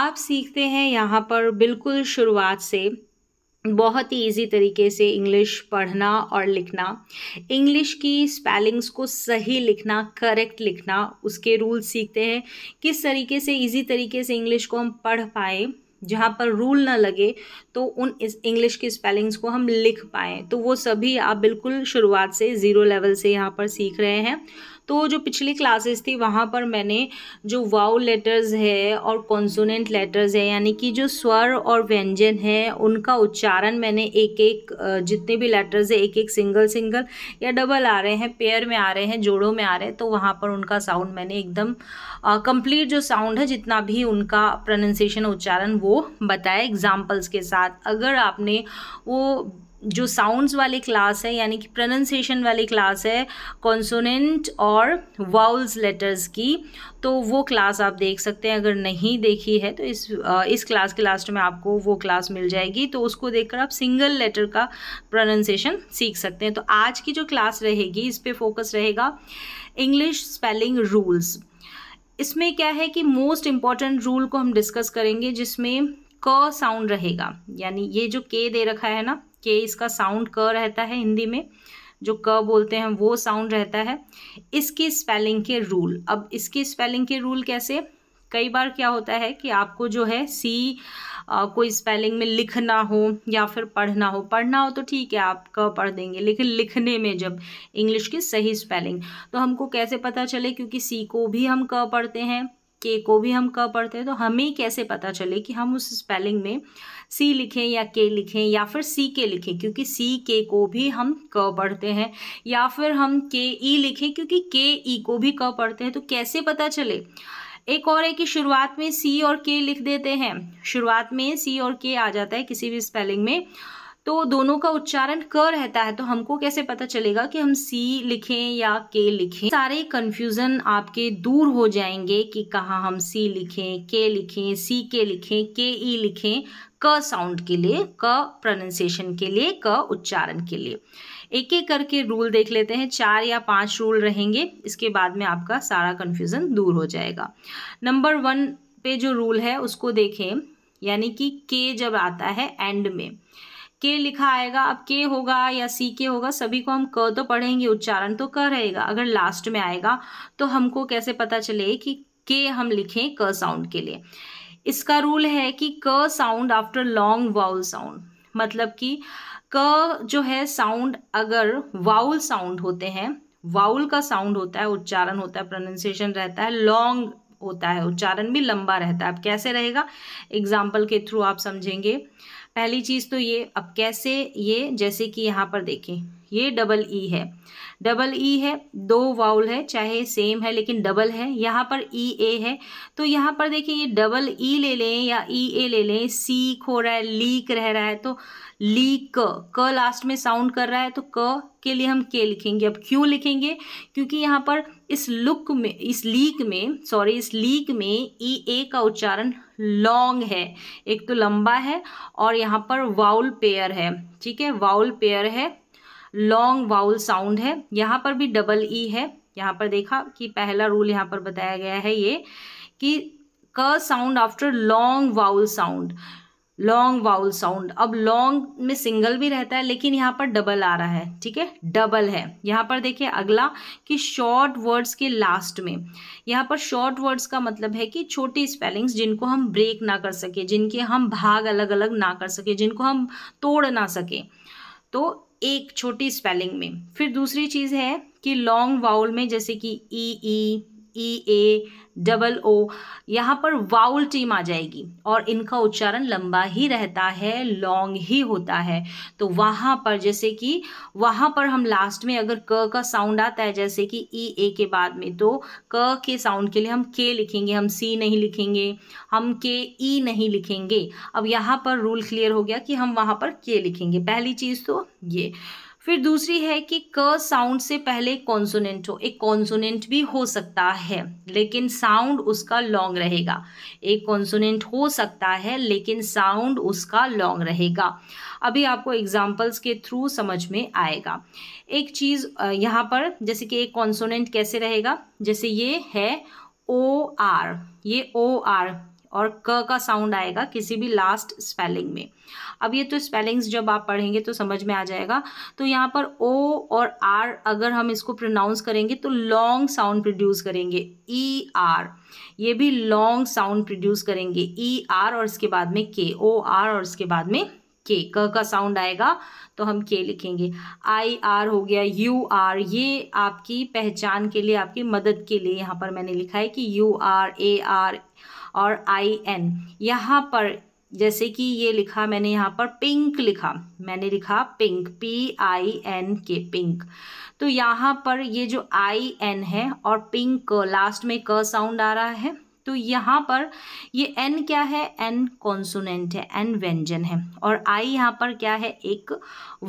आप सीखते हैं यहाँ पर बिल्कुल शुरुआत से बहुत ही इजी तरीके से इंग्लिश पढ़ना और लिखना इंग्लिश की स्पेलिंग्स को सही लिखना करेक्ट लिखना उसके रूल्स सीखते हैं किस तरीके से इजी तरीके से इंग्लिश को हम पढ़ पाए जहाँ पर रूल ना लगे तो उन इस इंग्लिश की स्पेलिंग्स को हम लिख पाएँ तो वो सभी आप बिल्कुल शुरुआत से ज़ीरो लेवल से यहाँ पर सीख रहे हैं तो जो पिछली क्लासेस थी वहाँ पर मैंने जो वाउ लेटर्स है और कॉन्सोनेंट लेटर्स है यानी कि जो स्वर और व्यंजन है उनका उच्चारण मैंने एक एक जितने भी लेटर्स है एक एक सिंगल सिंगल या डबल आ रहे हैं पेयर में आ रहे हैं जोड़ों में आ रहे हैं तो वहाँ पर उनका साउंड मैंने एकदम कंप्लीट जो साउंड है जितना भी उनका प्रोनंसिएशन उच्चारण वो बताया एग्जाम्पल्स के साथ अगर आपने वो जो साउंड्स वाले क्लास है यानी कि प्रोनंसिएशन वाली क्लास है कॉन्सोनेंट और वाउल्स लेटर्स की तो वो क्लास आप देख सकते हैं अगर नहीं देखी है तो इस इस क्लास के लास्ट में आपको वो क्लास मिल जाएगी तो उसको देखकर आप सिंगल लेटर का प्रोनंसिएशन सीख सकते हैं तो आज की जो क्लास रहेगी इस पर फोकस रहेगा इंग्लिश स्पेलिंग रूल्स इसमें क्या है कि मोस्ट इम्पॉर्टेंट रूल को हम डिस्कस करेंगे जिसमें क साउंड रहेगा यानी ये जो के दे रखा है ना के इसका साउंड क रहता है हिंदी में जो क बोलते हैं वो साउंड रहता है इसकी स्पेलिंग के रूल अब इसकी स्पेलिंग के रूल कैसे कई बार क्या होता है कि आपको जो है सी आ, कोई स्पेलिंग में लिखना हो या फिर पढ़ना हो पढ़ना हो तो ठीक है आप क पढ़ देंगे लेकिन लिखने में जब इंग्लिश की सही स्पेलिंग तो हमको कैसे पता चले क्योंकि सी को भी हम क पढ़ते हैं के को भी हम क पढ़ते हैं तो हमें कैसे पता चले कि हम उस स्पेलिंग में सी लिखें या के लिखें या फिर सी के लिखें क्योंकि सी के को भी हम क पढ़ते हैं या फिर हम के ई लिखें क्योंकि के ई को भी क पढ़ते हैं तो कैसे पता चले एक और है कि शुरुआत में सी और के लिख देते हैं शुरुआत में सी और के आ जाता है किसी भी स्पेलिंग में तो दोनों का उच्चारण क रहता है तो हमको कैसे पता चलेगा कि हम सी लिखें या के लिखें सारे कंफ्यूजन आपके दूर हो जाएंगे कि कहाँ हम सी लिखें के लिखें सी के लिखें के ई लिखें क साउंड के लिए क प्रोनाउंसिएशन के लिए क उच्चारण के लिए एक एक करके रूल देख लेते हैं चार या पांच रूल रहेंगे इसके बाद में आपका सारा कन्फ्यूज़न दूर हो जाएगा नंबर वन पे जो रूल है उसको देखें यानी कि के जब आता है एंड में के लिखा आएगा अब के होगा या सी के होगा सभी को हम क तो पढ़ेंगे उच्चारण तो क रहेगा अगर लास्ट में आएगा तो हमको कैसे पता चले कि के हम लिखें क साउंड के लिए इसका रूल है कि क sound after long vowel sound मतलब कि क जो है साउंड अगर वाउल साउंड होते हैं वाउल का साउंड होता है उच्चारण होता है प्रोनाउंसिएशन रहता है लॉन्ग होता है उच्चारण भी लंबा रहता है अब कैसे रहेगा एग्जाम्पल के थ्रू आप समझेंगे पहली चीज़ तो ये अब कैसे ये जैसे कि यहाँ पर देखें ये डबल ई e है डबल ई e है दो वाउल है चाहे सेम है लेकिन डबल है यहाँ पर ई e ए है तो यहाँ पर देखें ये डबल ई ले लें या ई ए ले लें सीख हो रहा है लीक रह रहा है तो ली क क लास्ट में साउंड कर रहा है तो क के लिए हम के लिखेंगे अब क्यों लिखेंगे क्योंकि यहाँ पर इस लुक में इस लीक में सॉरी इस लीक में ई e, ए का उच्चारण लॉन्ग है एक तो लंबा है और यहाँ पर वाउल पेयर है ठीक है वाउल पेयर है लॉन्ग वाउल साउंड है यहाँ पर भी डबल ई e है यहाँ पर देखा कि पहला रूल यहाँ पर बताया गया है ये कि क sound after long vowel sound long vowel sound अब लॉन्ग में सिंगल भी रहता है लेकिन यहाँ पर डबल आ रहा है ठीक है डबल है यहाँ पर देखिए अगला कि शॉर्ट वर्ड्स के लास्ट में यहाँ पर शॉर्ट वर्ड्स का मतलब है कि छोटी स्पेलिंग्स जिनको हम ब्रेक ना कर सके जिनके हम भाग अलग अलग ना कर सके जिनको हम तोड़ ना सके तो एक छोटी स्पेलिंग में फिर दूसरी चीज़ है कि लॉन्ग वाउल में जैसे कि E e, E e, E A double O यहाँ पर वाउल टीम आ जाएगी और इनका उच्चारण लंबा ही रहता है लॉन्ग ही होता है तो वहाँ पर जैसे कि वहाँ पर हम लास्ट में अगर क का साउंड आता है जैसे कि ई e ए के बाद में तो क के साउंड के लिए हम के लिखेंगे हम सी नहीं लिखेंगे हम के ई e नहीं लिखेंगे अब यहाँ पर रूल क्लियर हो गया कि हम वहाँ पर के लिखेंगे पहली चीज़ तो ये फिर दूसरी है कि क साउंड से पहले कॉन्सोनेंट हो एक कॉन्सोनेंट भी हो सकता है लेकिन साउंड उसका लॉन्ग रहेगा एक कॉन्सोनेंट हो सकता है लेकिन साउंड उसका लॉन्ग रहेगा अभी आपको एग्जाम्पल्स के थ्रू समझ में आएगा एक चीज़ यहाँ पर जैसे कि एक कॉन्सोनेंट कैसे रहेगा जैसे ये है ओ आर ये ओ आर और क का साउंड आएगा किसी भी लास्ट स्पेलिंग में अब ये तो स्पेलिंग्स जब आप पढ़ेंगे तो समझ में आ जाएगा तो यहाँ पर ओ और आर अगर हम इसको प्रोनाउंस करेंगे तो लॉन्ग साउंड प्रोड्यूस करेंगे ई e आर ये भी लॉन्ग साउंड प्रोड्यूस करेंगे ई e आर और इसके बाद में के ओ आर और इसके बाद में के क का साउंड आएगा तो हम के लिखेंगे आई आर हो गया यू आर ये आपकी पहचान के लिए आपकी मदद के लिए यहाँ पर मैंने लिखा है कि यू आर ए आर और आई एन यहाँ पर जैसे कि ये लिखा मैंने यहाँ पर पिंक लिखा मैंने लिखा pink P I N K pink तो यहाँ पर ये जो आई एन है और पिंक लास्ट में क साउंड आ रहा है तो यहाँ पर ये एन क्या है एन कॉन्सोनेंट है एन व्यंजन है और आई यहाँ पर क्या है एक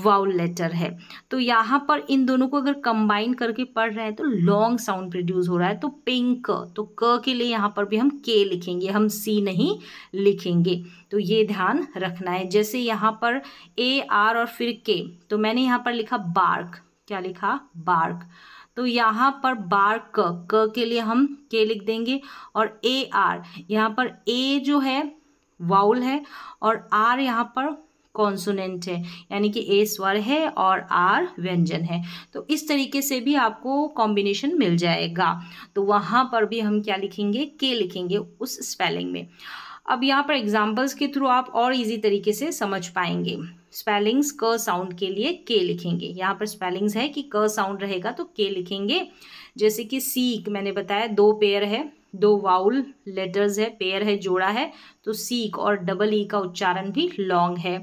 वाउल लेटर है तो यहाँ पर इन दोनों को अगर कंबाइन करके पढ़ रहे हैं तो लॉन्ग साउंड प्रोड्यूस हो रहा है तो पिंक तो क के लिए यहाँ पर भी हम के लिखेंगे हम सी नहीं लिखेंगे तो ये ध्यान रखना है जैसे यहाँ पर ए आर और फिर के तो मैंने यहाँ पर लिखा बार्क क्या लिखा बार्क तो यहाँ पर बार क क के लिए हम के लिख देंगे और ए आर यहाँ पर ए जो है वाउल है और आर यहाँ पर कॉन्सोनेंट है यानी कि ए स्वर है और आर व्यंजन है तो इस तरीके से भी आपको कॉम्बिनेशन मिल जाएगा तो वहाँ पर भी हम क्या लिखेंगे के लिखेंगे उस स्पेलिंग में अब यहाँ पर एग्जाम्पल्स के थ्रू आप और इजी तरीके से समझ पाएंगे स्पेलिंग्स क साउंड के लिए के लिखेंगे यहाँ पर स्पेलिंग्स है कि क साउंड रहेगा तो के लिखेंगे जैसे कि सीक मैंने बताया दो पेयर है दो वाउल लेटर्स है पेयर है जोड़ा है तो सीक और डबल ई का उच्चारण भी लॉन्ग है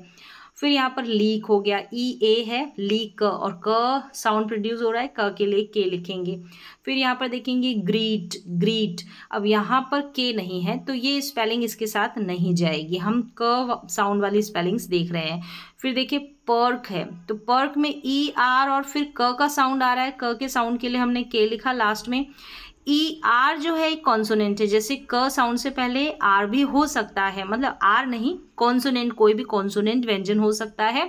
फिर यहाँ पर लीक हो गया ई ए है लीक क और क साउंड प्रोड्यूस हो रहा है क के लिए के लिखेंगे फिर यहाँ पर देखेंगे ग्रीट ग्रीट अब यहाँ पर के नहीं है तो ये स्पेलिंग इसके साथ नहीं जाएगी हम क साउंड वाली स्पेलिंग्स देख रहे हैं फिर देखिए पर्क है तो पर्क में ई e, आर और फिर क का साउंड आ रहा है क के साउंड के लिए हमने के लिखा लास्ट में ई e, आर जो है एक कॉन्सोनेंट है जैसे क साउंड से पहले आर भी हो सकता है मतलब आर नहीं कॉन्सोनेंट कोई भी कॉन्सोनेंट व्यंजन हो सकता है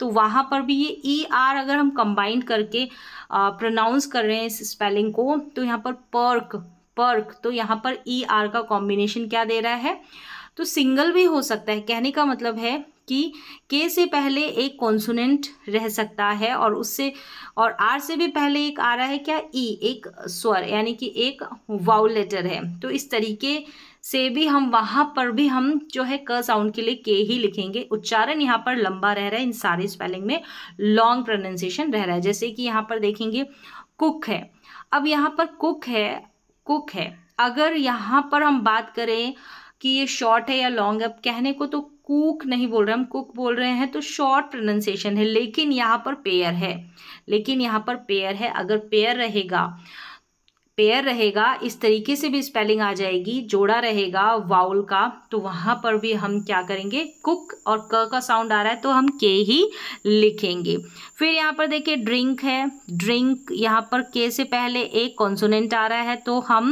तो वहाँ पर भी ये ई e, आर अगर हम कंबाइंड करके प्रोनाउंस कर रहे हैं इस स्पेलिंग को तो यहाँ पर पर्क पर्क तो यहाँ पर ई e, आर का कॉम्बिनेशन क्या दे रहा है तो सिंगल भी हो सकता है कहने का मतलब है कि के से पहले एक कॉन्सोनेंट रह सकता है और उससे और आर से भी पहले एक आ रहा है क्या ई e, एक स्वर यानी कि एक वाउ लेटर है तो इस तरीके से भी हम वहाँ पर भी हम जो है क साउंड के लिए के ही लिखेंगे उच्चारण यहाँ पर लंबा रह रहा है इन सारे स्पेलिंग में लॉन्ग प्रोनाउंसिएशन रह रहा है जैसे कि यहाँ पर देखेंगे कुक है अब यहाँ पर कुक है कुक है अगर यहाँ पर हम बात करें कि ये शॉर्ट है या लॉन्ग अब कहने को तो कुक नहीं बोल रहे हम कुक बोल रहे हैं तो शॉर्ट प्रोनाउंसिएशन है लेकिन यहाँ पर पेयर है लेकिन यहाँ पर पेयर है अगर पेयर रहेगा पेयर रहेगा इस तरीके से भी स्पेलिंग आ जाएगी जोड़ा रहेगा वाउल का तो वहाँ पर भी हम क्या करेंगे कुक और क का साउंड आ रहा है तो हम के ही लिखेंगे फिर यहाँ पर देखिए ड्रिंक है ड्रिंक यहाँ पर के से पहले एक कॉन्सोनेंट आ रहा है तो हम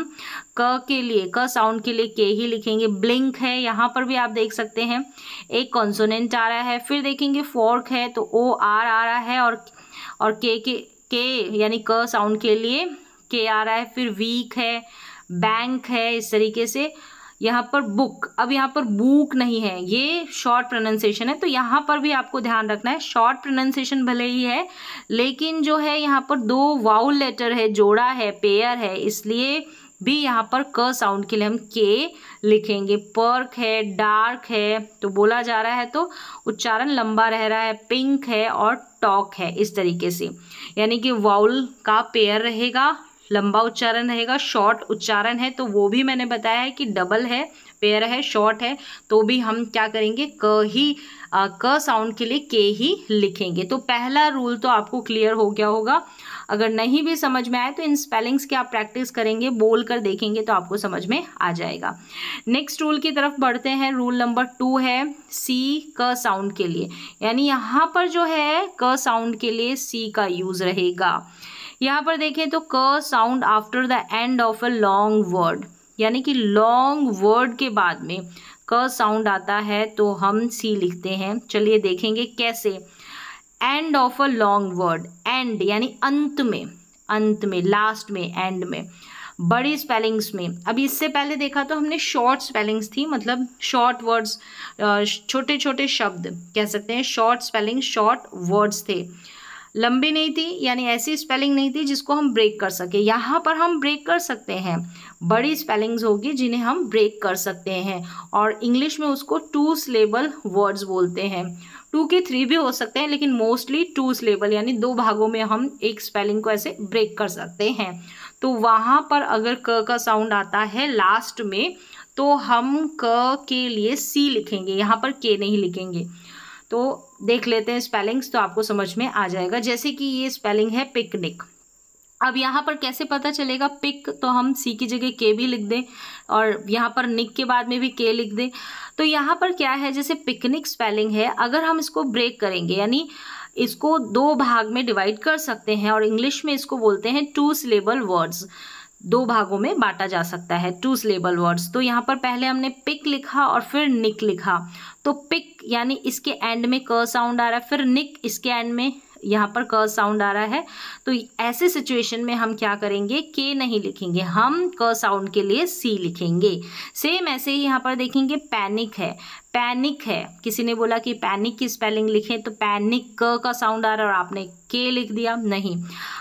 क के लिए क साउंड के लिए के ही लिखेंगे ब्लिंक है यहाँ पर भी आप देख सकते हैं एक कॉन्सोनेंट आ रहा है फिर देखेंगे फोर्क है तो ओ आर आ रहा है और और के के के यानी क साउंड के लिए के आ रहा है फिर वीक है बैंक है इस तरीके से यहाँ पर बुक अब यहाँ पर बुक नहीं है ये शॉर्ट प्रोनाउंसिएशन है तो यहाँ पर भी आपको ध्यान रखना है शॉर्ट प्रोनाउंसिएशन भले ही है लेकिन जो है यहाँ पर दो वाउल लेटर है जोड़ा है पेयर है इसलिए भी यहाँ पर क साउंड के लिए हम के लिखेंगे पर्क है डार्क है तो बोला जा रहा है तो उच्चारण लंबा रह रहा है पिंक है और टॉक है इस तरीके से यानी कि वाउल का पेयर रहेगा लंबा उच्चारण रहेगा शॉर्ट उच्चारण है तो वो भी मैंने बताया है कि डबल है पेयर है शॉर्ट है तो भी हम क्या करेंगे क ही आ, क साउंड के लिए के ही लिखेंगे तो पहला रूल तो आपको क्लियर हो गया होगा अगर नहीं भी समझ में आए तो इन स्पेलिंग्स की आप प्रैक्टिस करेंगे बोल कर देखेंगे तो आपको समझ में आ जाएगा नेक्स्ट रूल की तरफ बढ़ते हैं रूल नंबर टू है सी क साउंड के लिए यानी यहाँ पर जो है क साउंड के लिए सी का यूज़ रहेगा यहाँ पर देखें तो क sound after the end of a long word यानी कि लॉन्ग वर्ड के बाद में क साउंड आता है तो हम सी लिखते हैं चलिए देखेंगे कैसे end of a long word end यानी अंत में अंत में लास्ट में एंड में बड़ी स्पेलिंग्स में अभी इससे पहले देखा तो हमने शॉर्ट स्पेलिंग्स थी मतलब शॉर्ट वर्ड्स छोटे छोटे शब्द कह सकते हैं शॉर्ट स्पेलिंग शॉर्ट वर्ड्स थे लंबी नहीं थी यानी ऐसी स्पेलिंग नहीं थी जिसको हम ब्रेक कर सके यहाँ पर हम ब्रेक कर सकते हैं बड़ी स्पेलिंग्स होगी जिन्हें हम ब्रेक कर सकते हैं और इंग्लिश में उसको टू स्लेबल वर्ड्स बोलते हैं टू के थ्री भी हो सकते हैं लेकिन मोस्टली टू स्लेबल यानी दो भागों में हम एक स्पेलिंग को ऐसे ब्रेक कर सकते हैं तो वहाँ पर अगर क का साउंड आता है लास्ट में तो हम क के लिए सी लिखेंगे यहाँ पर के नहीं लिखेंगे तो देख लेते हैं स्पेलिंग्स तो आपको समझ में आ जाएगा जैसे कि ये स्पेलिंग है पिकनिक अब यहाँ पर कैसे पता चलेगा पिक तो हम सी की जगह के भी लिख दें और यहाँ पर निक के बाद में भी के लिख दें तो यहाँ पर क्या है जैसे पिकनिक स्पेलिंग है अगर हम इसको ब्रेक करेंगे यानी इसको दो भाग में डिवाइड कर सकते हैं और इंग्लिश में इसको बोलते हैं टू सिलेबल वर्ड्स दो भागों में बांटा जा सकता है टू स्लेबल वर्ड्स तो यहाँ पर पहले हमने पिक लिखा और फिर निक लिखा तो पिक यानी इसके एंड में क साउंड आ रहा है फिर निक इसके एंड में यहाँ पर क साउंड आ रहा है तो ऐसे सिचुएशन में हम क्या करेंगे के नहीं लिखेंगे हम क साउंड के लिए सी लिखेंगे सेम ऐसे ही यहाँ पर देखेंगे पैनिक है पैनिक है किसी ने बोला कि पैनिक की स्पेलिंग लिखें तो पैनिक क का साउंड आ रहा है और आपने के लिख दिया नहीं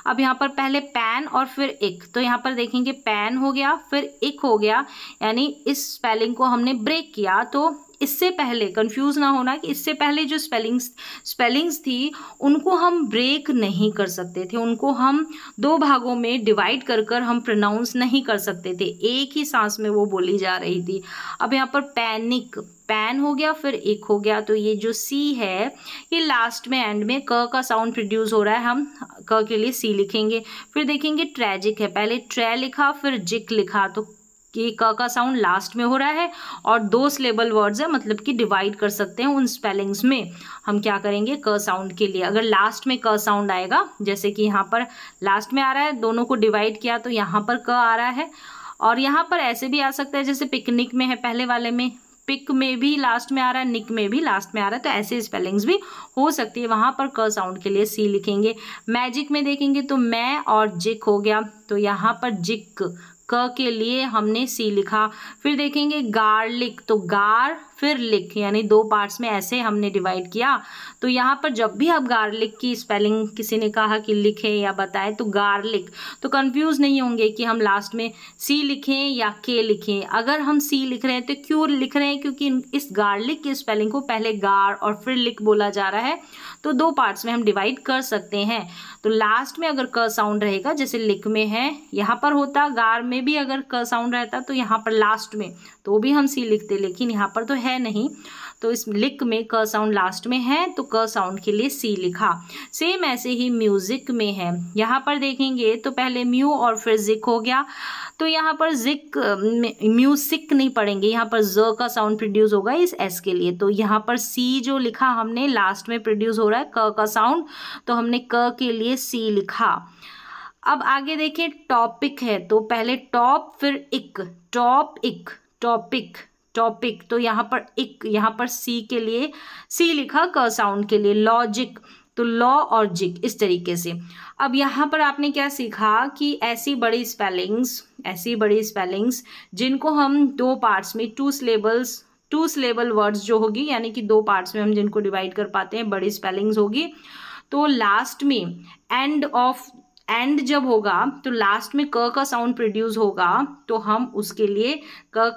अब यहाँ पर पहले पैन और फिर एक तो यहाँ पर देखेंगे पैन हो गया फिर एक हो गया यानी इस स्पेलिंग को हमने ब्रेक किया तो इससे पहले कंफ्यूज ना होना कि इससे पहले जो स्पेलिंग्स स्पेलिंग्स थी उनको हम ब्रेक नहीं कर सकते थे उनको हम दो भागों में डिवाइड कर कर हम प्रोनाउंस नहीं कर सकते थे एक ही सांस में वो बोली जा रही थी अब यहाँ पर पैनिक पैन हो गया फिर एक हो गया तो ये जो सी है ये लास्ट में एंड में क का साउंड प्रोड्यूस हो रहा है हम क के लिए सी लिखेंगे फिर देखेंगे ट्रैजिक है पहले ट्रै लिखा फिर जिक लिखा तो कि क का साउंड लास्ट में हो रहा है और दो स्लेबल वर्ड्स है मतलब कि डिवाइड कर सकते हैं उन स्पेलिंग्स में हम क्या करेंगे क साउंड के लिए अगर लास्ट में क साउंड आएगा जैसे कि यहाँ पर लास्ट में आ रहा है दोनों को डिवाइड किया तो यहाँ पर क आ रहा है और यहाँ पर ऐसे भी आ सकता है जैसे पिकनिक में है पहले वाले में पिक में भी लास्ट में आ रहा है निक में भी लास्ट में आ रहा है तो ऐसे स्पेलिंग्स भी हो सकती है वहाँ पर क साउंड के लिए सी लिखेंगे मैजिक में देखेंगे तो मैं और जिक हो गया तो यहाँ पर जिक क के लिए हमने सी लिखा फिर देखेंगे गार्लिक तो गार फिर लिख यानी दो पार्ट्स में ऐसे हमने डिवाइड किया तो यहाँ पर जब भी आप गार्लिक की स्पेलिंग किसी ने कहा कि लिखें या बताएं तो गार्लिक तो कंफ्यूज नहीं होंगे कि हम लास्ट में सी लिखें या के लिखें अगर हम सी लिख रहे हैं तो क्यों लिख रहे हैं क्योंकि इस गार्लिक की स्पेलिंग को पहले गार और फिर लिख बोला जा रहा है तो दो पार्ट्स में हम डिवाइड कर सकते हैं तो लास्ट में अगर क साउंड रहेगा जैसे लिख में है यहाँ पर होता गार में भी अगर क साउंड रहता तो यहाँ पर लास्ट में तो भी हम सी लिखते लेकिन यहाँ पर तो है नहीं तो इस लिक में क साउंड लास्ट में है तो क साउंड के लिए सी लिखा सेम ऐसे ही म्यूज़िक में है यहाँ पर देखेंगे तो पहले म्यू और फिर जिक हो गया तो यहाँ पर जिक म्यूजिक नहीं पढ़ेंगे यहाँ पर ज का साउंड प्रोड्यूस होगा इस एस के लिए तो यहाँ पर सी जो लिखा हमने लास्ट में प्रोड्यूस हो रहा है क का साउंड तो हमने क के लिए सी लिखा अब आगे देखें टॉपिक है तो पहले टॉप फिर इक टॉप इक टॉपिक टॉपिक तो यहाँ पर इक यहाँ पर सी के लिए सी लिखा क साउंड के लिए लॉजिक तो लॉ और जिक इस तरीके से अब यहाँ पर आपने क्या सीखा कि ऐसी बड़ी स्पेलिंग्स ऐसी बड़ी स्पेलिंग्स जिनको हम दो पार्ट्स में two syllables two syllable words जो होगी यानी कि दो पार्ट्स में हम जिनको डिवाइड कर पाते हैं बड़ी स्पेलिंग्स होगी तो लास्ट में एंड ऑफ एंड जब होगा तो लास्ट में क का साउंड प्रोड्यूस होगा तो हम उसके लिए क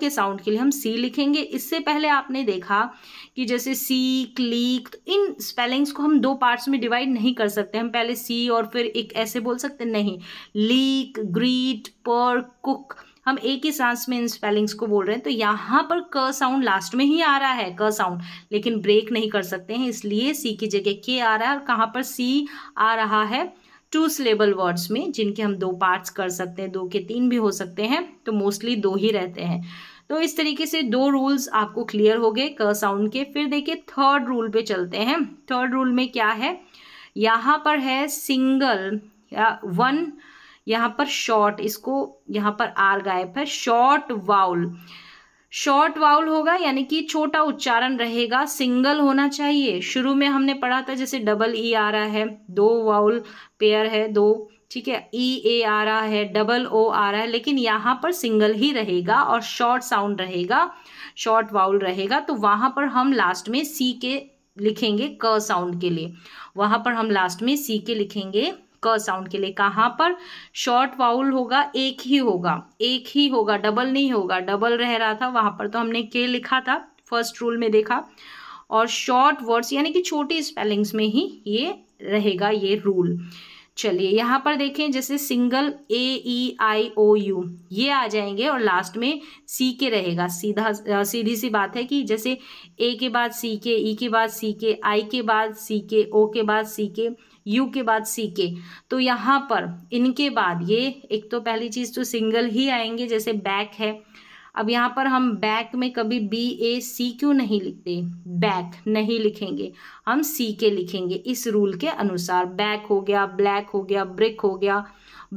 के साउंड के लिए हम सी लिखेंगे इससे पहले आपने देखा कि जैसे सी क्लीक तो इन स्पेलिंग्स को हम दो पार्ट्स में डिवाइड नहीं कर सकते हम पहले सी और फिर एक ऐसे बोल सकते नहीं लीक ग्रीट पर कुक हम एक ही सांस में इन स्पेलिंग्स को बोल रहे हैं तो यहाँ पर क साउंड लास्ट में ही आ रहा है क साउंड लेकिन ब्रेक नहीं कर सकते हैं इसलिए सी की जगह के आ रहा है और कहाँ पर सी आ रहा है टू सिलेबल वर्ड्स में जिनके हम दो पार्ट्स कर सकते हैं दो के तीन भी हो सकते हैं तो मोस्टली दो ही रहते हैं तो इस तरीके से दो रूल्स आपको क्लियर हो गए क साउंड के फिर देखिए थर्ड रूल पे चलते हैं थर्ड रूल में क्या है यहाँ पर है सिंगल या वन यहाँ पर शॉर्ट इसको यहाँ पर आर गायब है शॉर्ट वाउल शॉर्ट वाउल होगा यानी कि छोटा उच्चारण रहेगा सिंगल होना चाहिए शुरू में हमने पढ़ा था जैसे डबल ई e आ रहा है दो वाउल पेयर है दो ठीक है ई e, ए आ रहा है डबल ओ आ रहा है लेकिन यहाँ पर सिंगल ही रहेगा और शॉर्ट साउंड रहेगा शॉर्ट वाउल रहेगा तो वहाँ पर हम लास्ट में सी के लिखेंगे क साउंड के लिए वहाँ पर हम लास्ट में सी के लिखेंगे क साउंड के लिए कहाँ पर शॉर्ट वाउल होगा एक ही होगा एक ही होगा डबल नहीं होगा डबल रह रहा था वहाँ पर तो हमने के लिखा था फर्स्ट रूल में देखा और शॉर्ट वर्ड्स यानी कि छोटी स्पेलिंग्स में ही ये रहेगा ये रूल चलिए यहाँ पर देखें जैसे single A E I O U ये आ जाएंगे और लास्ट में सी के रहेगा सीधा सीधी सी बात है कि जैसे ए के बाद सी के ई के बाद सी के आई के बाद सी के ओ के बाद सी के यू के बाद सी के तो यहाँ पर इनके बाद ये एक तो पहली चीज़ तो सिंगल ही आएंगे जैसे बैक है अब यहाँ पर हम बैक में कभी बी ए सी क्यों नहीं लिखते बैक नहीं लिखेंगे हम सी के लिखेंगे इस रूल के अनुसार बैक हो गया ब्लैक हो गया ब्रिक हो गया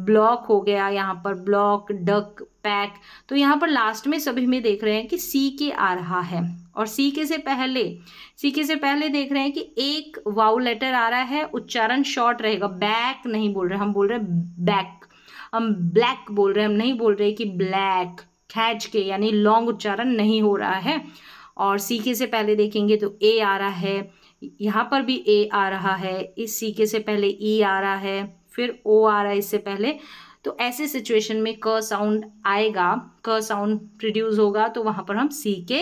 ब्लॉक हो गया यहाँ पर ब्लॉक डक पैक तो यहाँ पर लास्ट में सभी में देख रहे हैं कि सी के आ रहा है और सी के से पहले सी के से पहले देख रहे हैं कि एक वाउ लेटर आ रहा है उच्चारण शॉर्ट रहेगा बैक नहीं बोल रहे हम बोल रहे बैक हम ब्लैक बोल रहे हम नहीं बोल रहे कि ब्लैक खैच के यानी लॉन्ग उच्चारण नहीं हो रहा है और सी के से पहले देखेंगे तो ए आ रहा है यहाँ पर भी ए आ रहा है इस सी के से पहले ई e आ रहा है फिर ओ आ रहा है इससे पहले तो ऐसे सिचुएशन में क साउंड आएगा क साउंड प्रोड्यूस होगा तो वहाँ पर हम सी के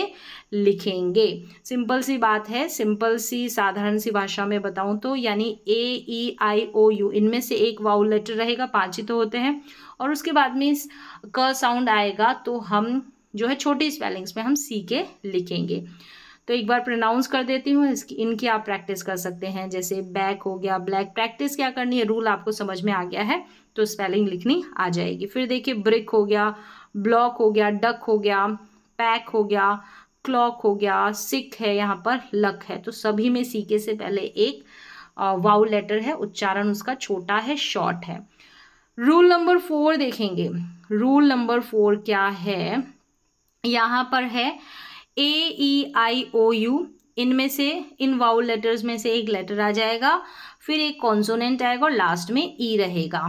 लिखेंगे सिंपल सी बात है सिंपल सी साधारण सी भाषा में बताऊँ तो यानी ए ई आई ओ यू इनमें से एक वाउ लेटर रहेगा पांच ही तो होते हैं और उसके बाद में क साउंड आएगा तो हम जो है छोटी स्पेलिंग्स में हम सी के लिखेंगे तो एक बार प्रोनाउंस कर देती हूँ इसकी इनकी आप प्रैक्टिस कर सकते हैं जैसे बैक हो गया ब्लैक प्रैक्टिस क्या करनी है रूल आपको समझ में आ गया है तो स्पेलिंग लिखनी आ जाएगी फिर देखिए ब्रिक हो गया ब्लॉक हो गया डक हो गया पैक हो गया क्लॉक हो गया सिक है यहाँ पर लक है तो सभी में सीके से पहले एक वाउ लेटर है उच्चारण उसका छोटा है शॉर्ट है रूल नंबर फोर देखेंगे रूल नंबर फोर क्या है यहाँ पर है ए ई आई ओ यू इनमें से इन वाउल लेटर्स में से एक लेटर आ जाएगा फिर एक कॉन्सोनेंट आएगा और लास्ट में ई e रहेगा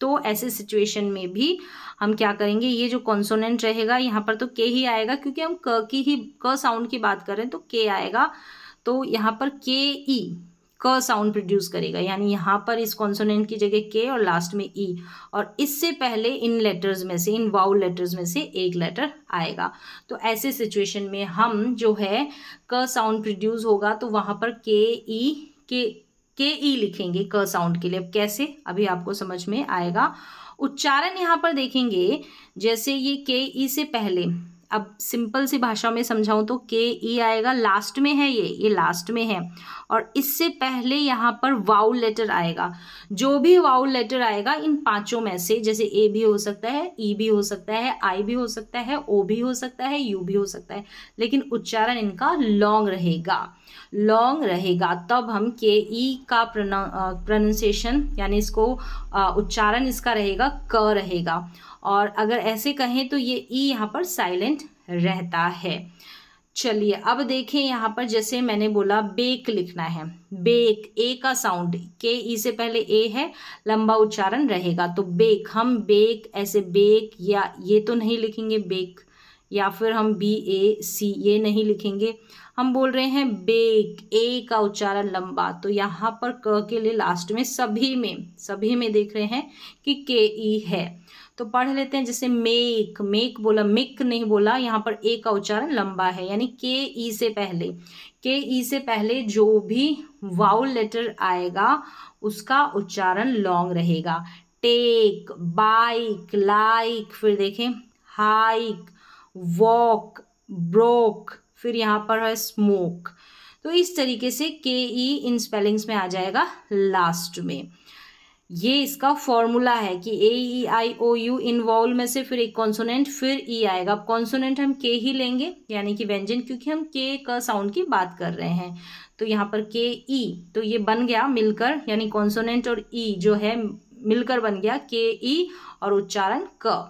तो ऐसे सिचुएशन में भी हम क्या करेंगे ये जो कॉन्सोनेंट रहेगा यहाँ पर तो के ही आएगा क्योंकि हम क की ही क साउंड की बात करें तो के आएगा तो यहाँ पर के ई क साउंड प्रोड्यूस करेगा यानी यहाँ पर इस कॉन्सोनेंट की जगह के और लास्ट में ई e, और इससे पहले इन लेटर्स में से इन वाउ लेटर्स में से एक लेटर आएगा तो ऐसे सिचुएशन में हम जो है क साउंड प्रोड्यूस होगा तो वहाँ पर के ई के के ई लिखेंगे क साउंड के लिए अब कैसे अभी आपको समझ में आएगा उच्चारण यहाँ पर देखेंगे जैसे ये के ई से पहले अब सिंपल सी भाषा में समझाऊँ तो के ई e आएगा लास्ट में है ये ये लास्ट में है और इससे पहले यहाँ पर वाउल लेटर आएगा जो भी वाउल लेटर आएगा इन पांचों में से जैसे ए भी हो सकता है ई e भी हो सकता है आई भी हो सकता है ओ भी हो सकता है यू भी हो सकता है लेकिन उच्चारण इनका लॉन्ग रहेगा लॉन्ग रहेगा तब हम के ई e का प्रोनाउंसिएशन यानी इसको उच्चारण इसका रहेगा क रहेगा और अगर ऐसे कहें तो ये ई यहाँ पर साइलेंट रहता है चलिए अब देखें यहाँ पर जैसे मैंने बोला बेक लिखना है बेक ए का साउंड के ई से पहले ए है लंबा उच्चारण रहेगा तो बेक हम बेक ऐसे बेक या ये तो नहीं लिखेंगे बेक या फिर हम बी ए सी ये नहीं लिखेंगे हम बोल रहे हैं बेक ए का उच्चारण लंबा तो यहाँ पर क के लिए लास्ट में सभी में सभी में देख रहे हैं कि के ई e है तो पढ़ लेते हैं जैसे मेक मेक बोला मिक नहीं बोला यहाँ पर ए का उच्चारण लंबा है यानी के ई e से पहले के ई e से पहले जो भी वाउल लेटर आएगा उसका उच्चारण लॉन्ग रहेगा टेक बाइक लाइक फिर देखें हाइक वॉक ब्रोक फिर यहाँ पर है स्मोक तो इस तरीके से के ई e इन स्पेलिंग्स में आ जाएगा लास्ट में ये इसका फॉर्मूला है कि ए ई आई ओ यू इन में से फिर एक कॉन्सोनेंट फिर ई e आएगा अब कॉन्सोनेंट हम के ही लेंगे यानी कि व्यंजन क्योंकि हम के का साउंड की बात कर रहे हैं तो यहाँ पर के ई e, तो ये बन गया मिलकर यानी कॉन्सोनेंट और ई e जो है मिलकर बन गया के ई और उच्चारण क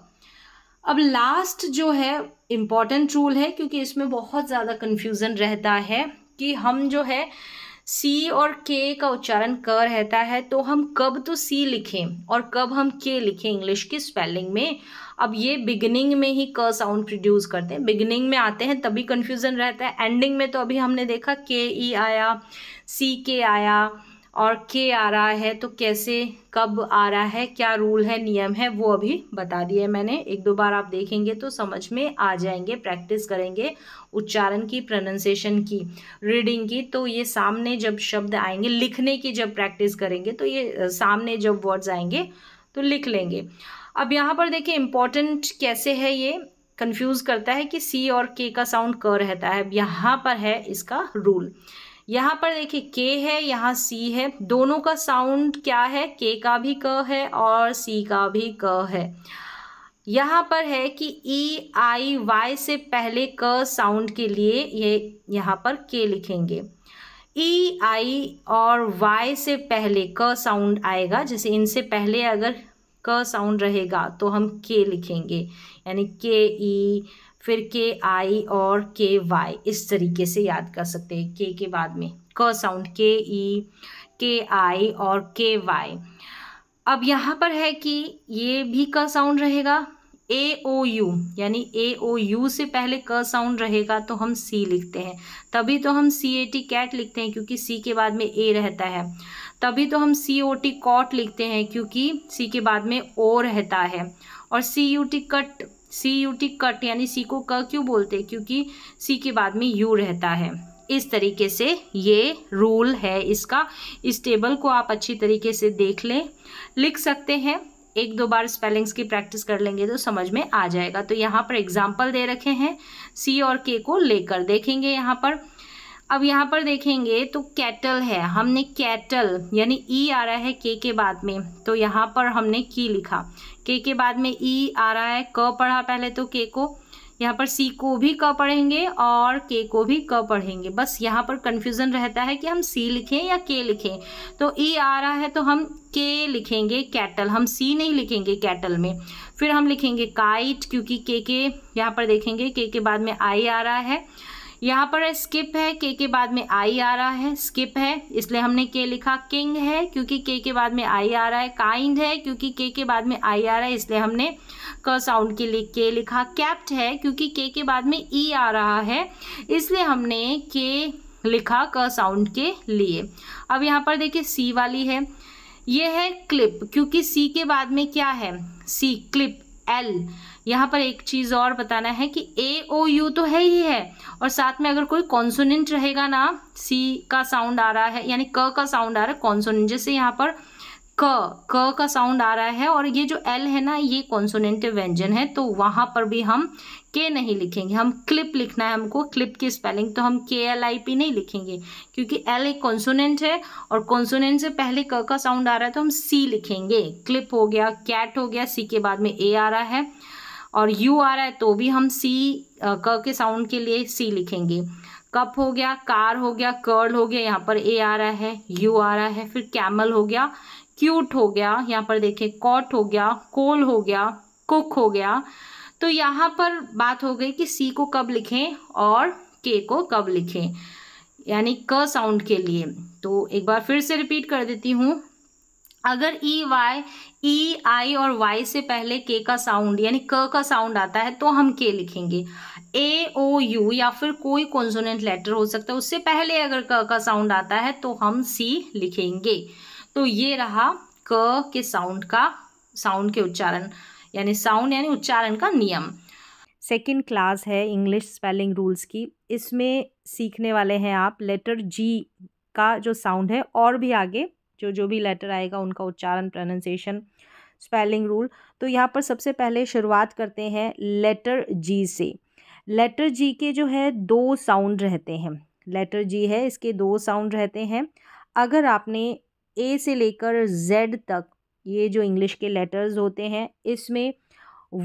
अब लास्ट जो है इम्पॉर्टेंट रूल है क्योंकि इसमें बहुत ज़्यादा कन्फ्यूज़न रहता है कि हम जो है सी और के का उच्चारण क रहता है तो हम कब तो सी लिखें और कब हम के लिखें इंग्लिश की स्पेलिंग में अब ये बिगनिंग में ही क साउंड प्रोड्यूस करते हैं बिगनिंग में आते हैं तभी कन्फ्यूज़न रहता है एंडिंग में तो अभी हमने देखा के ई e आया सी के आया और के आ रहा है तो कैसे कब आ रहा है क्या रूल है नियम है वो अभी बता दिए मैंने एक दो बार आप देखेंगे तो समझ में आ जाएंगे प्रैक्टिस करेंगे उच्चारण की प्रोनंसिएशन की रीडिंग की तो ये सामने जब शब्द आएंगे लिखने की जब प्रैक्टिस करेंगे तो ये सामने जब वर्ड्स आएंगे तो लिख लेंगे अब यहाँ पर देखिए इम्पॉर्टेंट कैसे है ये कन्फ्यूज़ करता है कि सी और के का साउंड क रहता है अब यहाँ पर है इसका रूल यहाँ पर देखिए के है यहाँ सी है दोनों का साउंड क्या है के का भी क है और सी का भी क है यहाँ पर है कि ई आई वाई से पहले क साउंड के लिए ये यहाँ पर के लिखेंगे ई e, आई और वाई से पहले क साउंड आएगा जैसे इनसे पहले अगर क साउंड रहेगा तो हम के लिखेंगे यानी के ई e, फिर के आई और के वाई इस तरीके से याद कर सकते हैं के के बाद में क साउंड के ई के आई और के वाई अब यहाँ पर है कि ये भी क साउंड रहेगा ए ओ यू यानी ए ओ यू से पहले क साउंड रहेगा तो हम सी लिखते हैं तभी तो हम सी ए टी कैट लिखते हैं क्योंकि सी के बाद में ए रहता है तभी तो हम सी ओ टी कॉट लिखते हैं क्योंकि सी के बाद में ओ रहता है और C U T cut C U T cut यानी सी को क क्यों बोलते हैं क्योंकि सी के बाद में यू रहता है इस तरीके से ये रूल है इसका इस टेबल को आप अच्छी तरीके से देख लें लिख सकते हैं एक दो बार स्पेलिंग्स की प्रैक्टिस कर लेंगे तो समझ में आ जाएगा तो यहाँ पर एग्जाम्पल दे रखे हैं सी और के को लेकर देखेंगे यहाँ पर अब यहाँ पर देखेंगे तो कैटल है हमने कैटल यानी ई e आ रहा है के के बाद में तो यहाँ पर हमने की लिखा के के बाद में ई e आ रहा है क पढ़ा पहले तो के को यहाँ पर सी को भी क पढ़ेंगे और के को भी क पढ़ेंगे बस यहाँ पर कन्फ्यूज़न रहता है कि हम सी लिखें या के लिखें तो ई e आ रहा है तो हम के लिखेंगे कैटल हम सी नहीं लिखेंगे कैटल में फिर हम लिखेंगे काइट क्योंकि के के यहाँ पर देखेंगे के के बाद में आई आ रहा है यहाँ पर स्किप है के के बाद में आई आ रहा है स्किप है इसलिए हमने के लिखा किंग है क्योंकि के के बाद में आई आ रहा है काइंड है क्योंकि के के बाद में आई आ रहा है इसलिए हमने क साउंड के लिए के लिखा कैप्ट है क्योंकि के के बाद में ई e आ रहा है इसलिए हमने के लिखा क साउंड के लिए अब यहाँ पर देखिए सी वाली है ये है क्लिप क्योंकि सी के बाद में क्या है सी क्लिप एल यहाँ पर एक चीज़ और बताना है कि ए ओ यू तो है ही है और साथ में अगर कोई कॉन्सोनेंट रहेगा ना सी का साउंड आ रहा है यानी क का साउंड आ रहा है कॉन्सोनेंट जैसे यहाँ पर क क का साउंड आ रहा है और ये जो एल है ना ये कॉन्सोनेंट व्यंजन है तो वहाँ पर भी हम के नहीं लिखेंगे हम क्लिप लिखना है हमको क्लिप की स्पेलिंग तो हम के एल आई पी नहीं लिखेंगे क्योंकि एल एक कॉन्सोनेंट है और कॉन्सोनेंट से पहले क का साउंड आ रहा है तो हम सी लिखेंगे क्लिप हो गया कैट हो गया सी के बाद में ए आ रहा है और यू आ रहा है तो भी हम सी क के साउंड के लिए सी लिखेंगे कप हो गया कार हो गया कर्ल हो गया यहाँ पर ए आ रहा है यू आ रहा है फिर कैमल हो गया क्यूट हो गया यहाँ पर देखें कॉट हो गया कोल हो गया कुक हो गया तो यहाँ पर बात हो गई कि सी को कब लिखें और के को कब लिखें यानी क साउंड के लिए तो एक बार फिर से रिपीट कर देती हूँ अगर ई वाई ई आई और वाई से पहले के का साउंड यानी क का साउंड आता है तो हम के लिखेंगे ए ओ यू या फिर कोई कॉन्सोनेंट लेटर हो सकता है उससे पहले अगर क का साउंड आता है तो हम सी लिखेंगे तो ये रहा क के साउंड का साउंड के उच्चारण यानी साउंड यानी उच्चारण का नियम सेकेंड क्लास है इंग्लिश स्पेलिंग रूल्स की इसमें सीखने वाले हैं आप लेटर जी का जो साउंड है और भी आगे जो जो भी लेटर आएगा उनका उच्चारण प्रोनाउंसिएशन स्पेलिंग रूल तो यहाँ पर सबसे पहले शुरुआत करते हैं लेटर जी से लेटर जी के जो है दो साउंड रहते हैं लेटर जी है इसके दो साउंड रहते हैं अगर आपने ए से लेकर जेड तक ये जो इंग्लिश के लेटर्स होते हैं इसमें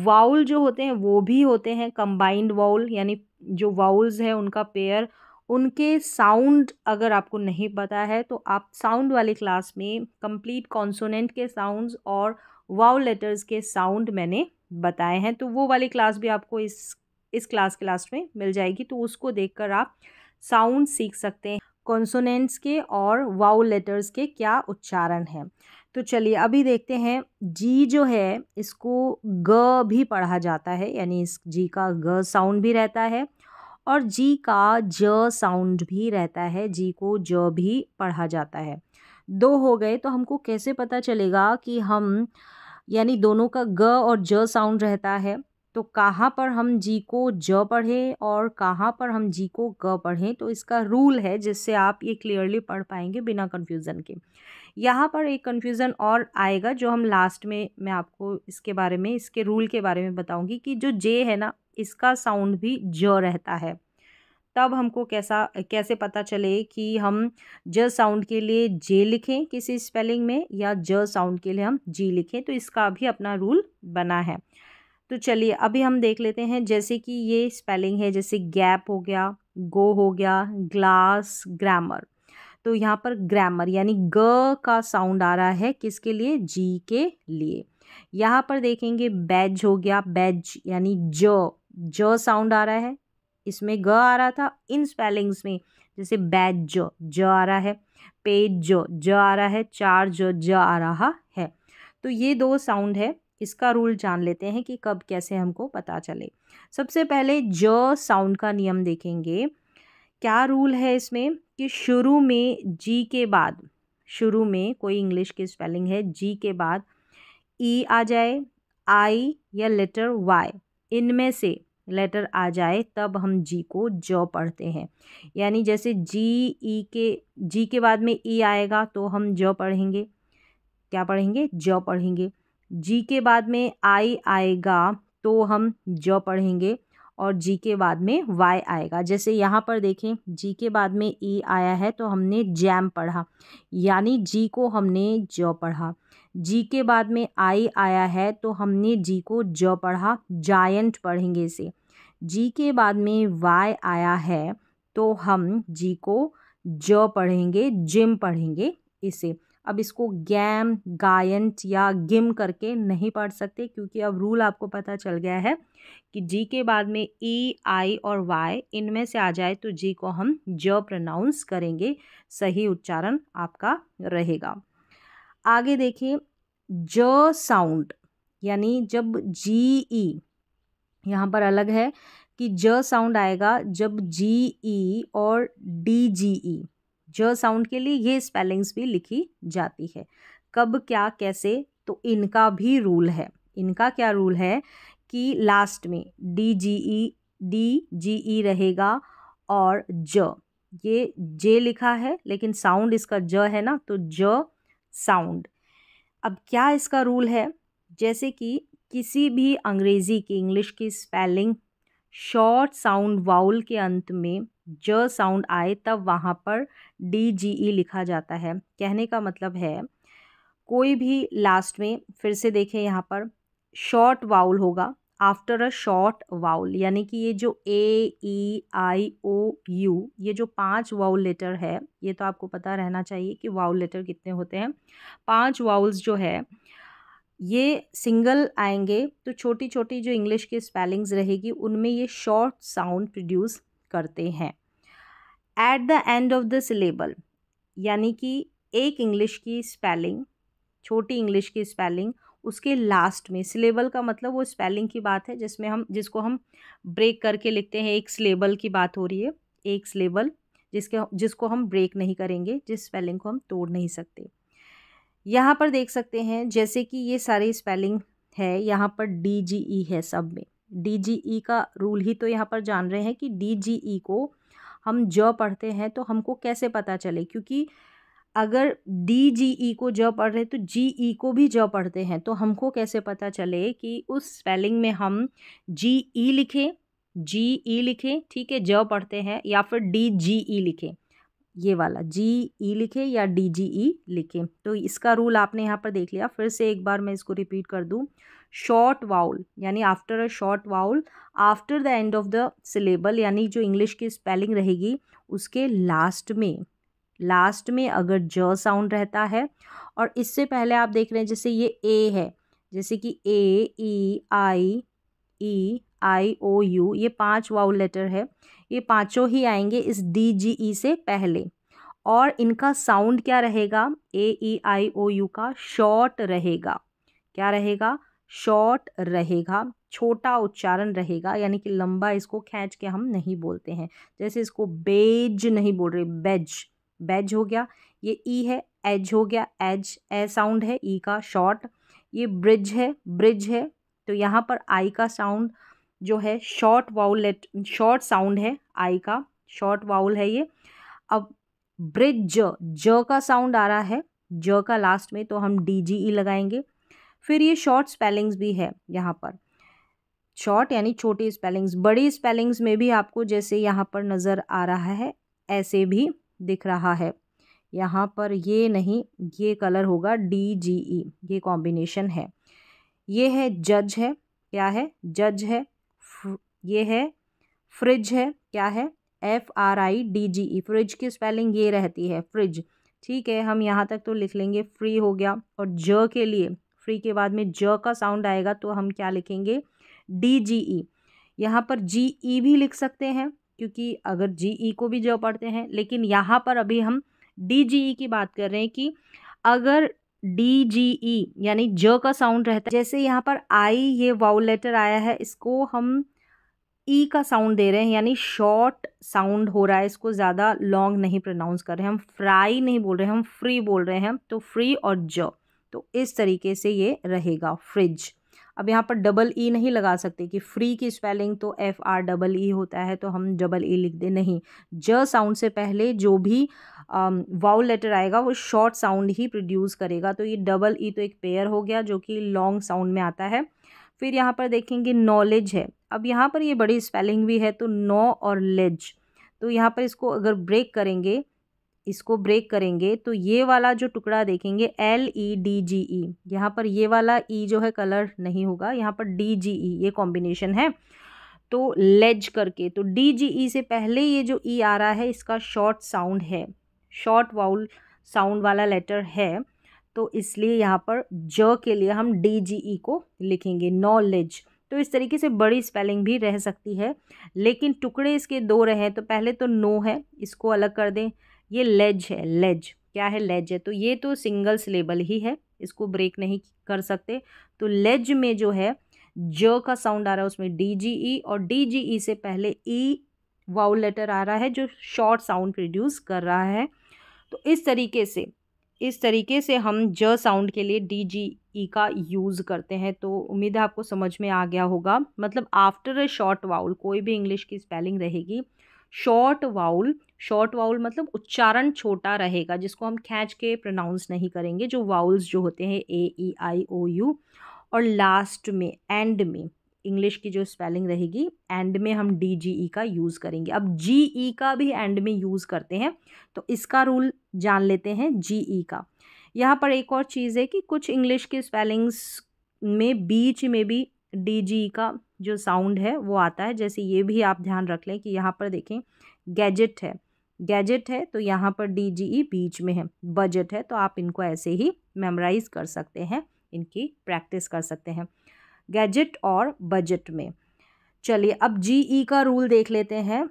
वाउल जो होते हैं वो भी होते हैं कंबाइंड वाउल यानी जो वाउल्स हैं उनका पेयर उनके साउंड अगर आपको नहीं पता है तो आप साउंड वाले क्लास में कंप्लीट कॉन्सोनेंट के साउंड्स और वाव लेटर्स के साउंड मैंने बताए हैं तो वो वाली क्लास भी आपको इस इस क्लास के लास्ट में मिल जाएगी तो उसको देखकर आप साउंड सीख सकते हैं कॉन्सोनेंट्स के और वाउ लेटर्स के क्या उच्चारण हैं तो चलिए अभी देखते हैं जी जो है इसको ग भी पढ़ा जाता है यानी इस जी का ग साउंड भी रहता है और जी का ज साउंड भी रहता है जी को ज भी पढ़ा जाता है दो हो गए तो हमको कैसे पता चलेगा कि हम यानी दोनों का ग और ज साउंड रहता है तो कहाँ पर हम जी को ज पढ़ें और कहाँ पर हम जी को ग पढ़ें तो इसका रूल है जिससे आप ये क्लियरली पढ़ पाएंगे बिना कन्फ्यूज़न के यहाँ पर एक कन्फ्यूज़न और आएगा जो हम लास्ट में मैं आपको इसके बारे में इसके रूल के बारे में बताऊँगी कि जो जे है ना इसका साउंड भी ज रहता है तब हमको कैसा कैसे पता चले कि हम ज साउंड के लिए जे लिखें किसी स्पेलिंग में या ज साउंड के लिए हम जी लिखें तो इसका भी अपना रूल बना है तो चलिए अभी हम देख लेते हैं जैसे कि ये स्पेलिंग है जैसे गैप हो गया गो हो गया ग्लास ग्रामर तो यहाँ पर ग्रामर यानी ग का साउंड आ रहा है किसके लिए जी के लिए यहाँ पर देखेंगे बैज हो गया बैज यानी ज ज साउंड आ रहा है इसमें ग आ रहा था इन स्पेलिंग्स में जैसे बैज ज ज आ रहा है पेज ज ज आ रहा है चार ज ज आ रहा है तो ये दो साउंड है इसका रूल जान लेते हैं कि कब कैसे हमको पता चले सबसे पहले ज साउंड का नियम देखेंगे क्या रूल है इसमें कि शुरू में जी के बाद शुरू में कोई इंग्लिश की स्पेलिंग है जी के बाद ई आ जाए आई या लेटर वाई इनमें से लेटर आ जाए तब हम जी को ज पढ़ते हैं यानी जैसे जी ई के जी के बाद में ई आएगा तो हम ज पढ़ेंगे क्या पढ़ेंगे ज पढ़ेंगे जी के बाद में आई आएगा तो हम ज पढ़ेंगे और जी के बाद में वाई आएगा जैसे यहाँ पर देखें जी के बाद में ई आया है तो हमने जैम पढ़ा यानी जी को हमने ज पढ़ा जी के बाद में आई आया है तो हमने जी को ज पढ़ा जायंट पढ़ेंगे इसे जी के बाद में वाई आया है तो हम जी को ज पढ़ेंगे जिम पढ़ेंगे इसे अब इसको गैम गायंट या गिम करके नहीं पढ़ सकते क्योंकि अब रूल आपको पता चल गया है कि जी के बाद में ई आई और वाई इनमें से आ जाए तो जी को हम ज प्रनाउंस करेंगे सही उच्चारण आपका रहेगा आगे देखिए ज साउंड यानी जब जी ई e यहाँ पर अलग है कि ज साउंड आएगा जब जी ई e और डी जी ई ज साउंड के लिए ये स्पेलिंग्स भी लिखी जाती है कब क्या कैसे तो इनका भी रूल है इनका क्या रूल है कि लास्ट में D G E D G ई रहेगा और ज ये जे लिखा है लेकिन साउंड इसका ज है ना तो ज साउंड अब क्या इसका रूल है जैसे कि किसी भी अंग्रेज़ी की इंग्लिश की स्पेलिंग शॉर्ट साउंड वाउल के अंत में ज साउंड आए तब वहाँ पर डी जी ई लिखा जाता है कहने का मतलब है कोई भी लास्ट में फिर से देखें यहाँ पर शॉर्ट वाउल होगा आफ्टर अ शॉर्ट वाउल यानी कि ये जो ए ई आई ओ यू ये जो पांच वाउल लेटर है ये तो आपको पता रहना चाहिए कि वाउल लेटर कितने होते हैं पांच वाउल्स जो है ये सिंगल आएंगे तो छोटी छोटी जो इंग्लिश की स्पेलिंग्स रहेगी उनमें ये शॉर्ट साउंड प्रोड्यूस करते हैं at the end of the syllable यानी कि एक इंग्लिश की स्पेलिंग छोटी इंग्लिश की स्पेलिंग उसके लास्ट में सिलेबल का मतलब वो स्पेलिंग की बात है जिसमें हम जिसको हम ब्रेक करके लिखते हैं एक सिलेबल की बात हो रही है एक सिलेबल जिसके जिसको हम ब्रेक नहीं करेंगे जिस स्पेलिंग को हम तोड़ नहीं सकते यहाँ पर देख सकते हैं जैसे कि ये सारे स्पेलिंग है यहाँ पर डी जी ई है सब में डी जी ई का रूल ही तो यहाँ पर जान रहे हैं कि डी जी ई को हम ज पढ़ते हैं तो हमको कैसे पता चले क्योंकि अगर डी जी ई को ज पढ़ रहे तो जी ई e को भी ज पढ़ते हैं तो हमको कैसे पता चले कि उस स्पेलिंग में हम जी ई e लिखें जी ई e लिखें ठीक है ज पढ़ते हैं या फिर डी जी ई लिखें ये वाला जी ई लिखें या डी जी ई लिखें तो इसका रूल आपने यहाँ पर देख लिया फिर से एक बार मैं इसको रिपीट कर दूँ शॉर्ट वाउल यानी after a short vowel after the end of the syllable यानी जो इंग्लिश की स्पेलिंग रहेगी उसके लास्ट में लास्ट में अगर ज साउंड रहता है और इससे पहले आप देख रहे हैं जैसे ये ए है जैसे कि ए E I E I O U ये पांच वाउल लेटर है ये पांचों ही आएंगे इस डी जी ई से पहले और इनका साउंड क्या रहेगा ए ई आई ओ यू का शॉर्ट रहेगा क्या रहेगा शॉर्ट रहेगा छोटा उच्चारण रहेगा यानी कि लंबा इसको खींच के हम नहीं बोलते हैं जैसे इसको बेज नहीं बोल रहे बेज बैज हो गया ये ई e है एज हो गया एज ए साउंड है ई e का शॉर्ट ये ब्रिज है ब्रिज है तो यहाँ पर आई का साउंड जो है short vowel letter short sound है आई का शॉर्ट वाउल है ये अब ब्रिज ज का साउंड आ रहा है ज का लास्ट में तो हम डी जी ई लगाएंगे फिर ये शॉर्ट स्पेलिंग्स भी है यहाँ पर शॉर्ट यानी छोटी स्पेलिंग्स बड़ी स्पेलिंग्स में भी आपको जैसे यहाँ पर नज़र आ रहा है ऐसे भी दिख रहा है यहाँ पर ये नहीं ये कलर होगा डी जी ई ये कॉम्बिनेशन है ये है जज है क्या है जज है ये है फ्रिज है क्या है F R I D G E fridge की स्पेलिंग ये रहती है फ्रिज ठीक है हम यहाँ तक तो लिख लेंगे फ्री हो गया और ज के लिए फ्री के बाद में ज का साउंड आएगा तो हम क्या लिखेंगे डी जी ई यहाँ पर जी ई e भी लिख सकते हैं क्योंकि अगर जीई e को भी जो पढ़ते हैं लेकिन यहाँ पर अभी हम डीजीई e की बात कर रहे हैं कि अगर डी जी ई यानी ज का साउंड रहता है जैसे यहाँ पर आई ये वाउ लेटर आया है इसको हम ई e का साउंड दे रहे हैं यानी शॉर्ट साउंड हो रहा है इसको ज़्यादा लॉन्ग नहीं प्रोनाउंस कर रहे हैं हम फ्राई नहीं बोल रहे हैं हम फ्री बोल रहे हैं तो फ्री और ज तो इस तरीके से ये रहेगा फ्रिज अब यहाँ पर डबल ई e नहीं लगा सकते कि फ्री की स्पेलिंग तो एफ़ आर डबल ई होता है तो हम डबल ई e लिख दें नहीं ज साउंड से पहले जो भी वाउल लेटर आएगा वो शॉर्ट साउंड ही प्रोड्यूस करेगा तो ये डबल ई e तो एक पेयर हो गया जो कि लॉन्ग साउंड में आता है फिर यहाँ पर देखेंगे नॉलेज है अब यहाँ पर ये बड़ी स्पेलिंग भी है तो नो और लेज तो यहाँ पर इसको अगर ब्रेक करेंगे इसको ब्रेक करेंगे तो ये वाला जो टुकड़ा देखेंगे एल ई डी जी ई यहाँ पर ये वाला ई e जो है कलर नहीं होगा यहाँ पर डी जी ई ये कॉम्बिनेशन है तो लेज करके तो डी जी ई से पहले ये जो ई e आ रहा है इसका शॉर्ट साउंड है शॉर्ट वाउल साउंड वाला लेटर है तो इसलिए यहाँ पर ज के लिए हम डी जी ई को लिखेंगे नॉलेज तो इस तरीके से बड़ी स्पेलिंग भी रह सकती है लेकिन टुकड़े इसके दो रहे तो पहले तो नो है इसको अलग कर दें ये लेज है लेज क्या है लेज है तो ये तो सिंगल सिलेबल ही है इसको ब्रेक नहीं कर सकते तो लेज में जो है ज का साउंड आ रहा है उसमें डी जी ई और डी जी ई से पहले ई वाउ लेटर आ रहा है जो शॉर्ट साउंड प्रोड्यूस कर रहा है तो इस तरीके से इस तरीके से हम ज साउंड के लिए डी जी ई का यूज़ करते हैं तो उम्मीद है आपको समझ में आ गया होगा मतलब आफ्टर अ शॉर्ट वाउल कोई भी इंग्लिश की स्पेलिंग रहेगी शॉर्ट वाउल शॉर्ट वाउल मतलब उच्चारण छोटा रहेगा जिसको हम खींच के प्रोनाउंस नहीं करेंगे जो वाउल्स जो होते हैं A E I O U और लास्ट में एंड में इंग्लिश की जो स्पेलिंग रहेगी एंड में हम डी जी ई का यूज़ करेंगे अब जी ई e का भी एंड में यूज़ करते हैं तो इसका रूल जान लेते हैं जी ई e का यहाँ पर एक और चीज़ है कि कुछ इंग्लिश की स्पेलिंग्स में बीच में भी डी जी ई का जो साउंड है वो आता है जैसे ये भी आप ध्यान रख लें कि यहाँ पर देखें गैजेट है गैजेट है तो यहाँ पर डी जी ई बीच में है बजट है तो आप इनको ऐसे ही मेमोराइज कर सकते हैं इनकी प्रैक्टिस कर सकते हैं गैजेट और बजट में चलिए अब जी ई e का रूल देख लेते हैं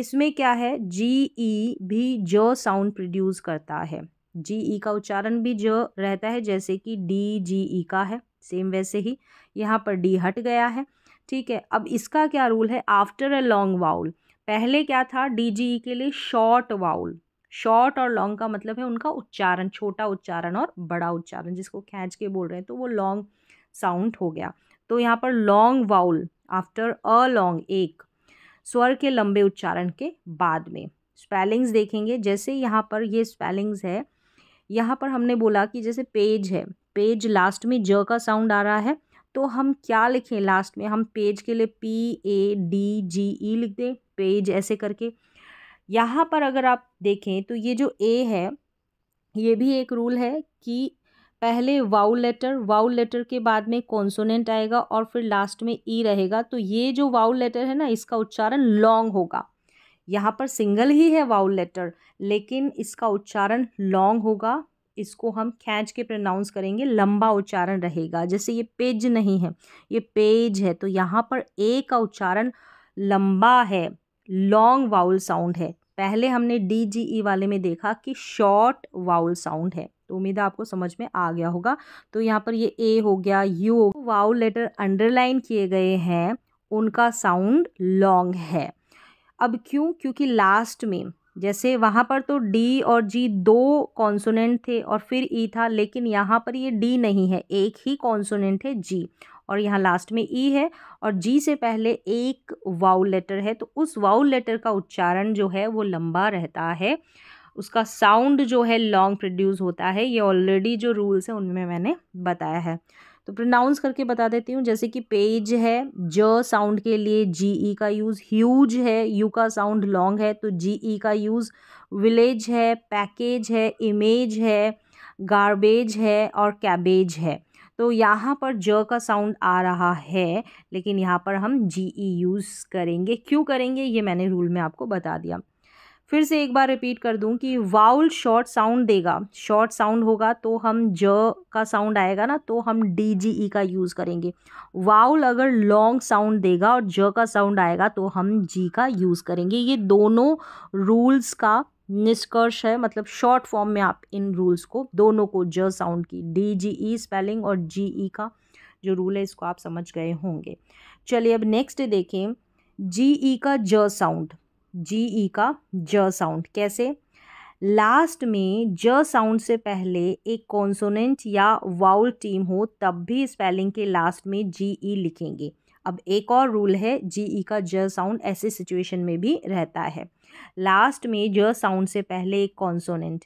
इसमें क्या है जी ई e भी ज साउंड प्रोड्यूस करता है जी ई e का उच्चारण भी ज रहता है जैसे कि डी जी ई का है सेम वैसे ही यहाँ पर डी हट गया है ठीक है अब इसका क्या रूल है आफ्टर अ लॉन्ग वाउल पहले क्या था ई e के लिए शॉर्ट वाउल शॉर्ट और लॉन्ग का मतलब है उनका उच्चारण छोटा उच्चारण और बड़ा उच्चारण जिसको खींच के बोल रहे हैं तो वो लॉन्ग साउंड हो गया तो यहाँ पर long vowel after a long एक स्वर के लंबे उच्चारण के बाद में स्पेलिंग्स देखेंगे जैसे यहाँ पर ये स्पेलिंग्स है यहाँ पर हमने बोला कि जैसे पेज है पेज लास्ट में ज का साउंड आ रहा है तो हम क्या लिखें लास्ट में हम पेज के लिए पी ए डी जी ई लिख दें पेज ऐसे करके यहाँ पर अगर आप देखें तो ये जो ए है ये भी एक रूल है कि पहले वाउ लेटर वाउ लेटर के बाद में कॉन्सोनेंट आएगा और फिर लास्ट में ई e रहेगा तो ये जो वाउ लेटर है ना इसका उच्चारण लॉन्ग होगा यहाँ पर सिंगल ही है वाउ लेटर लेकिन इसका उच्चारण लॉन्ग होगा इसको हम खींच के प्रोनाउंस करेंगे लंबा उच्चारण रहेगा जैसे ये पेज नहीं है ये पेज है तो यहाँ पर ए का उच्चारण लंबा है लॉन्ग वाउल साउंड है पहले हमने डी जी ई वाले में देखा कि शॉर्ट वाउल साउंड है तो उम्मीद है आपको समझ में आ गया होगा तो यहाँ पर ये ए हो गया यू हो वाउल लेटर अंडरलाइन किए गए हैं उनका साउंड लॉन्ग है अब क्यों क्योंकि लास्ट में जैसे वहाँ पर तो डी और जी दो कॉन्सोनेंट थे और फिर ई e था लेकिन यहाँ पर ये डी नहीं है एक ही कॉन्सोनेंट है जी और यहाँ लास्ट में ई e है और जी से पहले एक वाउल लेटर है तो उस वाउ लेटर का उच्चारण जो है वो लंबा रहता है उसका साउंड जो है लॉन्ग प्रोड्यूस होता है ये ऑलरेडी जो रूल्स हैं उनमें मैंने बताया है तो प्रोनाउंस करके बता देती हूँ जैसे कि पेज है ज साउंड के लिए जी ई e का यूज़ ह्यूज है यू का साउंड लॉन्ग है तो जी ई e का यूज़ विलेज है पैकेज है इमेज है गार्बेज है और कैबेज है तो यहाँ पर ज का साउंड आ रहा है लेकिन यहाँ पर हम जी ई यूज़ करेंगे क्यों करेंगे ये मैंने रूल में आपको बता दिया फिर से एक बार रिपीट कर दूं कि वाउल शॉर्ट साउंड देगा शॉर्ट साउंड होगा तो हम ज का साउंड आएगा ना तो हम डी जी ई का यूज़ करेंगे वाउल अगर लॉन्ग साउंड देगा और ज का साउंड आएगा तो हम जी का यूज़ करेंगे ये दोनों रूल्स का निष्कर्ष है मतलब शॉर्ट फॉर्म में आप इन रूल्स को दोनों को ज साउंड की डी जी ई स्पेलिंग और जी ई e का जो रूल है इसको आप समझ गए होंगे चलिए अब नेक्स्ट देखें जी ई e का ज साउंड जी ई e का ज साउंड कैसे लास्ट में ज साउंड से पहले एक कॉन्सोनेंट या वाउल टीम हो तब भी स्पेलिंग के लास्ट में जी ई e लिखेंगे अब एक और रूल है जी ई e का ज साउंड ऐसे सिचुएशन में भी रहता है लास्ट में ज साउंड से पहले एक कॉन्सोनेंट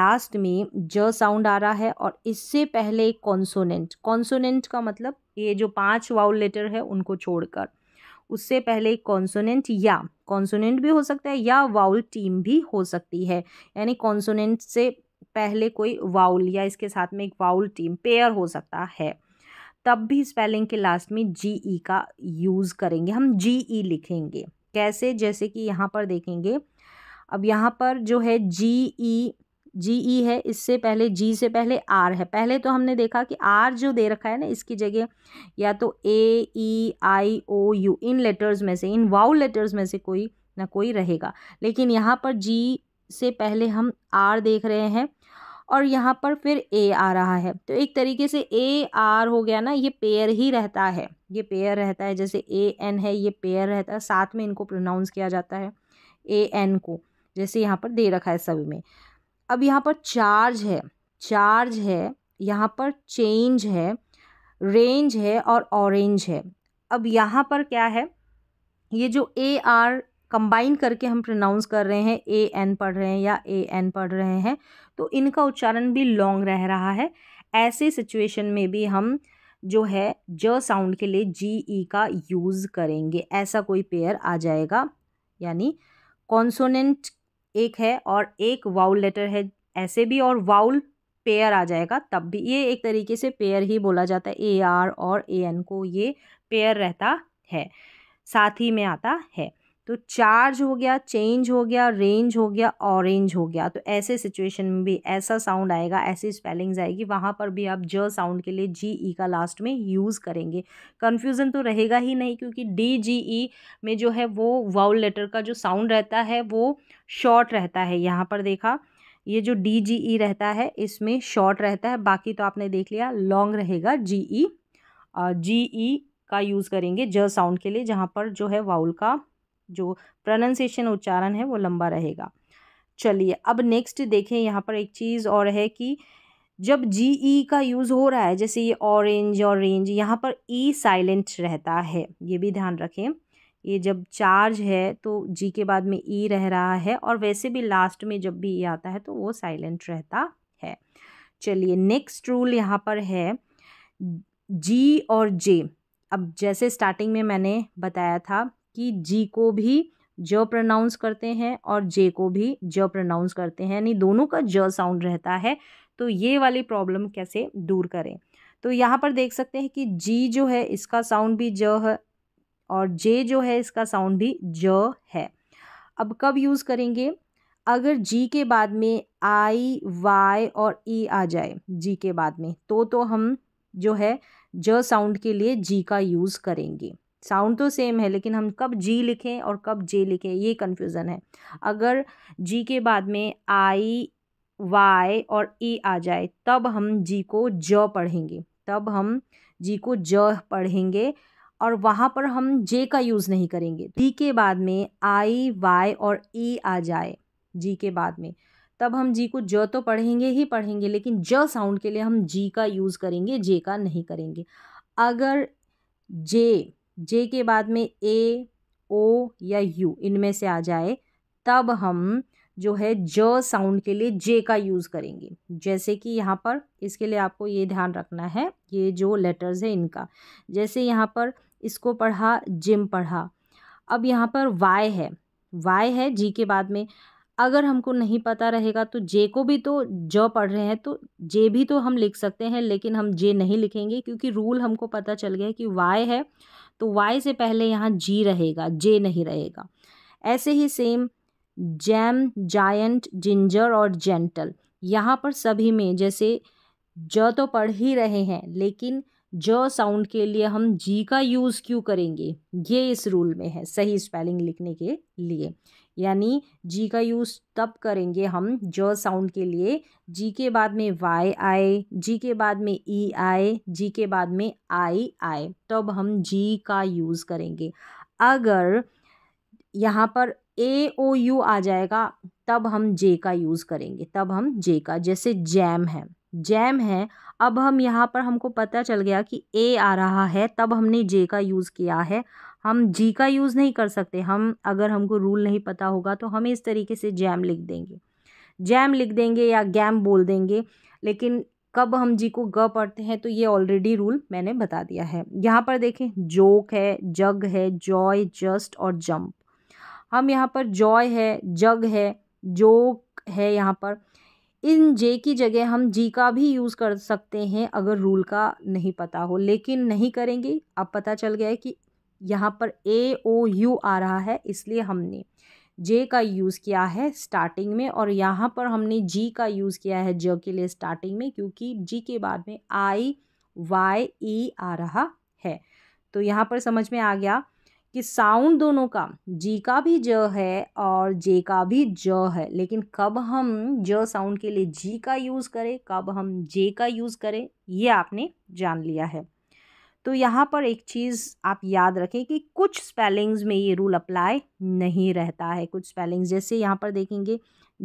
लास्ट में ज साउंड आ रहा है और इससे पहले एक कॉन्सोनेंट कॉन्सोनेंट का मतलब ये जो पांच वाउल लेटर है उनको छोड़कर उससे पहले कॉन्सोनेंट या कॉन्सोनेंट भी हो सकता है या वाउल टीम भी हो सकती है यानी कॉन्सोनेंट से पहले कोई वाउल या इसके साथ में एक वाउल टीम पेयर हो सकता है तब भी स्पेलिंग के लास्ट में जी ई e का यूज़ करेंगे हम जी ई e लिखेंगे कैसे जैसे कि यहाँ पर देखेंगे अब यहाँ पर जो है जी ई e जी ई e है इससे पहले जी से पहले आर है पहले तो हमने देखा कि आर जो दे रखा है ना इसकी जगह या तो ए E I O U in letters में से इन वाउ लेटर्स में से कोई ना कोई रहेगा लेकिन यहाँ पर जी से पहले हम आर देख रहे हैं और यहाँ पर फिर ए आ रहा है तो एक तरीके से ए आर हो गया ना ये पेयर ही रहता है ये पेयर रहता है जैसे ए एन है ये पेयर रहता है साथ में इनको प्रोनाउंस किया जाता है ए एन को जैसे यहाँ पर दे रखा है सभी में अब यहाँ पर चार्ज है चार्ज है यहाँ पर चेंज है रेंज है और ऑरेंज है अब यहाँ पर क्या है ये जो ए आर कंबाइन करके हम प्रोनाउंस कर रहे हैं ए एन पढ़ रहे हैं या ए एन पढ़ रहे हैं तो इनका उच्चारण भी लॉन्ग रह रहा है ऐसे सिचुएशन में भी हम जो है ज साउंड के लिए जी ई e का यूज़ करेंगे ऐसा कोई पेयर आ जाएगा यानी कॉन्सोनेंट एक है और एक वाउल लेटर है ऐसे भी और वाउल पेयर आ जाएगा तब भी ये एक तरीके से पेयर ही बोला जाता है ए आर और ए एन को ये पेयर रहता है साथ ही में आता है तो चार्ज हो गया चेंज हो गया रेंज हो गया ऑरेंज हो गया तो ऐसे सिचुएशन में भी ऐसा साउंड आएगा ऐसी स्पेलिंग्स आएगी वहाँ पर भी आप ज साउंड के लिए जी ई e का लास्ट में यूज़ करेंगे कन्फ्यूज़न तो रहेगा ही नहीं क्योंकि डी जी ई में जो है वो वाउल लेटर का जो साउंड रहता है वो शॉर्ट रहता है यहाँ पर देखा ये जो डी जी ई रहता है इसमें शॉर्ट रहता है बाकी तो आपने देख लिया लॉन्ग रहेगा जी ई जी ई का यूज़ करेंगे ज साउंड के लिए जहाँ पर जो है वाउल का जो प्रोनाउंसिएशन उच्चारण है वो लंबा रहेगा चलिए अब नेक्स्ट देखें यहाँ पर एक चीज़ और है कि जब जी ई e का यूज़ हो रहा है जैसे ये ऑरेंज और रेंज यहाँ पर ई e साइलेंट रहता है ये भी ध्यान रखें ये जब चार्ज है तो जी के बाद में ई e रह रहा है और वैसे भी लास्ट में जब भी ये आता है तो वो साइलेंट रहता है चलिए नेक्स्ट रूल यहाँ पर है जी और जे अब जैसे स्टार्टिंग में मैंने बताया था कि जी को भी ज प्रोनाउंस करते हैं और जे को भी ज प्रोनाउंस करते हैं यानी दोनों का ज साउंड रहता है तो ये वाली प्रॉब्लम कैसे दूर करें तो यहाँ पर देख सकते हैं कि जी जो है इसका साउंड भी ज है और जे जो है इसका साउंड भी ज है अब कब यूज़ करेंगे अगर जी के बाद में आई वाई और ई e आ जाए जी के बाद में तो तो हम जो है ज साउंड के लिए जी का यूज़ करेंगे साउंड तो सेम है लेकिन हम कब जी लिखें और कब जे लिखें ये कन्फ्यूज़न है अगर जी के बाद में आई वाई और ए आ जाए तब हम जी को ज पढ़ेंगे तब हम जी को ज पढ़ेंगे और वहाँ पर हम जे का यूज़ नहीं करेंगे जी के बाद में आई वाई और ए आ जाए जी के बाद में तब हम जी को ज तो पढ़ेंगे ही पढ़ेंगे लेकिन ज साउंड के लिए हम जी का यूज़ करेंगे जे का नहीं करेंगे अगर जे जे के बाद में ए ओ या यू इनमें से आ जाए तब हम जो है ज साउंड के लिए जे का यूज़ करेंगे जैसे कि यहाँ पर इसके लिए आपको ये ध्यान रखना है ये जो लेटर्स है इनका जैसे यहाँ पर इसको पढ़ा जिम पढ़ा अब यहाँ पर वाई है वाई है जी के बाद में अगर हमको नहीं पता रहेगा तो जे को भी तो ज पढ़ रहे हैं तो जे भी तो हम लिख सकते हैं लेकिन हम जे नहीं लिखेंगे क्योंकि रूल हमको पता चल गया है कि वाई है तो वाई से पहले यहाँ जी रहेगा जे नहीं रहेगा ऐसे ही सेम जैम जायंट जिंजर और जेंटल यहाँ पर सभी में जैसे ज तो पढ़ ही रहे हैं लेकिन ज साउंड के लिए हम जी का यूज़ क्यों करेंगे ये इस रूल में है सही स्पेलिंग लिखने के लिए यानी जी का यूज़ तब करेंगे हम ज साउंड के लिए जी के बाद में वाई आए जी के बाद में ई e आए जी के बाद में आई आए तब हम जी का यूज़ करेंगे अगर यहाँ पर ए ओ यू आ जाएगा तब हम जे का यूज़ करेंगे तब हम जे का जैसे जैम है जैम है अब हम यहाँ पर हमको पता चल गया कि ए आ रहा है तब हमने जे का यूज़ किया है हम जी का यूज़ नहीं कर सकते हम अगर हमको रूल नहीं पता होगा तो हमें इस तरीके से जैम लिख देंगे जैम लिख देंगे या गैम बोल देंगे लेकिन कब हम जी को ग पढ़ते हैं तो ये ऑलरेडी रूल मैंने बता दिया है यहाँ पर देखें जोक है जग है जॉय जस्ट और जम्प हम यहाँ पर जॉय है जग है जोक है यहाँ पर इन जे की जगह हम जी का भी यूज़ कर सकते हैं अगर रूल का नहीं पता हो लेकिन नहीं करेंगे अब पता चल गया है कि यहाँ पर ए ओ यू आ रहा है इसलिए हमने जे का यूज़ किया है स्टार्टिंग में और यहाँ पर हमने जी का यूज़ किया है ज के लिए स्टार्टिंग में क्योंकि जी के बाद में आई वाई ई आ रहा है तो यहाँ पर समझ में आ गया कि साउंड दोनों का जी का भी ज है और जे का भी ज है लेकिन कब हम ज साउंड के लिए जी का यूज़ करें कब हम जे का यूज़ करें ये आपने जान लिया है तो यहाँ पर एक चीज़ आप याद रखें कि कुछ स्पेलिंग्स में ये रूल अप्लाई नहीं रहता है कुछ स्पेलिंग्स जैसे यहाँ पर देखेंगे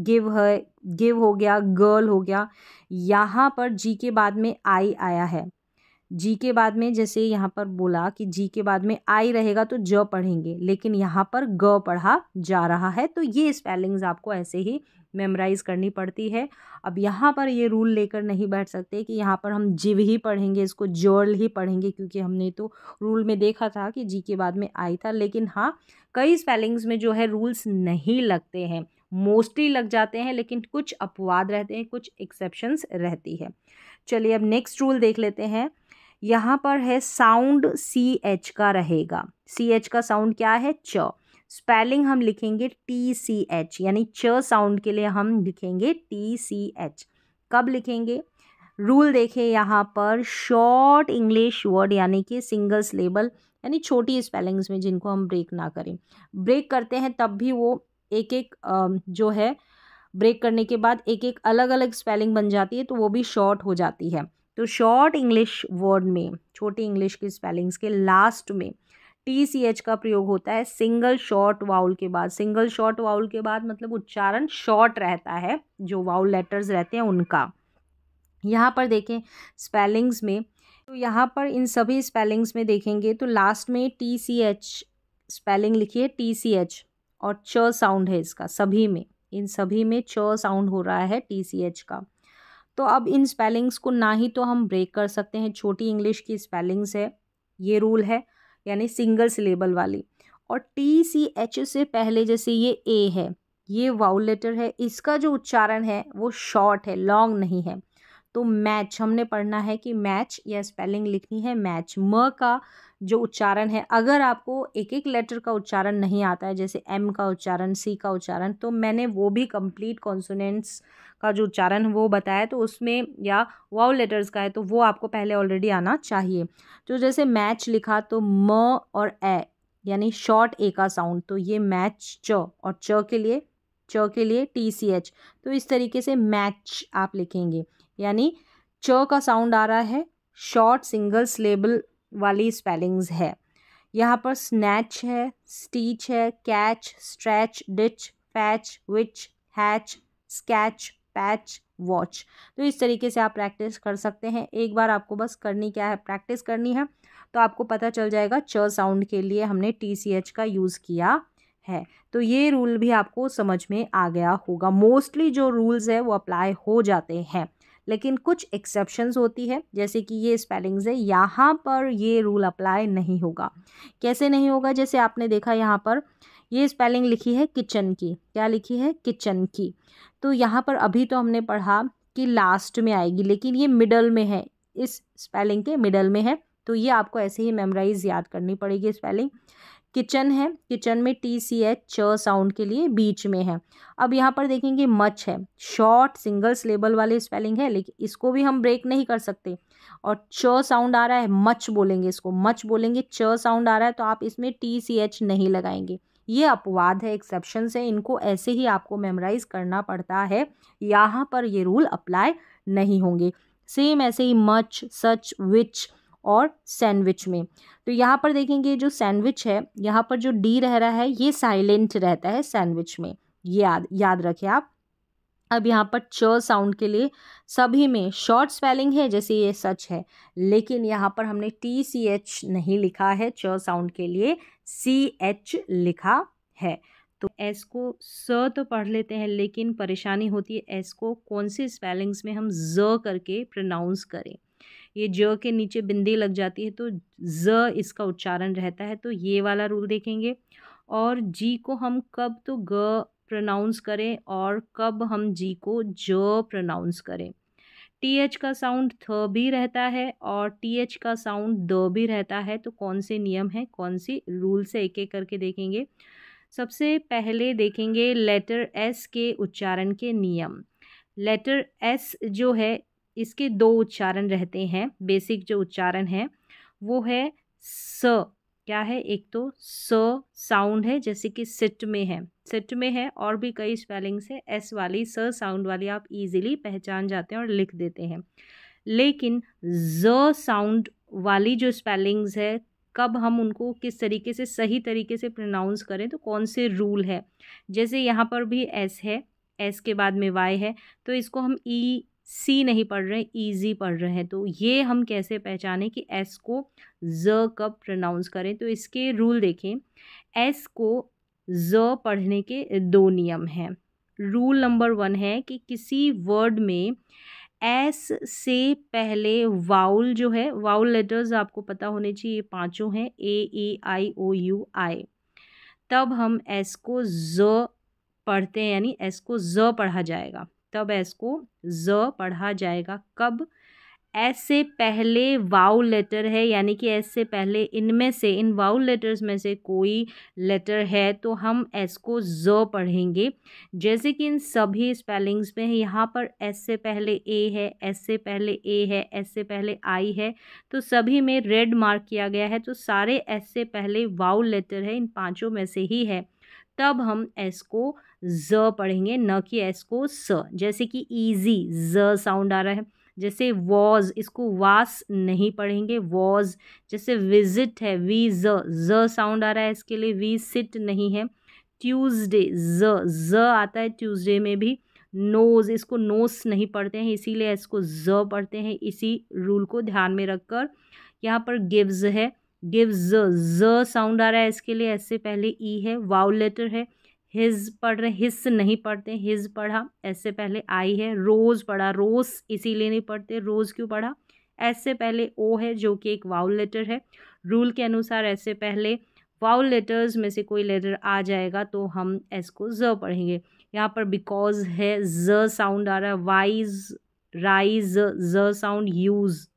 गिव है गिव हो गया गर्ल हो गया यहाँ पर जी के बाद में आई आया है जी के बाद में जैसे यहाँ पर बोला कि जी के बाद में आई रहेगा तो ज पढ़ेंगे लेकिन यहाँ पर ग पढ़ा जा रहा है तो ये स्पेलिंग्स आपको ऐसे ही मेमोराइज़ करनी पड़ती है अब यहाँ पर ये रूल लेकर नहीं बैठ सकते कि यहाँ पर हम जिव ही पढ़ेंगे इसको जर्ल ही पढ़ेंगे क्योंकि हमने तो रूल में देखा था कि जी के बाद में आई था लेकिन हाँ कई स्पेलिंग्स में जो है रूल्स नहीं लगते हैं मोस्टली लग जाते हैं लेकिन कुछ अपवाद रहते हैं कुछ एक्सेप्शंस रहती है चलिए अब नेक्स्ट रूल देख लेते हैं यहाँ पर है साउंड सी एच का रहेगा सी एच का साउंड क्या है च स्पेलिंग हम लिखेंगे टी सी एच यानी च साउंड के लिए हम लिखेंगे टी सी एच कब लिखेंगे रूल देखें यहाँ पर शॉर्ट इंग्लिश वर्ड यानी कि सिंगल सिलेबल यानी छोटी स्पेलिंग्स में जिनको हम ब्रेक ना करें ब्रेक करते हैं तब भी वो एक एक जो है ब्रेक करने के बाद एक एक अलग अलग स्पेलिंग बन जाती है तो वो भी शॉर्ट हो जाती है तो शॉर्ट इंग्लिश वर्ड में छोटी इंग्लिश की स्पेलिंग्स के लास्ट में टी सी एच का प्रयोग होता है सिंगल शॉर्ट वाउल के बाद सिंगल शॉर्ट वाउल के बाद मतलब उच्चारण शॉर्ट रहता है जो वाउल लेटर्स रहते हैं उनका यहाँ पर देखें स्पेलिंग्स में तो यहाँ पर इन सभी स्पेलिंग्स में देखेंगे तो लास्ट में टी सी एच स्पेलिंग लिखिए टी सी एच और च साउंड है इसका सभी में इन सभी में च साउंड हो रहा है टी सी एच का तो अब इन स्पेलिंग्स को ना ही तो हम ब्रेक कर सकते हैं छोटी इंग्लिश की स्पेलिंग्स है ये रूल है यानी सिंगल सिलेबल वाली और टी सी एच से पहले जैसे ये ए है ये वाउल लेटर है इसका जो उच्चारण है वो शॉर्ट है लॉन्ग नहीं है तो मैच हमने पढ़ना है कि मैच या स्पेलिंग लिखनी है मैच म का जो उच्चारण है अगर आपको एक एक लेटर का उच्चारण नहीं आता है जैसे एम का उच्चारण सी का उच्चारण तो मैंने वो भी कंप्लीट कॉन्सोनेंट्स का जो उच्चारण वो बताया तो उसमें या वाओ लेटर्स का है तो वो आपको पहले ऑलरेडी आना चाहिए तो जैसे मैच लिखा तो म और ए यानी शॉर्ट ए का साउंड तो ये मैच च और च के लिए च के लिए टी सी एच तो इस तरीके से मैच आप लिखेंगे यानी च का साउंड आ रहा है शॉर्ट सिंगल स्लेबल वाली स्पेलिंग्स है यहाँ पर स्नैच है स्टीच है catch stretch ditch patch witch hatch sketch patch watch तो इस तरीके से आप प्रैक्टिस कर सकते हैं एक बार आपको बस करनी क्या है प्रैक्टिस करनी है तो आपको पता चल जाएगा च साउंड के लिए हमने टी सी एच का यूज़ किया है तो ये रूल भी आपको समझ में आ गया होगा मोस्टली जो रूल्स है वो अप्लाई हो जाते हैं लेकिन कुछ एक्सेप्शन होती है जैसे कि ये स्पेलिंग्स है यहाँ पर ये रूल अप्लाई नहीं होगा कैसे नहीं होगा जैसे आपने देखा यहाँ पर ये स्पेलिंग लिखी है किचन की क्या लिखी है किचन की तो यहाँ पर अभी तो हमने पढ़ा कि लास्ट में आएगी लेकिन ये मिडल में है इस स्पेलिंग के मिडल में है तो ये आपको ऐसे ही मेमोराइज याद करनी पड़ेगी स्पेलिंग किचन है किचन में टी सी एच च साउंड के लिए बीच में है अब यहाँ पर देखेंगे मच है शॉर्ट सिंगल सिलेबल वाले स्पेलिंग है लेकिन इसको भी हम ब्रेक नहीं कर सकते और च साउंड आ रहा है मच बोलेंगे इसको मच बोलेंगे च साउंड आ रहा है तो आप इसमें टी सी एच नहीं लगाएंगे ये अपवाद है एक्सेप्शन है इनको ऐसे ही आपको मेमोराइज करना पड़ता है यहाँ पर ये रूल अप्लाई नहीं होंगे सेम ऐसे ही मच सच विच और सैंडविच में तो यहाँ पर देखेंगे जो सैंडविच है यहाँ पर जो डी रह रहा है ये साइलेंट रहता है सैंडविच में ये याद याद रखें आप अब यहाँ पर च साउंड के लिए सभी में शॉर्ट स्पेलिंग है जैसे ये सच है लेकिन यहाँ पर हमने टी सी एच नहीं लिखा है च साउंड के लिए सी एच लिखा है तो एस को स तो पढ़ लेते हैं लेकिन परेशानी होती है एस को कौन से स्पेलिंग्स में हम ज करके प्रोनाउंस करें ये ज के नीचे बिंदी लग जाती है तो ज इसका उच्चारण रहता है तो ये वाला रूल देखेंगे और जी को हम कब तो ग प्रोनाउंस करें और कब हम जी को ज प्रोनाउंस करें टी एच का साउंड थ भी रहता है और टी एच का साउंड द भी रहता है तो कौन से नियम है कौन सी रूल से एक एक करके देखेंगे सबसे पहले देखेंगे लेटर एस के उच्चारण के नियम लेटर एस जो है इसके दो उच्चारण रहते हैं बेसिक जो उच्चारण है वो है स क्या है एक तो स साउंड है जैसे कि सिट में है सिट में है और भी कई स्पेलिंग्स है एस वाली स साउंड वाली आप इजीली पहचान जाते हैं और लिख देते हैं लेकिन ज साउंड वाली जो स्पेलिंग्स है कब हम उनको किस तरीके से सही तरीके से प्रोनाउंस करें तो कौन से रूल है जैसे यहाँ पर भी एस है एस के बाद में वाई है तो इसको हम ई e, सी नहीं पढ़ रहे हैं ईजी पढ़ रहे हैं तो ये हम कैसे पहचाने कि एस को ज कब प्रोनाउंस करें तो इसके रूल देखें एस को ज पढ़ने के दो नियम हैं रूल नंबर वन है कि किसी वर्ड में एस से पहले वाउल जो है वाउल लेटर्स आपको पता होने चाहिए पांचों हैं ए ए आई ओ यू आई तब हम एस को ज पढ़ते हैं यानी एस को ज पढ़ा जाएगा तब इसको ज पढ़ा जाएगा कब ऐसे पहले वाउ लेटर है यानी कि ऐसे पहले इनमें से इन वाउ लेटर्स में से कोई लेटर है तो हम एस को ज पढ़ेंगे जैसे कि इन सभी स्पेलिंग्स में यहाँ पर एस से पहले ए है एस से पहले ए है एस से पहले आई है तो सभी में रेड मार्क किया गया है तो सारे एस से पहले वाउ लेटर है इन पाँचों में से ही है तब हम एस को ज पढ़ेंगे न कि एस को स जैसे कि ईजी ज साउंड आ रहा है जैसे वॉज इसको वास नहीं पढ़ेंगे वॉज जैसे विजिट है वी ज ज साउंड आ रहा है इसके लिए वी सिट नहीं है ट्यूज़डे ज ज आता है ट्यूज़डे में भी नोज इसको नोस नहीं पढ़ते हैं इसीलिए इसको ज पढ़ते हैं इसी रूल को ध्यान में रखकर यहाँ पर गिव्स है गिव्स ज ज साउंड आ रहा है इसके लिए ऐसे पहले ई e है वाउ लेटर है हिज पढ़ रहे हिस नहीं पढ़ते हिज पढ़ा ऐसे पहले आई है रोज़ पढ़ा रोज़ इसीलिए नहीं पढ़ते रोज़ क्यों पढ़ा ऐसे पहले ओ है जो कि एक वाउल लेटर है रूल के अनुसार ऐसे पहले वाउल लेटर्स में से कोई लेटर आ जाएगा तो हम एस को ज पढ़ेंगे यहाँ पर बिकॉज है ज साउंड आ रहा है वाइज राइज ज साउंड यूज़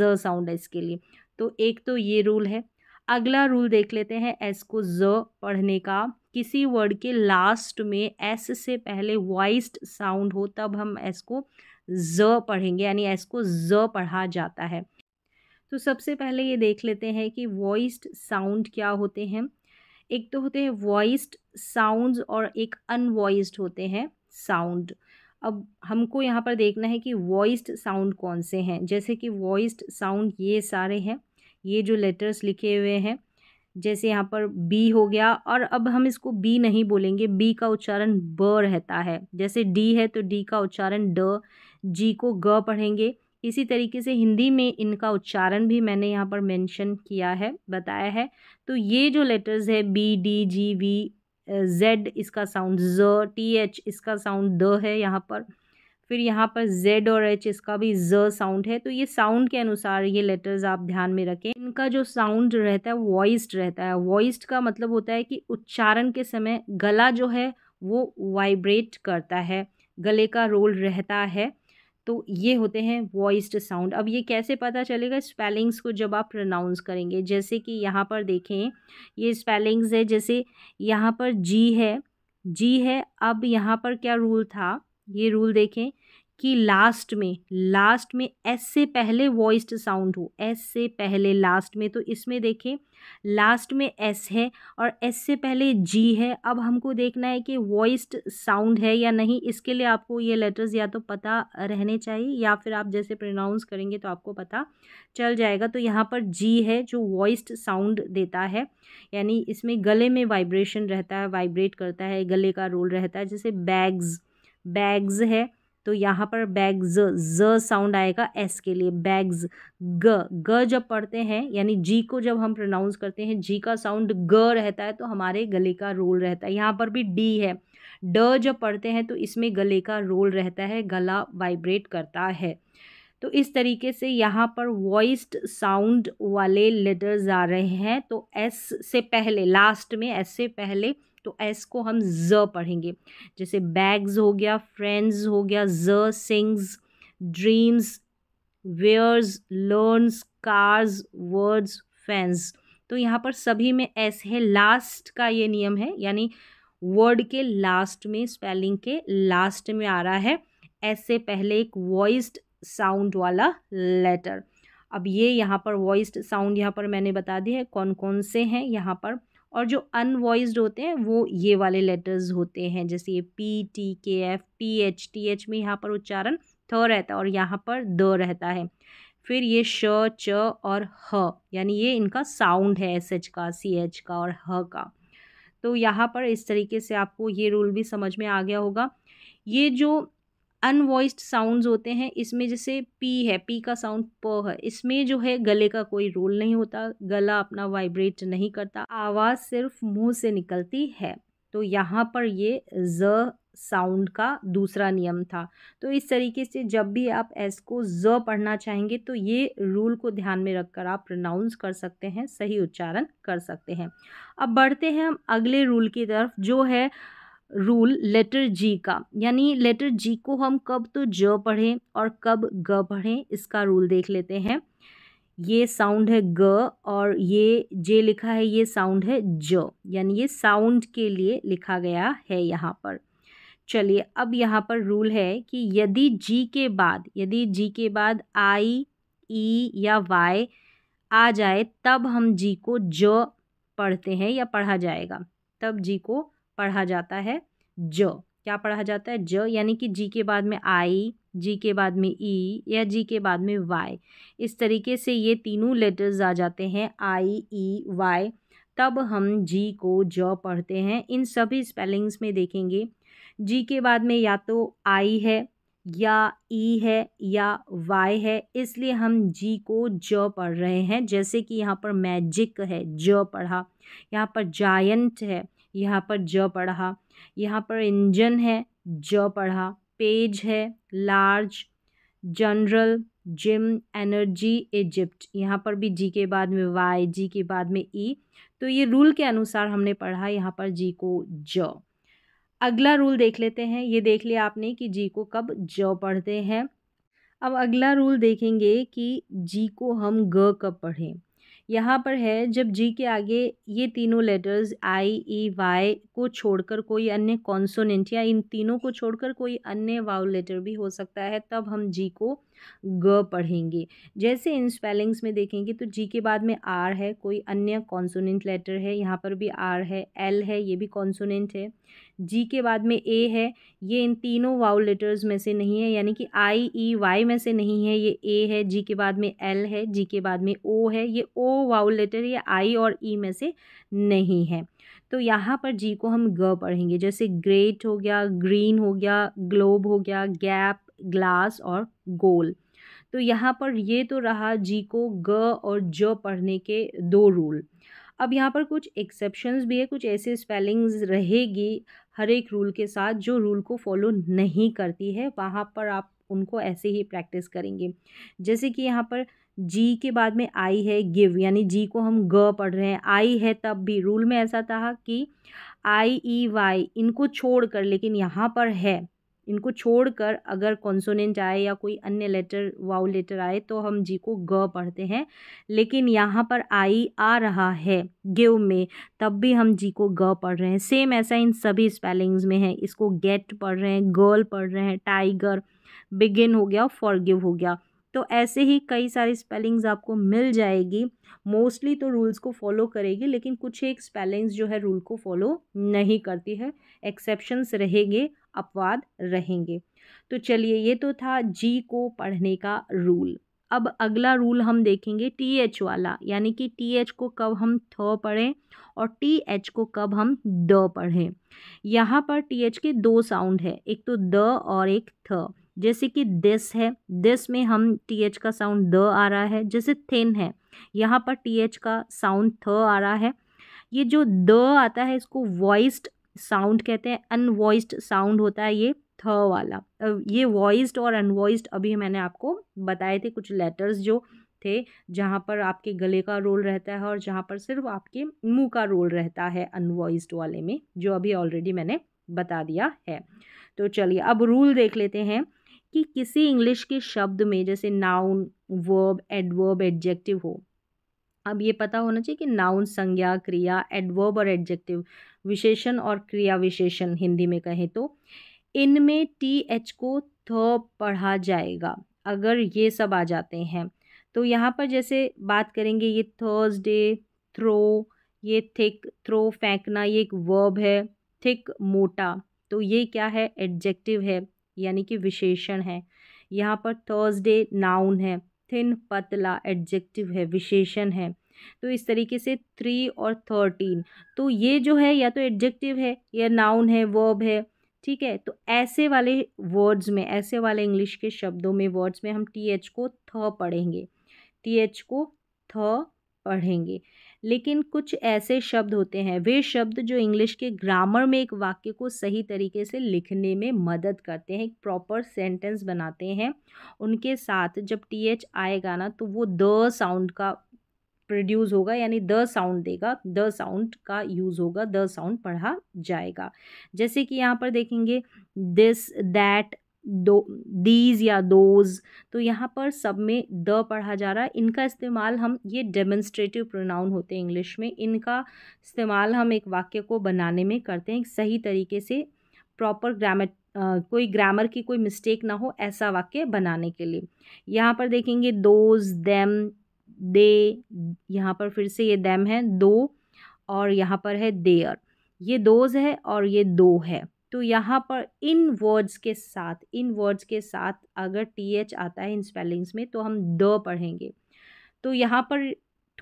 ज साउंड है इसके लिए तो एक तो ये रूल है अगला रूल देख लेते हैं एस को ज पढ़ने का किसी वर्ड के लास्ट में एस से पहले वॉइस्ड साउंड हो तब हम एस को ज पढ़ेंगे यानी एस को ज पढ़ा जाता है तो सबसे पहले ये देख लेते हैं कि वॉइस्ड साउंड क्या होते हैं एक तो होते हैं वॉइस्ड साउंड्स और एक अनवॉइस्ड होते हैं साउंड अब हमको यहाँ पर देखना है कि वॉइस्ड साउंड कौन से हैं जैसे कि वॉइस्ड साउंड ये सारे हैं ये जो लेटर्स लिखे हुए हैं जैसे यहाँ पर बी हो गया और अब हम इसको बी नहीं बोलेंगे बी का उच्चारण ब रहता है जैसे डी है तो डी का उच्चारण ड जी को ग पढ़ेंगे इसी तरीके से हिंदी में इनका उच्चारण भी मैंने यहाँ पर मेंशन किया है बताया है तो ये जो लेटर्स है B D G V Z इसका साउंड ज टी एच इसका साउंड द है यहाँ पर फिर यहाँ पर जेड और एच इसका भी ज साउंड है तो ये साउंड के अनुसार ये लेटर्स आप ध्यान में रखें इनका जो साउंड रहता है वॉइस्ड रहता है वॉइस्ड का मतलब होता है कि उच्चारण के समय गला जो है वो वाइब्रेट करता है गले का रोल रहता है तो ये होते हैं वॉइस्ड साउंड अब ये कैसे पता चलेगा स्पेलिंग्स को जब आप प्रोनाउंस करेंगे जैसे कि यहाँ पर देखें ये स्पेलिंग्स है जैसे यहाँ पर जी है जी है अब यहाँ पर क्या रूल था ये रूल देखें कि लास्ट में लास्ट में एस से पहले वॉइस्ड साउंड हो एस से पहले लास्ट में तो इसमें देखें लास्ट में एस है और एस से पहले जी है अब हमको देखना है कि वॉइस्ड साउंड है या नहीं इसके लिए आपको ये लेटर्स या तो पता रहने चाहिए या फिर आप जैसे प्रोनाउंस करेंगे तो आपको पता चल जाएगा तो यहाँ पर जी है जो वॉइस्ड साउंड देता है यानी इसमें गले में वाइब्रेशन रहता है वाइब्रेट करता है गले का रोल रहता है जैसे बैग्स बैग्स है तो यहाँ पर बैग्स ज साउंड आएगा एस के लिए बैग्स ग ग जब पढ़ते हैं यानी जी को जब हम प्रोनाउंस करते हैं जी का साउंड ग रहता है तो हमारे गले का रोल रहता है यहाँ पर भी डी है ड जब पढ़ते हैं तो इसमें गले का रोल रहता है गला वाइब्रेट करता है तो इस तरीके से यहाँ पर वॉइस्ड साउंड वाले लेटर्स आ रहे हैं तो एस से पहले लास्ट में एस से पहले तो एस को हम ज पढ़ेंगे जैसे बैग्स हो गया फ्रेंड्स हो गया ज sings dreams wears learns cars words fans तो यहाँ पर सभी में एस है लास्ट का ये नियम है यानी वर्ड के लास्ट में स्पेलिंग के लास्ट में आ रहा है ऐसे पहले एक वॉइस्ड साउंड वाला लेटर अब ये यहाँ पर वॉइस्ड साउंड यहाँ पर मैंने बता दिया है कौन कौन से हैं यहाँ पर और जो अनवॉइस्ड होते हैं वो ये वाले लेटर्स होते हैं जैसे ये P T K F T H T H में यहाँ पर उच्चारण थ रहता है और यहाँ पर द रहता है फिर ये श च और ह यानी ये इनका साउंड है एस एच का सी एच का और ह का तो यहाँ पर इस तरीके से आपको ये रूल भी समझ में आ गया होगा ये जो अनवॉइस्ड साउंड्स होते हैं इसमें जैसे पी है पी का साउंड प है इसमें जो है गले का कोई रोल नहीं होता गला अपना वाइब्रेट नहीं करता आवाज़ सिर्फ मुंह से निकलती है तो यहाँ पर ये ज साउंड का दूसरा नियम था तो इस तरीके से जब भी आप एस को ज पढ़ना चाहेंगे तो ये रूल को ध्यान में रखकर आप प्रोनाउंस कर सकते हैं सही उच्चारण कर सकते हैं अब बढ़ते हैं हम अगले रूल की तरफ जो है रूल लेटर जी का यानी लेटर जी को हम कब तो ज पढ़ें और कब ग पढ़ें इसका रूल देख लेते हैं ये साउंड है ग और ये जे लिखा है ये साउंड है ज यानी ये साउंड के लिए लिखा गया है यहाँ पर चलिए अब यहाँ पर रूल है कि यदि जी के बाद यदि जी के बाद आई ई या वाई आ जाए तब हम जी को ज पढ़ते हैं या पढ़ा जाएगा तब जी को पढ़ा जाता है ज क्या पढ़ा जाता है ज यानी कि जी के बाद में आई जी के बाद में ई या जी के बाद में वाई इस तरीके से ये तीनों लेटर्स आ जाते हैं आई ई वाई तब हम जी को ज पढ़ते हैं इन सभी स्पेलिंग्स में देखेंगे जी के बाद में या तो आई है या ई है या वाई है इसलिए हम जी को ज पढ़ रहे हैं जैसे कि यहाँ पर मैजिक है ज पढ़ा यहाँ पर जायंट है यहाँ पर ज पढ़ा यहाँ पर इंजन है ज पढ़ा पेज है large general gym energy Egypt यहाँ पर भी जी के बाद में वाई जी के बाद में ई तो ये रूल के अनुसार हमने पढ़ा यहाँ पर जी को ज अगला रूल देख लेते हैं ये देख लिया आपने कि जी को कब ज पढ़ते हैं अब अगला रूल देखेंगे कि जी को हम ग कब पढ़ें यहाँ पर है जब जी के आगे ये तीनों लेटर्स आई ई वाई को छोड़कर कोई अन्य कॉन्सोनेंट या इन तीनों को छोड़कर कोई अन्य वाउ लेटर भी हो सकता है तब हम जी को ग पढ़ेंगे जैसे इन स्पेलिंग्स में देखेंगे तो जी के बाद में आर है कोई अन्य कॉन्सोनेंट लेटर है यहाँ पर भी आर है एल है ये भी कॉन्सोनेंट है जी के बाद में ए है ये इन तीनों वाउल लेटर्स में से नहीं है यानी कि आई ई वाई में से नहीं है ये ए है जी के बाद में एल है जी के बाद में ओ है ये ओ वाउल लेटर ये आई और ई e में से नहीं है तो यहाँ पर जी को हम ग पढ़ेंगे जैसे ग्रेट हो गया ग्रीन हो गया ग्लोब हो गया गैप ग्लास और गोल तो यहाँ पर ये तो रहा जी को ग और ज पढ़ने के दो रूल अब यहाँ पर कुछ एक्सेप्शंस भी है कुछ ऐसे स्पेलिंग्स रहेगी हर एक रूल के साथ जो रूल को फॉलो नहीं करती है वहाँ पर आप उनको ऐसे ही प्रैक्टिस करेंगे जैसे कि यहाँ पर जी के बाद में आई है गिव यानी जी को हम ग पढ़ रहे हैं आई है तब भी रूल में ऐसा था कि आई ई वाई इनको छोड़ कर लेकिन यहाँ पर है इनको छोड़कर अगर कॉन्सोनेंट आए या कोई अन्य लेटर वाउ लेटर आए तो हम जी को ग पढ़ते हैं लेकिन यहाँ पर आई आ रहा है गिव में तब भी हम जी को ग पढ़ रहे हैं सेम ऐसा इन सभी स्पेलिंग्स में है इसको गेट पढ़ रहे हैं गर्ल पढ़ रहे हैं टाइगर बिगिन हो गया फॉर हो गया तो ऐसे ही कई सारी स्पेलिंग्स आपको मिल जाएगी मोस्टली तो रूल्स को फॉलो करेगी लेकिन कुछ एक स्पेलिंग्स जो है रूल को फॉलो नहीं करती है एक्सेप्शंस रहेंगे अपवाद रहेंगे तो चलिए ये तो था जी को पढ़ने का रूल अब अगला रूल हम देखेंगे टी एच वाला यानी कि टी एच को कब हम थ पढ़ें और टी एच को कब हम द पढ़ें यहाँ पर टी एच के दो साउंड है एक तो द और एक थ जैसे कि दिस है दिस में हम टी एच का साउंड द आ रहा है जैसे थिन है यहाँ पर टी एच का साउंड थ आ रहा है ये जो द आता है इसको वॉइस्ड साउंड कहते हैं अनवॉइस्ड साउंड होता है ये थ वाला ये वॉइस्ड और अनवॉइस्ड अभी मैंने आपको बताए थे कुछ लेटर्स जो थे जहाँ पर आपके गले का रोल रहता है और जहाँ पर सिर्फ आपके मुंह का रोल रहता है अनवॉइस्ड वाले में जो अभी ऑलरेडी मैंने बता दिया है तो चलिए अब रूल देख लेते हैं कि किसी इंग्लिश के शब्द में जैसे नाउन वर्ब एडवर्ब एडजेक्टिव हो अब ये पता होना चाहिए कि नाउन संज्ञा क्रिया एडवर्ब और एडजेक्टिव विशेषण और क्रिया विशेषण हिंदी में कहें तो इनमें टी एच को थ पढ़ा जाएगा अगर ये सब आ जाते हैं तो यहाँ पर जैसे बात करेंगे ये थर्सडे थ्रो ये थिक थ्रो फेंकना ये एक वर्ब है थिक मोटा तो ये क्या है एडजेक्टिव है यानी कि विशेषण है यहाँ पर थर्सडे नाउन है थिन पतला एडजेक्टिव है विशेषण है तो इस तरीके से थ्री और थर्टीन तो ये जो है या तो एडजेक्टिव है या नाउन है वर्ब है ठीक है तो ऐसे वाले वर्ड्स में ऐसे वाले इंग्लिश के शब्दों में वर्ड्स में हम टी एच को थ पढ़ेंगे टी एच को थ पढ़ेंगे लेकिन कुछ ऐसे शब्द होते हैं वे शब्द जो इंग्लिश के ग्रामर में एक वाक्य को सही तरीके से लिखने में मदद करते हैं एक प्रॉपर सेंटेंस बनाते हैं उनके साथ जब टी एच आएगा ना तो वो द साउंड का प्रोड्यूस होगा यानी द साउंड देगा द साउंड का यूज़ होगा द साउंड पढ़ा जाएगा जैसे कि यहाँ पर देखेंगे दिस दैट दो दीज या दोज तो यहाँ पर सब में द पढ़ा जा रहा है इनका इस्तेमाल हम ये डेमोन्स्ट्रेटिव प्रोनाउन होते हैं इंग्लिश में इनका इस्तेमाल हम एक वाक्य को बनाने में करते हैं सही तरीके से प्रॉपर ग्रामर कोई ग्रामर की कोई मिस्टेक ना हो ऐसा वाक्य बनाने के लिए यहाँ पर देखेंगे दोज देम दे यहाँ पर फिर से ये दैम है दो और यहाँ पर है देयर ये दोज है और ये दो है तो यहाँ पर इन वर्ड्स के साथ इन वर्ड्स के साथ अगर टी एच आता है इन स्पेलिंग्स में तो हम द पढ़ेंगे तो यहाँ पर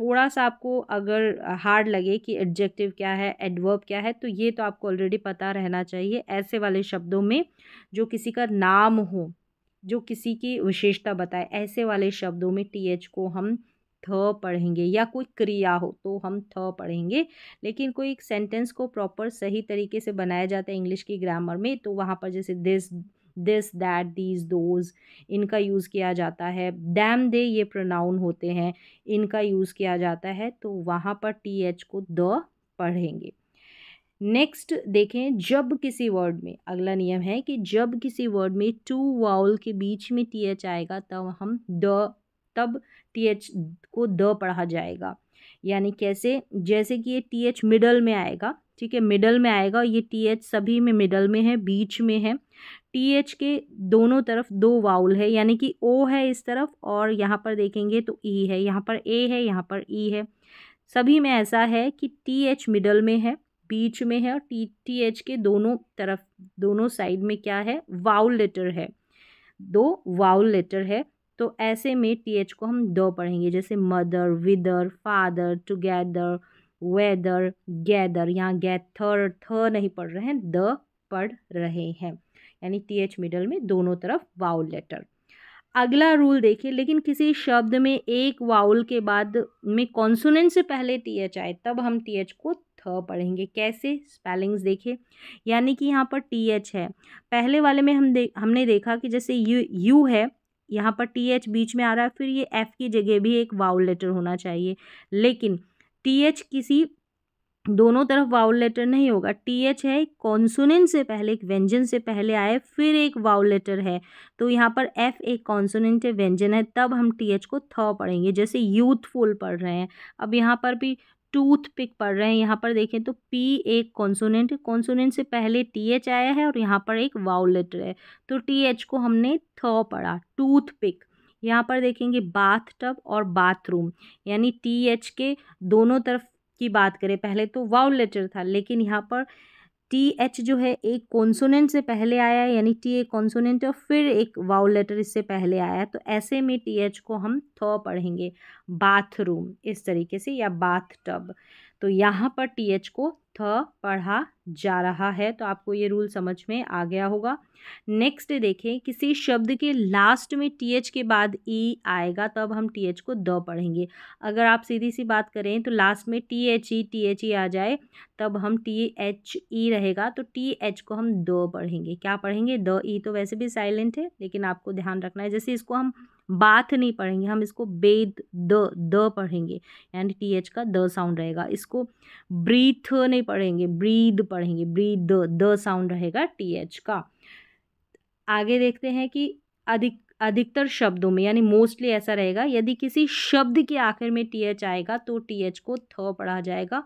थोड़ा सा आपको अगर हार्ड लगे कि एडजेक्टिव क्या है एडवर्ब क्या है तो ये तो आपको ऑलरेडी पता रहना चाहिए ऐसे वाले शब्दों में जो किसी का नाम हो जो किसी की विशेषता बताए ऐसे वाले शब्दों में टी एच को हम थ पढ़ेंगे या कोई क्रिया हो तो हम थ पढ़ेंगे लेकिन कोई एक सेंटेंस को प्रॉपर सही तरीके से बनाया जाता है इंग्लिश की ग्रामर में तो वहाँ पर जैसे this this that these those इनका यूज़ किया जाता है डैम दे ये प्रोनाउन होते हैं इनका यूज़ किया जाता है तो वहाँ पर टी एच को द पढ़ेंगे नेक्स्ट देखें जब किसी वर्ड में अगला नियम है कि जब किसी वर्ड में टू वाउल के बीच में टी एच आएगा तब तो हम द तब टी एच को द पढ़ा जाएगा यानी कैसे जैसे कि ये टी एच मिडल में आएगा ठीक है मिडल में आएगा ये टी एच सभी में मिडल में है बीच में है टी एच के दोनों तरफ दो वाउल है यानी कि ओ है इस तरफ और यहाँ पर देखेंगे तो ई e है यहाँ पर ए है यहाँ पर ई e है सभी में ऐसा है कि टी एच मिडल में है बीच में है और टी टी एच के दोनों तरफ दोनों साइड में क्या है वाउल लेटर है दो वाउल लेटर है तो ऐसे में टी एच को हम द पढ़ेंगे जैसे mother wither father together weather gather यहाँ गैथर थ नहीं पढ़ रहे हैं द पढ़ रहे हैं यानी टी एच मिडल में दोनों तरफ वाउल लेटर अगला रूल देखिए लेकिन किसी शब्द में एक वाउल के बाद में कॉन्सोनेंट से पहले टी एच आए तब हम टी एच को थ पढ़ेंगे कैसे स्पेलिंग्स देखिए यानी कि यहाँ पर टी एच है पहले वाले में हम दे हमने देखा कि जैसे यू यू है यहाँ पर टी एच बीच में आ रहा है फिर ये एफ़ की जगह भी एक वाउल लेटर होना चाहिए लेकिन टी एच किसी दोनों तरफ वाउल लेटर नहीं होगा टी एच है कॉन्सोनेंट से पहले एक व्यंजन से पहले आए फिर एक वाउल लेटर है तो यहाँ पर एफ़ एक कॉन्सोनेंट व्यंजन है तब हम टी एच को थ पढ़ेंगे जैसे यूथफुल पढ़ रहे हैं अब यहाँ पर भी टूथपिक पढ़ रहे हैं यहाँ पर देखें तो पी एक कॉन्सोनेंट कॉन्सोनेंट से पहले टी एच आया है और यहाँ पर एक वाउ लेटर है तो टी एच को हमने थ पढ़ा टूथपिक यहाँ पर देखेंगे बाथ टब और बाथरूम यानी टी एच के दोनों तरफ की बात करें पहले तो वाउल लेटर था लेकिन यहाँ पर टी एच जो है एक कॉन्सोनेंट से पहले आया है यानी टी ए कॉन्सोनेंट और फिर एक वाउल लेटर इससे पहले आया है तो ऐसे में टी एच को हम थ पढ़ेंगे बाथरूम इस तरीके से या बाथ टब तो यहाँ पर टी एच को थ पढ़ा जा रहा है तो आपको ये रूल समझ में आ गया होगा नेक्स्ट देखें किसी शब्द के लास्ट में टी एच के बाद ई e आएगा तब हम टी एच को द पढ़ेंगे अगर आप सीधी सी बात करें तो लास्ट में T H E T H E आ जाए तब हम टी एच ई रहेगा तो टी एच को हम द पढ़ेंगे क्या पढ़ेंगे द ई e तो वैसे भी साइलेंट है लेकिन आपको ध्यान रखना है जैसे इसको हम बात नहीं पढ़ेंगे हम इसको बेद द द पढ़ेंगे यानी टी एच का द साउंड रहेगा इसको ब्रीथ नहीं पढ़ेंगे ब्रीद पढ़ेंगे ब्रीद द द साउंड रहेगा टी एच का आगे देखते हैं कि अधिक अधिकतर शब्दों में यानी मोस्टली ऐसा रहेगा यदि किसी शब्द के आखिर में टी एच आएगा तो टी एच को थ पढ़ा जाएगा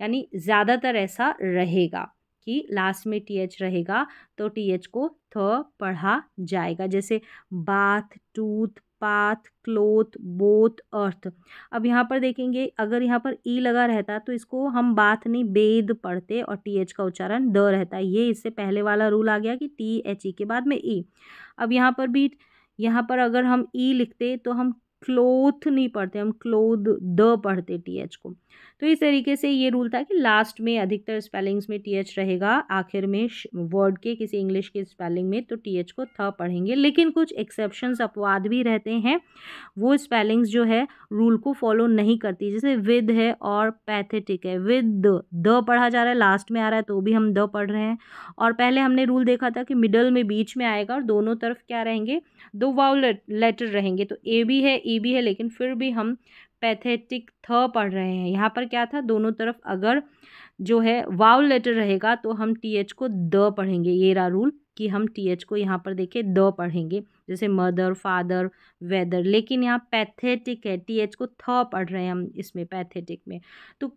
यानी ज़्यादातर ऐसा रहेगा कि लास्ट में टी एच रहेगा तो टी एच को थ पढ़ा जाएगा जैसे bath tooth path cloth both earth अब यहाँ पर देखेंगे अगर यहाँ पर ई लगा रहता तो इसको हम बाथ नहीं बेद पढ़ते और टी एच का उच्चारण द रहता ये इससे पहले वाला रूल आ गया कि टी एच ई के बाद में ई अब यहाँ पर भी यहाँ पर अगर हम ई लिखते तो हम क्लोथ नहीं पढ़ते हम क्लोथ द पढ़ते टी एच को तो इस तरीके से ये रूल था कि लास्ट में अधिकतर स्पेलिंग्स में टी एच रहेगा आखिर में वर्ड के किसी इंग्लिश के स्पेलिंग में तो टी एच को थ पढ़ेंगे लेकिन कुछ एक्सेप्शंस अपवाद भी रहते हैं वो स्पेलिंग्स जो है रूल को फॉलो नहीं करती जैसे विद है और पैथेटिक है विद द पढ़ा जा रहा है लास्ट में आ रहा है तो भी हम द पढ़ रहे हैं और पहले हमने रूल देखा था कि मिडल में बीच में आएगा और दोनों तरफ क्या रहेंगे दो वाउ लेटर रहेंगे तो ए भी है ए e ही भी है लेकिन फिर भी हम पैथेटिक थ पढ़ रहे हैं यहाँ पर क्या था दोनों तरफ अगर जो है वाव लेटर रहेगा तो हम टी एच को द पढ़ेंगे ये रहा रूल कि हम टी एच को यहाँ पर देखें द पढ़ेंगे जैसे मदर फादर वेदर लेकिन यहाँ पैथेटिक है टी एच को थ पढ़ रहे हैं हम इसमें पैथेटिक में तो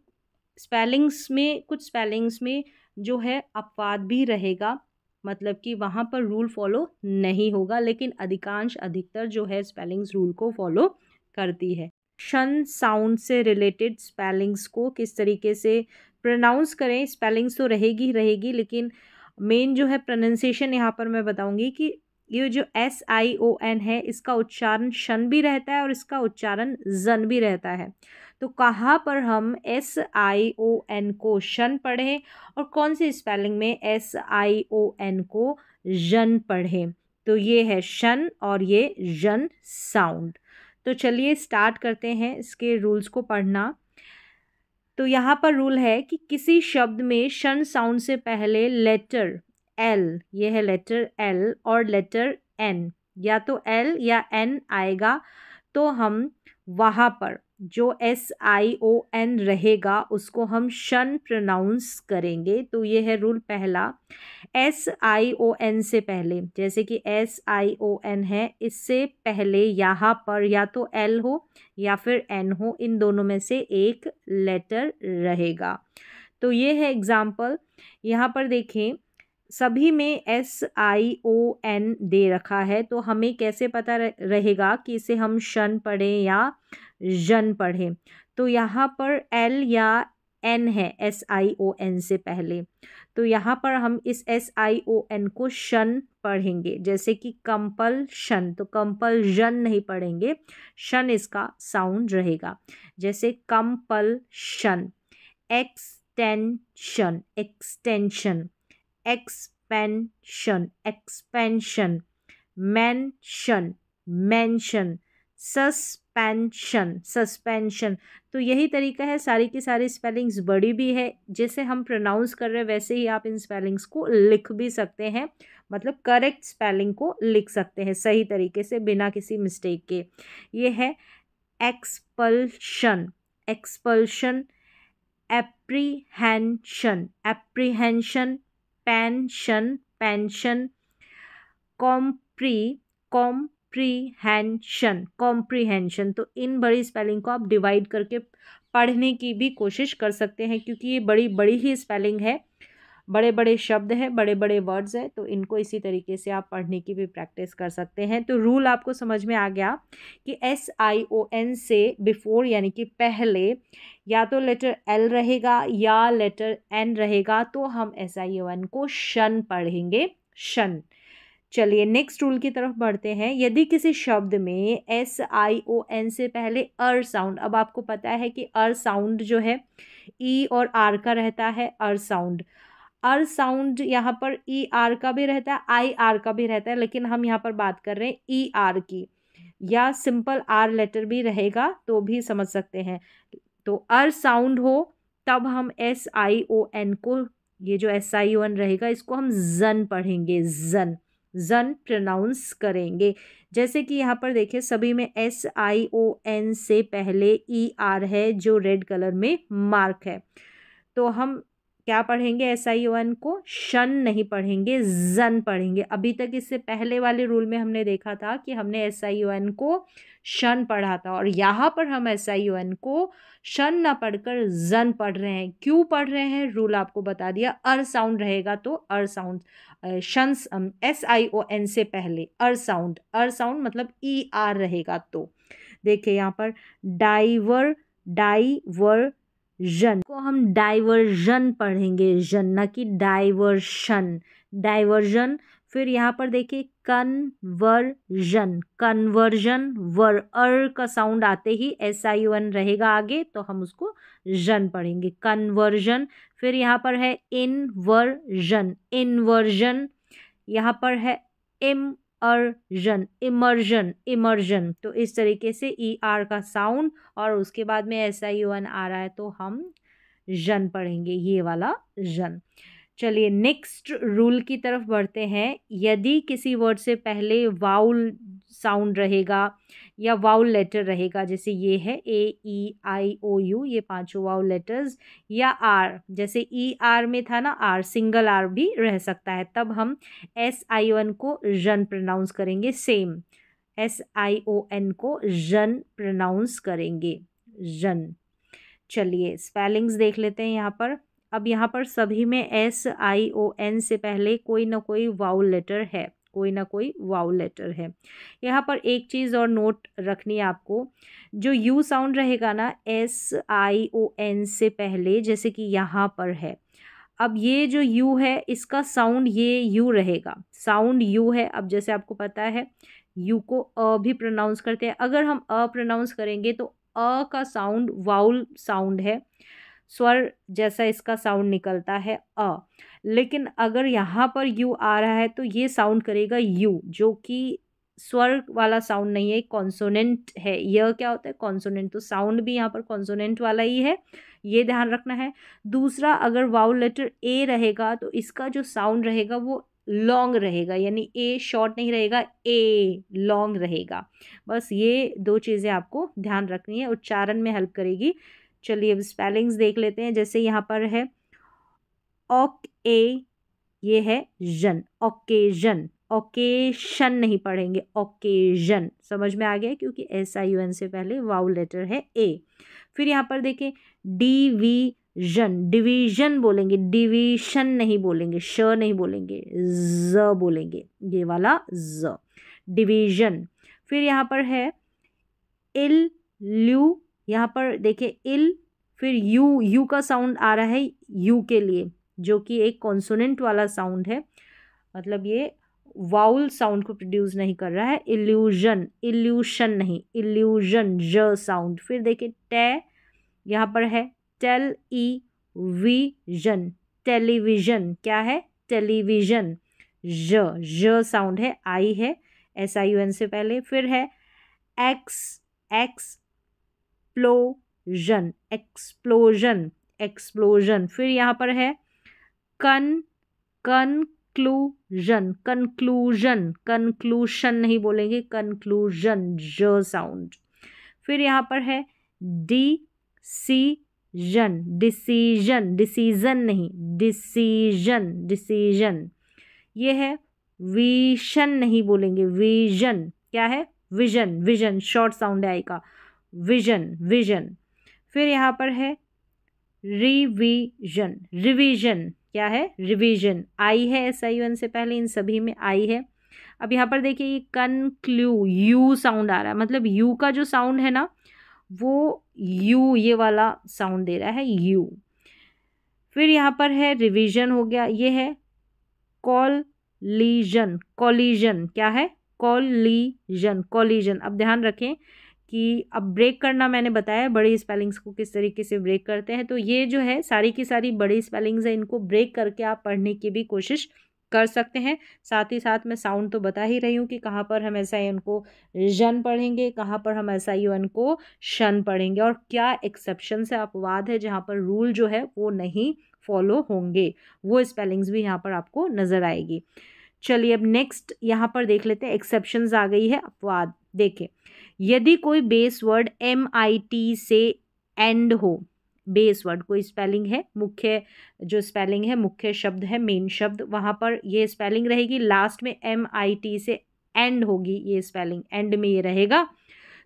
स्पेलिंग्स में कुछ स्पेलिंग्स में जो है अपवाद भी रहेगा मतलब कि वहाँ पर रूल फॉलो नहीं होगा लेकिन अधिकांश अधिकतर जो है स्पेलिंग्स रूल को फॉलो करती है शन साउंड से रिलेटेड स्पेलिंग्स को किस तरीके से प्रोनाउंस करें स्पेलिंग्स तो रहेगी ही रहेगी लेकिन मेन जो है प्रोनंसिएशन यहाँ पर मैं बताऊँगी कि ये जो एस आई ओ एन है इसका उच्चारण शन भी रहता है और इसका उच्चारण जन भी रहता है तो कहाँ पर हम एस आई ओ एन को शन पढ़ें और कौन सी स्पेलिंग में एस आई ओ एन को जन पढ़ें तो ये है शन और ये जन साउंड तो चलिए स्टार्ट करते हैं इसके रूल्स को पढ़ना तो यहाँ पर रूल है कि किसी शब्द में शन साउंड से पहले लेटर एल ये है लेटर एल और लेटर एन या तो एल या एन आएगा तो हम वहाँ पर जो एस आई ओ एन रहेगा उसको हम शन प्रोनाउंस करेंगे तो ये है रूल पहला एस आई ओ एन से पहले जैसे कि एस आई ओ एन है इससे पहले यहाँ पर या तो एल हो या फिर एन हो इन दोनों में से एक लेटर रहेगा तो ये है एग्ज़ाम्पल यहाँ पर देखें सभी में एस आई ओ एन दे रखा है तो हमें कैसे पता रहेगा कि इसे हम शन पढ़ें या जन पढ़ें तो यहाँ पर एल या एन है एस आई ओ एन से पहले तो यहाँ पर हम इस एस आई ओ एन को शन पढ़ेंगे जैसे कि कंपल शन तो कंपल जन नहीं पढ़ेंगे शन इसका साउंड रहेगा जैसे compulsion extension extension expansion expansion mansion mansion suspension suspension तो यही तरीका है सारी की सारी स्पेलिंग्स बड़ी भी है जैसे हम प्रोनाउंस कर रहे हैं वैसे ही आप इन स्पेलिंग्स को लिख भी सकते हैं मतलब करेक्ट स्पेलिंग को लिख सकते हैं सही तरीके से बिना किसी मिस्टेक के ये है expulsion expulsion apprehension apprehension pension pension कॉम्प्री कॉम कॉम्प्रीहेंशन कॉम्प्रीहेंशन तो इन बड़ी स्पेलिंग को आप डिवाइड करके पढ़ने की भी कोशिश कर सकते हैं क्योंकि ये बड़ी बड़ी ही स्पेलिंग है बड़े बड़े शब्द हैं बड़े बड़े वर्ड्स हैं तो इनको इसी तरीके से आप पढ़ने की भी प्रैक्टिस कर सकते हैं तो रूल आपको समझ में आ गया कि एस आई ओ एन से बिफोर यानी कि पहले या तो लेटर एल रहेगा या लेटर एन रहेगा तो हम एस आई ओ एन को शन पढ़ेंगे शन चलिए नेक्स्ट रूल की तरफ बढ़ते हैं यदि किसी शब्द में एस आई ओ एन से पहले अर साउंड अब आपको पता है कि अर साउंड जो है ई e और आर का रहता है अर साउंड आर साउंड यहाँ पर ई e आर का भी रहता है आई आर का भी रहता है लेकिन हम यहाँ पर बात कर रहे हैं ई e आर की या सिंपल आर लेटर भी रहेगा तो भी समझ सकते हैं तो अर साउंड हो तब हम एस आई ओ एन को ये जो एस आई ओ एन रहेगा इसको हम जन पढ़ेंगे जन जन प्रनाउंस करेंगे जैसे कि यहाँ पर देखिए सभी में एस आई ओ एन से पहले ई e आर है जो रेड कलर में मार्क है तो हम क्या पढ़ेंगे एस आई वन को शन नहीं पढ़ेंगे जन पढ़ेंगे अभी तक इससे पहले वाले रूल में हमने देखा था कि हमने एस आई वन को शन पढ़ा था और यहाँ पर हम एस आई वन को शन न पढ़कर जन पढ़ रहे हैं क्यों पढ़ रहे हैं रूल आपको बता दिया अर साउंड रहेगा तो अर साउंड शन एस आई ओ एन से पहले अर साउंड अर साउंड मतलब ई e आर रहेगा तो देखिए यहाँ पर डाइवर डाइवर जन को हम डाइवर्जन पढ़ेंगे जन ना कि डाइवर्शन डाइवर्जन फिर यहाँ पर देखिए कन्वर्जन कन्वर्जन वर अर का साउंड आते ही एस आई यू एन रहेगा आगे तो हम उसको जन पढ़ेंगे कन्वर्जन फिर यहाँ पर है इनवर्जन इनवर्जन यहाँ पर है इम अर्जन इमर्जन इमर्जन तो इस तरीके से ई e आर का साउंड और उसके बाद में एस आई एन आ रहा है तो हम जन पढ़ेंगे ये वाला जन चलिए नेक्स्ट रूल की तरफ बढ़ते हैं यदि किसी वर्ड से पहले वाउल साउंड रहेगा या वाउल लेटर रहेगा जैसे ये है ए ई आई ओ यू ये पांचों वाउल लेटर्स या आर जैसे ई e, आर में था ना आर सिंगल आर भी रह सकता है तब हम एस आई वन को रन प्रोनाउंस करेंगे same S I O N को रन प्रोनाउंस करेंगे रन चलिए स्पेलिंग्स देख लेते हैं यहाँ पर अब यहाँ पर सभी में एस आई ओ एन से पहले कोई ना कोई वाउल लेटर है कोई ना कोई वाउ लेटर है यहाँ पर एक चीज़ और नोट रखनी है आपको जो यू साउंड रहेगा ना एस आई ओ एन से पहले जैसे कि यहाँ पर है अब ये जो यू है इसका साउंड ये यू रहेगा साउंड यू है अब जैसे आपको पता है यू को अ भी प्रोनाउंस करते हैं अगर हम अ प्रोनाउंस करेंगे तो अ का साउंड वाउल साउंड है स्वर जैसा इसका साउंड निकलता है अ लेकिन अगर यहाँ पर यू आ रहा है तो ये साउंड करेगा यू जो कि स्वर वाला साउंड नहीं है कॉन्सोनेंट है यह क्या होता है कॉन्सोनेंट तो साउंड भी यहाँ पर कॉन्सोनेंट वाला ही है ये ध्यान रखना है दूसरा अगर वाउ लेटर ए रहेगा तो इसका जो साउंड रहेगा वो लॉन्ग रहेगा यानी ए शॉर्ट नहीं रहेगा ए लॉन्ग रहेगा बस ये दो चीज़ें आपको ध्यान रखनी है उच्चारण में हेल्प करेगी चलिए अब स्पेलिंग्स देख लेते हैं जैसे यहाँ पर है ओक ए ये है जन ओकेजन ओकेशन नहीं पढ़ेंगे ओकेजन समझ में आ गया क्योंकि एस आई यू एन से पहले वाउ लेटर है ए फिर यहाँ पर देखें डी वी जन डिवीजन बोलेंगे डिवीशन नहीं बोलेंगे श नहीं बोलेंगे ज बोलेंगे ये वाला ज डिवीजन फिर यहाँ पर है इल ल्यू यहाँ पर देखिए इल फिर यू यू का साउंड आ रहा है यू के लिए जो कि एक कॉन्सोनेंट वाला साउंड है मतलब ये वाउल साउंड को प्रोड्यूस नहीं कर रहा है इल्यूजन इल्यूशन नहीं इल्यूजन ज साउंड फिर देखिए टे यहाँ पर है television television क्या है टेलीविजन ज ज साउंड है आई है एस आई यू एन से पहले फिर है एक्स एक्स एक्सप्लोजन एक्सप्लोजन एक्सप्लोजन फिर यहाँ पर है कन कंक्लूजन कंक्लूजन कंक्लूशन नहीं बोलेंगे कंक्लूजन ज साउंड फिर यहाँ पर है decision decision decision नहीं डिसीजन डिसीजन ये है विशन नहीं बोलेंगे विजन क्या है विजन विजन शॉर्ट साउंड है आई का विजन विजन फिर यहाँ पर है रिविजन रिविजन क्या है रिविजन आई है एस आई एन से पहले इन सभी में आई है अब यहाँ पर देखिए ये कनक्लू यू साउंड आ रहा है मतलब यू का जो साउंड है ना वो यू ये वाला साउंड दे रहा है यू फिर यहाँ पर है रिविजन हो गया ये है कॉल लीजन कॉलीजन क्या है लीजन कॉलीजन अब ध्यान रखें कि अब ब्रेक करना मैंने बताया बड़ी स्पेलिंग्स को किस तरीके से ब्रेक करते हैं तो ये जो है सारी की सारी बड़ी स्पेलिंग्स हैं इनको ब्रेक करके आप पढ़ने की भी कोशिश कर सकते हैं साथ ही साथ मैं साउंड तो बता ही रही हूँ कि कहाँ पर हम ऐसा ही को जन पढ़ेंगे कहाँ पर हम ऐसा ही को शन पढ़ेंगे और क्या एक्सेप्शन से अपवाद है जहाँ पर रूल जो है वो नहीं फॉलो होंगे वो स्पेलिंग्स भी यहाँ पर आपको नज़र आएगी चलिए अब नेक्स्ट यहाँ पर देख लेते हैं एक्सेप्शन आ गई है अपवाद देखें यदि कोई base word M I T से एंड हो बेस वर्ड कोई स्पेलिंग है मुख्य जो स्पेलिंग है मुख्य शब्द है मेन शब्द वहाँ पर ये स्पेलिंग रहेगी लास्ट में एम आई टी से एंड होगी ये स्पेलिंग एंड में ये रहेगा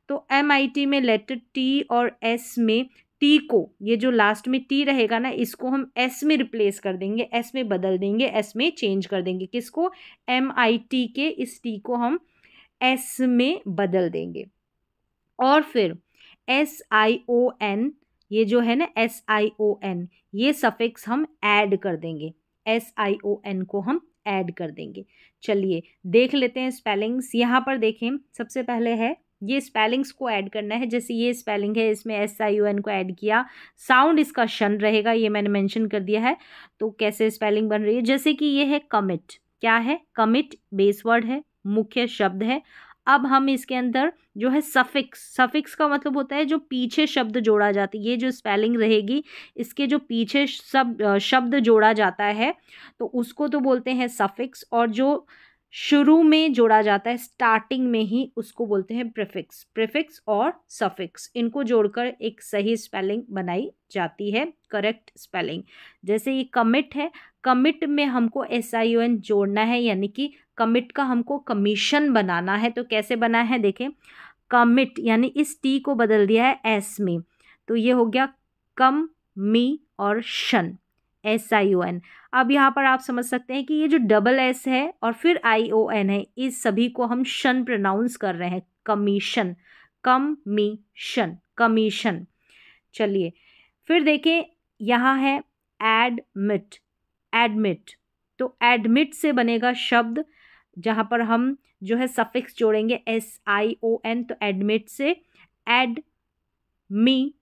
तो एम आई टी में लेटर टी और एस में टी को ये जो लास्ट में टी रहेगा ना इसको हम एस में रिप्लेस कर देंगे एस में बदल देंगे एस में चेंज कर देंगे किसको एम आई टी के इस टी को हम एस में बदल देंगे और फिर एस आई ओ एन ये जो है ना एस आई ओ एन ये सफिक्स हम ऐड कर देंगे एस आई ओ एन को हम ऐड कर देंगे चलिए देख लेते हैं स्पेलिंग्स यहाँ पर देखें सबसे पहले है ये स्पेलिंग्स को ऐड करना है जैसे ये स्पेलिंग है इसमें एस आई ओ एन को ऐड किया साउंड इसका शन रहेगा ये मैंने मेंशन कर दिया है तो कैसे स्पेलिंग बन रही है जैसे कि ये है कमिट क्या है कमिट बेस वर्ड है मुख्य शब्द है अब हम इसके अंदर जो है सफिक्स सफिक्स का मतलब होता है जो पीछे शब्द जोड़ा जाता है ये जो स्पेलिंग रहेगी इसके जो पीछे सब शब्द जोड़ा जाता है तो उसको तो बोलते हैं सफिक्स और जो शुरू में जोड़ा जाता है स्टार्टिंग में ही उसको बोलते हैं प्रिफिक्स प्रिफिक्स और सफिक्स इनको जोड़कर एक सही स्पेलिंग बनाई जाती है करेक्ट स्पेलिंग जैसे ये कमिट है कमिट में हमको एस आई ओ एन जोड़ना है यानी कि कमिट का हमको कमीशन बनाना है तो कैसे बना है देखें कमिट यानी इस टी को बदल दिया है एस में तो ये हो गया कम मी और शन एस आई ओ एन अब यहाँ पर आप समझ सकते हैं कि ये जो डबल एस है और फिर आई ओ एन है इस सभी को हम शन प्रोनाउंस कर रहे हैं कमीशन कम मी शन कमीशन चलिए फिर देखें यहाँ है एडमिट एडमिट तो एडमिट से बनेगा शब्द जहाँ पर हम जो है सफिक्स जोड़ेंगे एस आई ओ एन तो एडमिट से 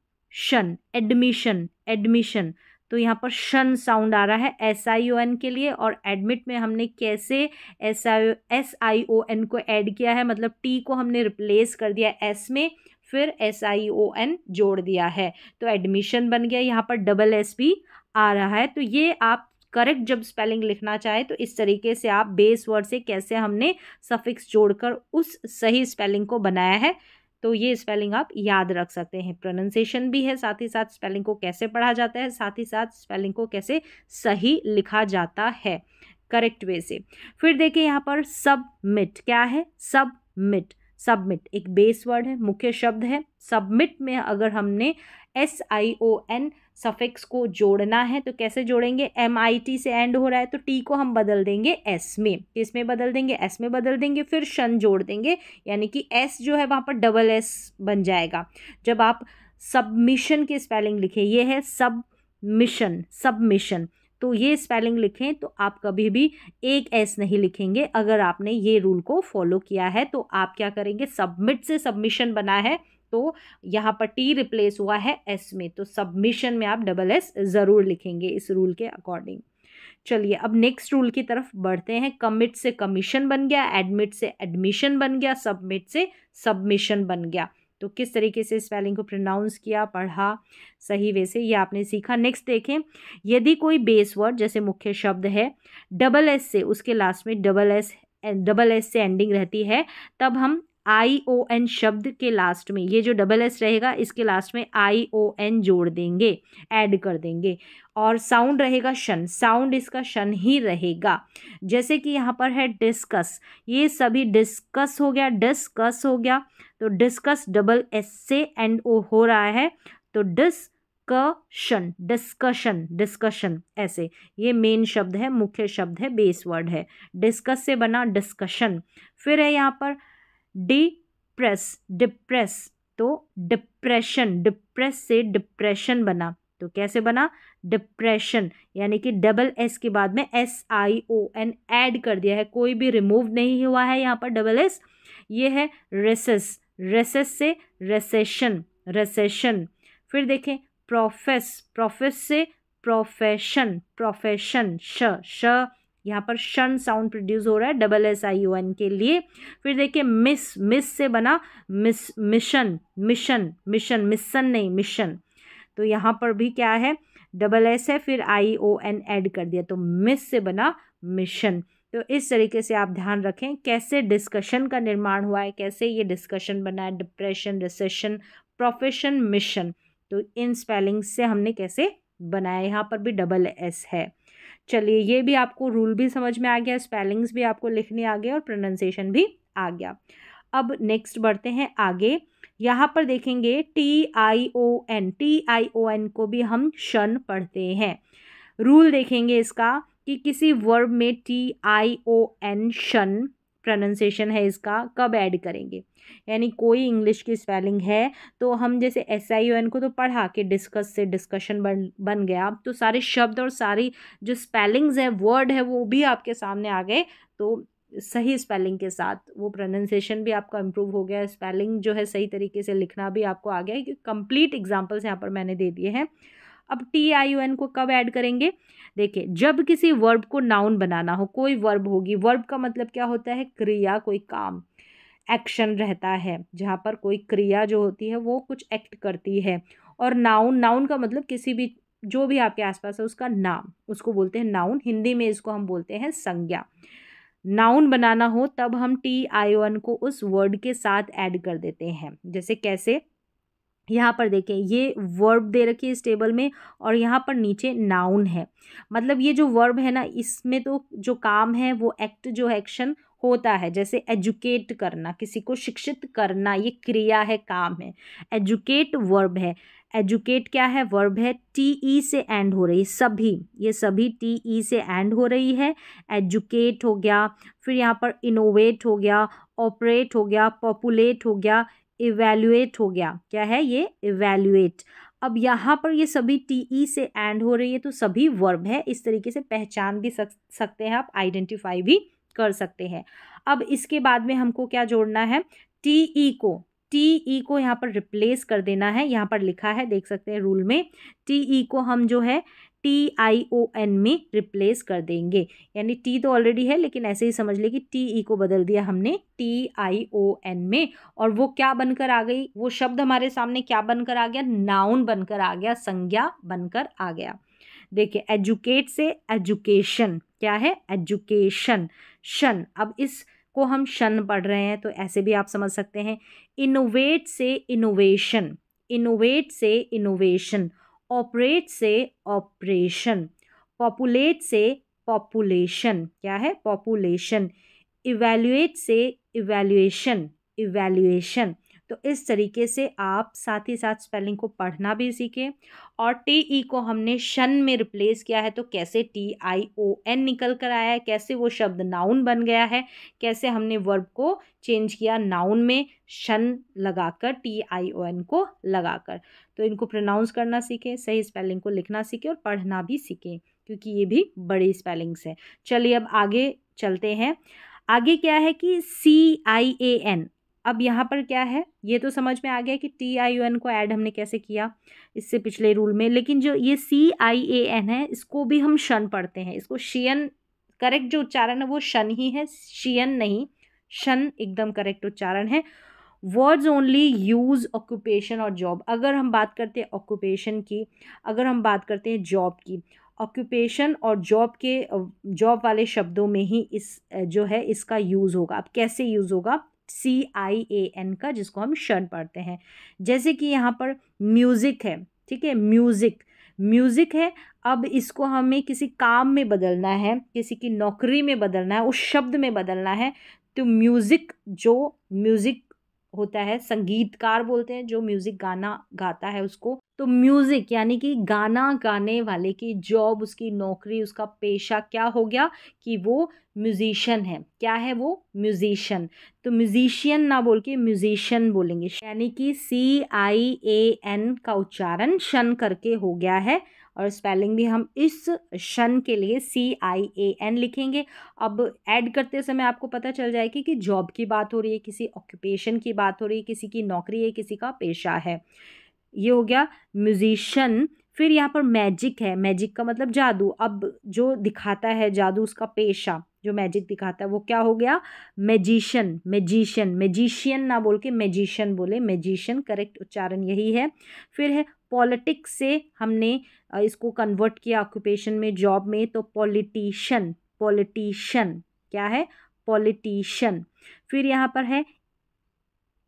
admission admission admission तो यहाँ पर शन साउंड आ रहा है एस आई ओ एन के लिए और एडमिट में हमने कैसे S I S I O N को ऐड किया है मतलब टी को हमने रिप्लेस कर दिया एस में फिर एस आई ओ एन जोड़ दिया है तो एडमिशन बन गया यहाँ पर डबल एस भी आ रहा है तो ये आप करेक्ट जब स्पेलिंग लिखना चाहे तो इस तरीके से आप बेस वर्ड से कैसे हमने सफिक्स जोड़कर उस सही स्पेलिंग को बनाया है तो ये स्पेलिंग आप याद रख सकते हैं प्रोनंसिएशन भी है साथ ही साथ स्पेलिंग को कैसे पढ़ा जाता है साथ ही साथ स्पेलिंग को कैसे सही लिखा जाता है करेक्ट वे से फिर देखिए यहाँ पर सबमिट क्या है सबमिट सबमिट एक बेस वर्ड है मुख्य शब्द है सबमिट में अगर हमने S I O N suffix को जोड़ना है तो कैसे जोड़ेंगे एम आई टी से एंड हो रहा है तो टी को हम बदल देंगे एस में किस में बदल देंगे एस में बदल देंगे फिर शन जोड़ देंगे यानी कि एस जो है वहाँ पर डबल एस बन जाएगा जब आप सबमिशन की स्पेलिंग लिखें ये है सब मिशन सबमिशन तो ये स्पेलिंग लिखें तो आप कभी भी एक एस नहीं लिखेंगे अगर आपने ये रूल को फॉलो किया है तो आप क्या करेंगे सबमिट से सबमिशन बना है तो यहाँ पर टी रिप्लेस हुआ है एस में तो सबमिशन में आप डबल एस ज़रूर लिखेंगे इस रूल के अकॉर्डिंग चलिए अब नेक्स्ट रूल की तरफ बढ़ते हैं कमिट से कमीशन बन गया एडमिट से एडमिशन बन गया सबमिट से सबमिशन बन गया तो किस तरीके से स्पेलिंग को प्रोनाउंस किया पढ़ा सही वे से ये आपने सीखा नेक्स्ट देखें यदि कोई बेस वर्ड जैसे मुख्य शब्द है डबल एस से उसके लास्ट में डबल एस डबल एस से एंडिंग रहती है तब हम आई ओ एन शब्द के लास्ट में ये जो डबल एस रहेगा इसके लास्ट में आई ओ एन जोड़ देंगे ऐड कर देंगे और साउंड रहेगा शन साउंड इसका शन ही रहेगा जैसे कि यहाँ पर है डिस्कस ये सभी डिस्कस हो गया डिस्कस हो गया तो डिस्कस डबल एस से एंड ओ हो रहा है तो डिस शन डिस्कशन डिस्कशन ऐसे ये मेन शब्द है मुख्य शब्द है बेस वर्ड है डिस्कस से बना डिस्कशन फिर है यहाँ पर डिप्रेस डिप्रेस तो डिप्रेशन डिप्रेस से डिप्रेशन बना तो कैसे बना डिप्रेशन यानी कि डबल एस के बाद में S I O N add कर दिया है कोई भी रिमूव नहीं हुआ है यहाँ पर डबल एस ये है रेसेस रेसेस से रेसेशन रेसेशन फिर देखें प्रोफेस प्रोफेस से प्रोफेशन प्रोफेशन श श यहाँ पर शन साउंड प्रोड्यूस हो रहा है double S I O N के लिए फिर देखिए मिस मिस से बना miss mission mission mission mission नहीं मिशन तो यहाँ पर भी क्या है डबल एस है फिर आई ओ एन ऐड कर दिया तो मिस से बना मिशन तो इस तरीके से आप ध्यान रखें कैसे डिस्कशन का निर्माण हुआ है कैसे ये डिस्कशन बना है डिप्रेशन रिसेशन प्रोफेशन मिशन तो इन स्पेलिंग से हमने कैसे बनाया यहाँ पर भी डबल एस है चलिए ये भी आपको रूल भी समझ में आ गया स्पेलिंग्स भी आपको लिखने आ गए और प्रोनंसिएशन भी आ गया अब नेक्स्ट बढ़ते हैं आगे यहाँ पर देखेंगे T I O N T I O N को भी हम शन पढ़ते हैं रूल देखेंगे इसका कि किसी वर्ब में टी आई ओ एन शन प्रोनाउंसिएशन है इसका कब ऐड करेंगे यानी कोई इंग्लिश की स्पेलिंग है तो हम जैसे एस आई ओ एन को तो पढ़ा के डिस्कस से डिस्कशन बन बन गया अब तो सारे शब्द और सारी जो स्पेलिंग्स है वर्ड है वो भी आपके सामने आ गए तो सही स्पेलिंग के साथ वो प्रोनाउंसिएशन भी आपका इम्प्रूव हो गया स्पेलिंग जो है सही तरीके से लिखना भी आपको आ गया है कंप्लीट एग्जाम्पल्स यहाँ पर मैंने दे दिए हैं अब टी आई ओ एन को कब ऐड करेंगे देखिए जब किसी वर्ब को नाउन बनाना हो कोई वर्ब होगी वर्ब का मतलब क्या होता है क्रिया कोई काम एक्शन रहता है जहाँ पर कोई क्रिया जो होती है वो कुछ एक्ट करती है और नाउन नाउन का मतलब किसी भी जो भी आपके आसपास है उसका नाम उसको बोलते हैं नाउन हिंदी में इसको हम बोलते हैं संज्ञा नाउन बनाना हो तब हम टी आई वन को उस वर्ड के साथ ऐड कर देते हैं जैसे कैसे यहाँ पर देखें ये वर्ब दे रखी है इस टेबल में और यहाँ पर नीचे नाउन है मतलब ये जो वर्ब है ना इसमें तो जो काम है वो एक्ट जो एक्शन होता है जैसे एजुकेट करना किसी को शिक्षित करना ये क्रिया है काम है एजुकेट वर्ब है एजुकेट क्या है वर्ब है टी ई e से एंड e हो रही है सभी ये सभी टी ई से एंड हो रही है एजुकेट हो गया फिर यहाँ पर इनोवेट हो गया ऑपरेट हो गया पॉपुलेट हो गया इवेल्युएट हो गया क्या है ये इवेल्युएट अब यहाँ पर ये सभी टी ई e से एंड हो रही है तो सभी वर्ब है इस तरीके से पहचान भी सक, सकते हैं आप आइडेंटिफाई भी कर सकते हैं अब इसके बाद में हमको क्या जोड़ना है टी ई e को टी ई e को यहाँ पर रिप्लेस कर देना है यहाँ पर लिखा है देख सकते हैं रूल में टी ई को हम जो है टी आई ओ एन में रिप्लेस कर देंगे यानी टी तो ऑलरेडी है लेकिन ऐसे ही समझ ले कि टी ई e को बदल दिया हमने टी आई ओ एन में और वो क्या बनकर आ गई वो शब्द हमारे सामने क्या बनकर आ गया नाउन बनकर आ गया संज्ञा बनकर आ गया देखिए एजुकेट से एजुकेशन क्या है एजुकेशन शन अब इस को हम शन पढ़ रहे हैं तो ऐसे भी आप समझ सकते हैं इनोवेट से इनोवेशन इनोवेट से इनोवेशन ऑपरेट से ऑपरेशन पॉपुलेट से पॉपुलेशन क्या है पॉपुलेशन इवेल्युएट से इवेल्युएशन इवेल्युएशन तो इस तरीके से आप साथ ही साथ स्पेलिंग को पढ़ना भी सीखें और टी ई e को हमने शन में रिप्लेस किया है तो कैसे टी आई ओ एन निकल कर आया है कैसे वो शब्द नाउन बन गया है कैसे हमने वर्ब को चेंज किया नाउन में शन लगाकर टी आई ओ एन को लगाकर तो इनको प्रोनाउंस करना सीखें सही स्पेलिंग को लिखना सीखें और पढ़ना भी सीखें क्योंकि ये भी बड़ी स्पेलिंग्स हैं चलिए अब आगे चलते हैं आगे क्या है कि सी आई ए एन अब यहाँ पर क्या है ये तो समझ में आ गया कि टी आई यू एन को ऐड हमने कैसे किया इससे पिछले रूल में लेकिन जो ये सी आई ए एन है इसको भी हम शन पढ़ते हैं इसको शियन करेक्ट जो उच्चारण है वो शन ही है शियन नहीं शन एकदम करेक्ट उच्चारण है वर्ड्स ओनली यूज़ ऑक्यूपेशन और जॉब अगर हम बात करते हैं ऑक्यूपेशन की अगर हम बात करते हैं जॉब की ऑक्यूपेशन और जॉब के जॉब वाले शब्दों में ही इस जो है इसका यूज़ होगा अब कैसे यूज़ होगा सी आई ए एन का जिसको हम शन पढ़ते हैं जैसे कि यहाँ पर म्यूज़िक है ठीक है म्यूज़िक म्यूज़िक है अब इसको हमें किसी काम में बदलना है किसी की नौकरी में बदलना है उस शब्द में बदलना है तो म्यूज़िक जो म्यूज़िक होता है संगीतकार बोलते हैं जो म्यूज़िक गाना गाता है उसको तो म्यूज़िक यानी कि गाना गाने वाले की जॉब उसकी नौकरी उसका पेशा क्या हो गया कि वो म्यूजिशियन है क्या है वो म्यूजिशियन तो म्यूज़िशियन ना बोल के म्यूजिशियन बोलेंगे यानी कि सी आई ए एन का उच्चारण शन करके हो गया है और स्पेलिंग भी हम इस शन के लिए सी आई ए एन लिखेंगे अब ऐड करते समय आपको पता चल जाएगी कि जॉब की बात हो रही है किसी ऑक्यूपेशन की बात हो रही है किसी की नौकरी है किसी का पेशा है ये हो गया म्यूजिशन फिर यहाँ पर मैजिक है मैजिक का मतलब जादू अब जो दिखाता है जादू उसका पेशा जो मैजिक दिखाता है वो क्या हो गया मैजिशियन मैजिशियन मैजिशियन ना बोल के मैजिशियन बोले मैजिशियन करेक्ट उच्चारण यही है फिर है पॉलिटिक्स से हमने इसको कन्वर्ट किया ऑक्यूपेशन में जॉब में तो पॉलिटिशन पॉलिटिशन क्या है पॉलिटिशन फिर यहाँ पर है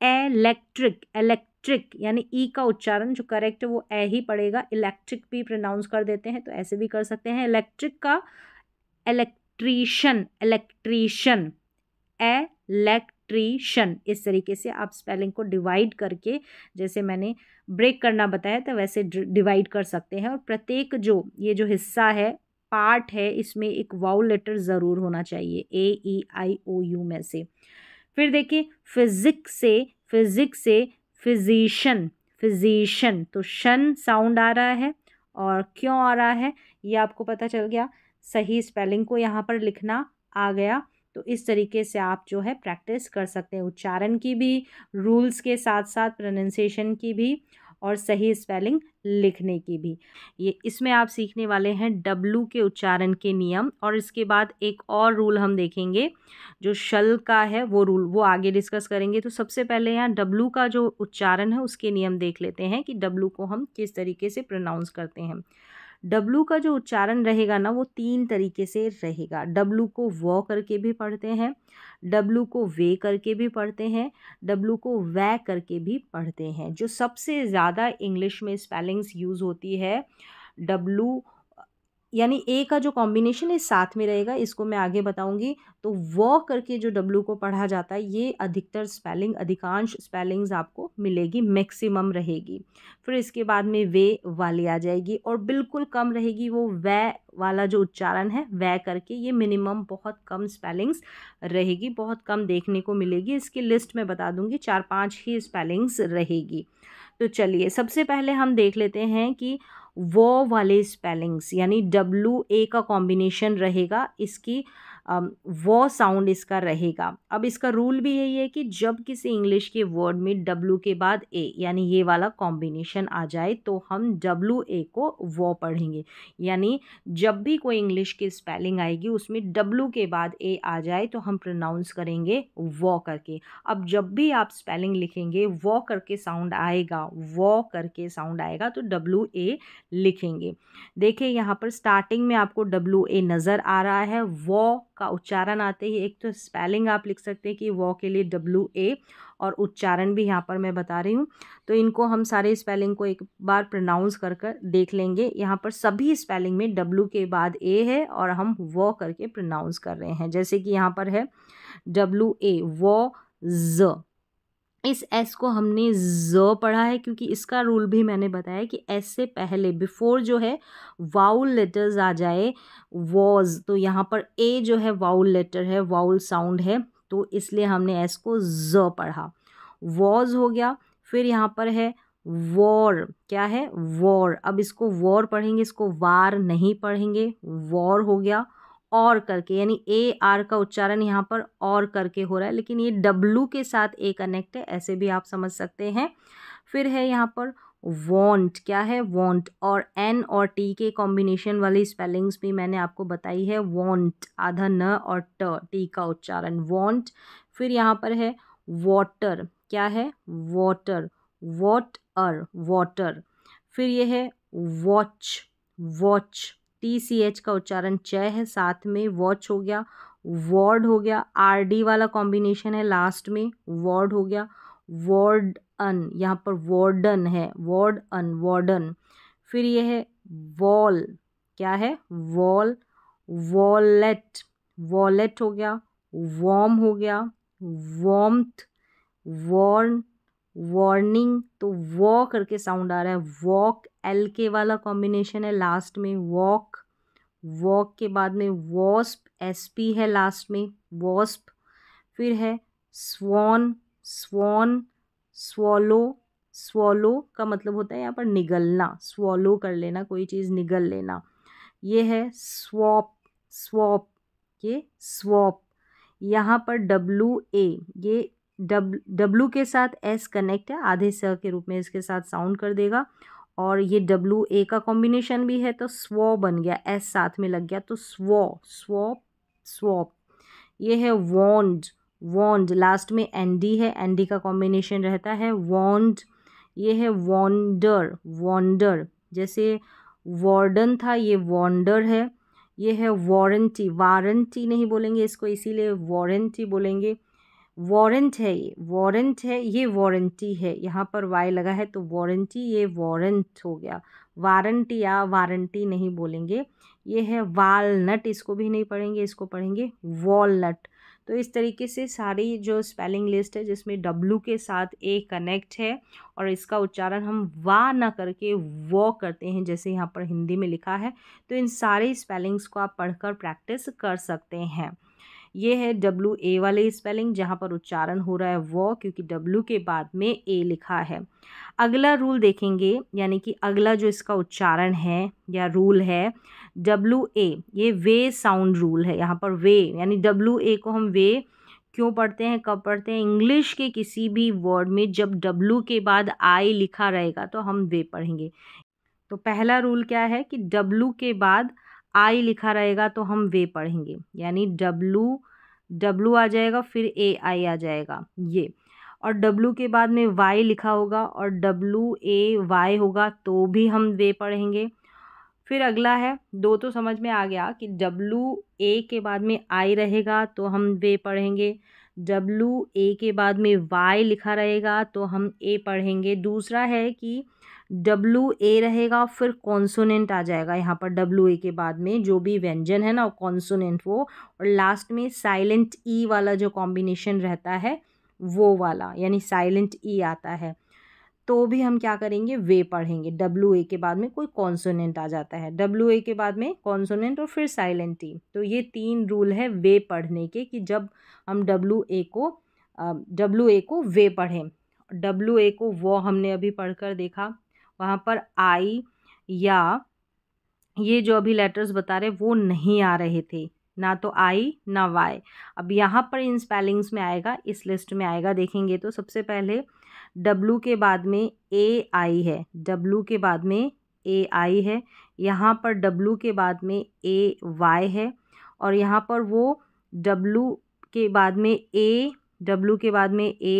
इलेक्ट्रिक इलेक्ट्रिक यानी ई e का उच्चारण जो करेक्ट है वो ए e ही पड़ेगा इलेक्ट्रिक भी प्रोनाउंस कर देते हैं तो ऐसे भी कर सकते हैं इलेक्ट्रिक का इलेक्ट्रीशन इलेक्ट्रीशन एलेक्ट न्यूट्रीशन इस तरीके से आप स्पेलिंग को डिवाइड करके जैसे मैंने ब्रेक करना बताया तो वैसे डिवाइड कर सकते हैं और प्रत्येक जो ये जो हिस्सा है पार्ट है इसमें एक वाउ लेटर ज़रूर होना चाहिए ए ई आई ओ यू में से फिर देखिए फिजिक्स से फिजिक्स से फिजिशन फिजिशन तो शन साउंड आ रहा है और क्यों आ रहा है ये आपको पता चल गया सही स्पेलिंग को यहाँ पर लिखना आ गया तो इस तरीके से आप जो है प्रैक्टिस कर सकते हैं उच्चारण की भी रूल्स के साथ साथ प्रोनंसिएशन की भी और सही स्पेलिंग लिखने की भी ये इसमें आप सीखने वाले हैं डब्लू के उच्चारण के नियम और इसके बाद एक और रूल हम देखेंगे जो शल का है वो रूल वो आगे डिस्कस करेंगे तो सबसे पहले यहाँ डब्लू का जो उच्चारण है उसके नियम देख लेते हैं कि डब्लू को हम किस तरीके से प्रोनाउंस करते हैं डब्लू का जो उच्चारण रहेगा ना वो तीन तरीके से रहेगा डब्लू को व करके भी पढ़ते हैं डब्लू को वे करके भी पढ़ते हैं डब्लू को वै करके भी पढ़ते हैं जो सबसे ज़्यादा इंग्लिश में स्पेलिंग्स यूज़ होती है डब्लू यानी ए का जो कॉम्बिनेशन है साथ में रहेगा इसको मैं आगे बताऊंगी तो व करके जो डब्ल्यू को पढ़ा जाता है ये अधिकतर स्पेलिंग अधिकांश स्पेलिंग्स आपको मिलेगी मैक्सिमम रहेगी फिर इसके बाद में वे वाली आ जाएगी और बिल्कुल कम रहेगी वो वे वाला जो उच्चारण है वै करके ये मिनिमम बहुत कम स्पेलिंग्स रहेगी बहुत कम देखने को मिलेगी इसकी लिस्ट में बता दूंगी चार पाँच ही स्पेलिंग्स रहेगी तो चलिए सबसे पहले हम देख लेते हैं कि वो वाले स्पेलिंग्स यानी डब्ल्यू ए का कॉम्बिनेशन रहेगा इसकी वो साउंड इसका रहेगा अब इसका रूल भी यही है कि जब किसी इंग्लिश के वर्ड में डब्लू के बाद ए यानी ये वाला कॉम्बिनेशन आ जाए तो हम डब्लू ए को वो पढ़ेंगे यानी जब भी कोई इंग्लिश की स्पेलिंग आएगी उसमें डब्लू के बाद ए आ जाए तो हम प्रोनाउंस करेंगे वो करके अब जब भी आप स्पेलिंग लिखेंगे वो करके साउंड आएगा वो करके साउंड आएगा तो डब्लू ए लिखेंगे देखिए यहाँ पर स्टार्टिंग में आपको डब्लू ए नज़र आ रहा है वो का उच्चारण आते ही एक तो स्पेलिंग आप लिख सकते हैं कि वॉ के लिए डब्ल्यू ए और उच्चारण भी यहाँ पर मैं बता रही हूँ तो इनको हम सारे स्पेलिंग को एक बार प्रोनाउंस कर कर देख लेंगे यहाँ पर सभी स्पेलिंग में डब्लू के बाद ए है और हम वॉ करके प्रोनाउंस कर रहे हैं जैसे कि यहाँ पर है डब्लू ए व ज इस एस को हमने ज पढ़ा है क्योंकि इसका रूल भी मैंने बताया कि एस से पहले बिफोर जो है वाउल लेटर्स आ जाए वॉज तो यहाँ पर ए जो है वाउल लेटर है वाउल साउंड है तो इसलिए हमने एस को ज पढ़ा वॉज हो गया फिर यहाँ पर है वॉर क्या है वॉर अब इसको वॉर पढ़ेंगे इसको वार नहीं पढ़ेंगे वॉर हो गया और करके यानी ए आर का उच्चारण यहाँ पर और करके हो रहा है लेकिन ये डब्लू के साथ ए कनेक्ट है ऐसे भी आप समझ सकते हैं फिर है यहाँ पर वॉन्ट क्या है वॉन्ट और एन और टी के कॉम्बिनेशन वाली स्पेलिंग्स भी मैंने आपको बताई है वॉन्ट आधा न और ट टी का उच्चारण वॉन्ट फिर यहाँ पर है वॉटर क्या है वॉटर वॉट अर वॉटर फिर ये है watch watch T C H का उच्चारण चय है साथ में वॉच हो गया वॉर्ड हो गया आर डी वाला कॉम्बिनेशन है लास्ट में वॉर्ड हो गया वॉर्ड अन यहाँ पर वार्डन है वार्ड अन वार्डन फिर यह है वॉल क्या है वॉल वॉलेट वॉलेट हो गया वॉम हो गया वॉम्थ वॉर्न वार्निंग तो वॉ करके साउंड आ रहा है वॉक एल के वाला कॉम्बिनेशन है लास्ट में वॉक वॉक के बाद में वॉस्प एस पी है लास्ट में वॉस्प फिर है स्वॉन स्वॉन स्वॉलो स्वॉलो का मतलब होता है यहाँ पर निगलना स्वॉलो कर लेना कोई चीज़ निगल लेना ये है स्वॉप स्वॉप ये स्वॉप यहाँ पर डब्लू ए ये डब डब्लू के साथ एस कनेक्ट है आधे स के रूप में इसके साथ साउंड कर देगा और ये डब्ल्यू ए का कॉम्बिनेशन भी है तो स्वो बन गया एस साथ में लग गया तो स्वो स्वॉप स्वॉप ये है वॉन्ड वॉन्ड लास्ट में एन डी है एन डी का कॉम्बिनेशन रहता है वॉन्ड ये है वॉन्डर वॉन्डर जैसे वार्डन था ये वॉन्डर है ये है वारंटी वारंटी नहीं बोलेंगे इसको इसीलिए वारंटी बोलेंगे वारंट है ये वारंट है ये वारंटी है यहाँ पर वाई लगा है तो वारंटी ये वारंट हो गया वारंटी या वारंटी नहीं बोलेंगे ये है वालनट इसको भी नहीं पढ़ेंगे इसको पढ़ेंगे वॉलनट तो इस तरीके से सारी जो स्पेलिंग लिस्ट है जिसमें डब्लू के साथ ए कनेक्ट है और इसका उच्चारण हम वा ना करके वो करते हैं जैसे यहाँ पर हिंदी में लिखा है तो इन सारी स्पेलिंग्स को आप पढ़कर प्रैक्टिस कर सकते हैं ये है डब्ल्यू ए वाले स्पेलिंग जहाँ पर उच्चारण हो रहा है वो क्योंकि डब्ल्यू के बाद में ए लिखा है अगला रूल देखेंगे यानी कि अगला जो इसका उच्चारण है या रूल है डब्ल्यू ए ये वे साउंड रूल है यहाँ पर वे यानी डब्ल्यू ए को हम वे क्यों पढ़ते हैं कब पढ़ते हैं इंग्लिश के किसी भी वर्ड में जब डब्लू के बाद आई लिखा रहेगा तो हम वे पढ़ेंगे तो पहला रूल क्या है कि डब्लू के बाद आई लिखा रहेगा तो हम वे पढ़ेंगे यानी डब्लू डब्लू आ जाएगा फिर ए आई आ जाएगा ये और डब्लू के बाद में वाई लिखा होगा और डब्लू ए वाई होगा तो भी हम वे पढ़ेंगे फिर अगला है दो तो समझ में आ गया कि डब्लू ए के बाद में आई रहेगा तो हम वे पढ़ेंगे डब्लू ए के बाद में वाई लिखा रहेगा तो हम ए पढ़ेंगे दूसरा है कि डब्लू ए रहेगा फिर कॉन्सोनेंट आ जाएगा यहाँ पर डब्लू ए के बाद में जो भी व्यंजन है ना कॉन्सोनेंट वो और लास्ट में साइलेंट ई e वाला जो कॉम्बिनेशन रहता है वो वाला यानी साइलेंट ई e आता है तो भी हम क्या करेंगे वे पढ़ेंगे डब्लू ए के बाद में कोई कॉन्सोनेंट आ जाता है डब्लू ए के बाद में कॉन्सोनेंट और फिर साइलेंट ई e। तो ये तीन रूल है वे पढ़ने के कि जब हम डब्लू ए को डब्लू ए को वे पढ़ें डब्लू ए को वो हमने अभी पढ़कर देखा वहाँ पर आई या ये जो अभी लेटर्स बता रहे वो नहीं आ रहे थे ना तो आई ना वाई अब यहाँ पर इन स्पेलिंग्स में आएगा इस लिस्ट में आएगा देखेंगे तो सबसे पहले डब्लू के बाद में ए आई है डब्लू के बाद में ए आई है यहाँ पर डब्लू के बाद में ए वाई है और यहाँ पर वो डब्लू के बाद में ए डब्लू के बाद में ए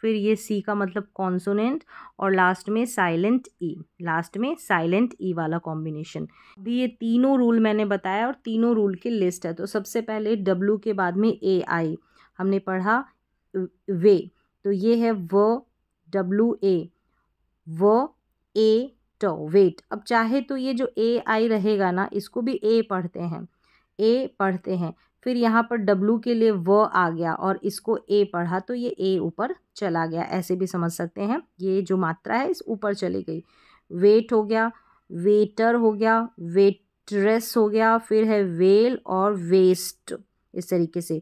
फिर ये सी का मतलब कॉन्सोनेंट और लास्ट में साइलेंट ई लास्ट में साइलेंट ई e वाला कॉम्बिनेशन अभी ये तीनों रूल मैंने बताया और तीनों रूल की लिस्ट है तो सबसे पहले डब्लू के बाद में ए आई हमने पढ़ा वे तो ये है व डब्लू ए व ए टो वेट अब चाहे तो ये जो ए आई रहेगा ना इसको भी ए पढ़ते हैं ए पढ़ते हैं फिर यहाँ पर डब्लू के लिए व आ गया और इसको ए पढ़ा तो ये ए ऊपर चला गया ऐसे भी समझ सकते हैं ये जो मात्रा है इस ऊपर चली गई वेट हो गया वेटर हो गया वेट्रेस हो गया फिर है वेल और वेस्ट इस तरीके से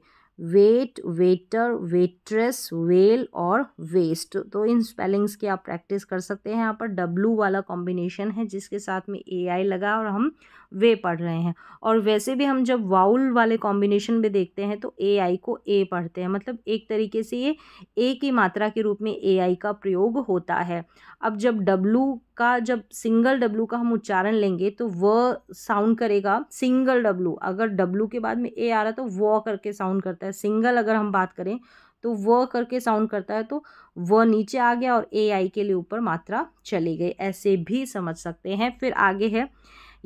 वेट वेटर वेट्रेस वेल और वेस्ट तो इन स्पेलिंग्स की आप प्रैक्टिस कर सकते हैं यहाँ पर डब्लू वाला कॉम्बिनेशन है जिसके साथ में ए आई लगा और हम वे पढ़ रहे हैं और वैसे भी हम जब वाउल वाले कॉम्बिनेशन में देखते हैं तो ए आई को ए पढ़ते हैं मतलब एक तरीके से ये ए की मात्रा के रूप में ए आई का प्रयोग होता है अब जब डब्लू का जब सिंगल डब्लू का हम उच्चारण लेंगे तो व साउंड करेगा सिंगल डब्लू अगर डब्लू के बाद में ए आ रहा तो व करके साउंड करता है सिंगल अगर हम बात करें तो व करके साउंड करता है तो व नीचे आ गया और ए आई के लिए ऊपर मात्रा चली गई ऐसे भी समझ सकते हैं फिर आगे है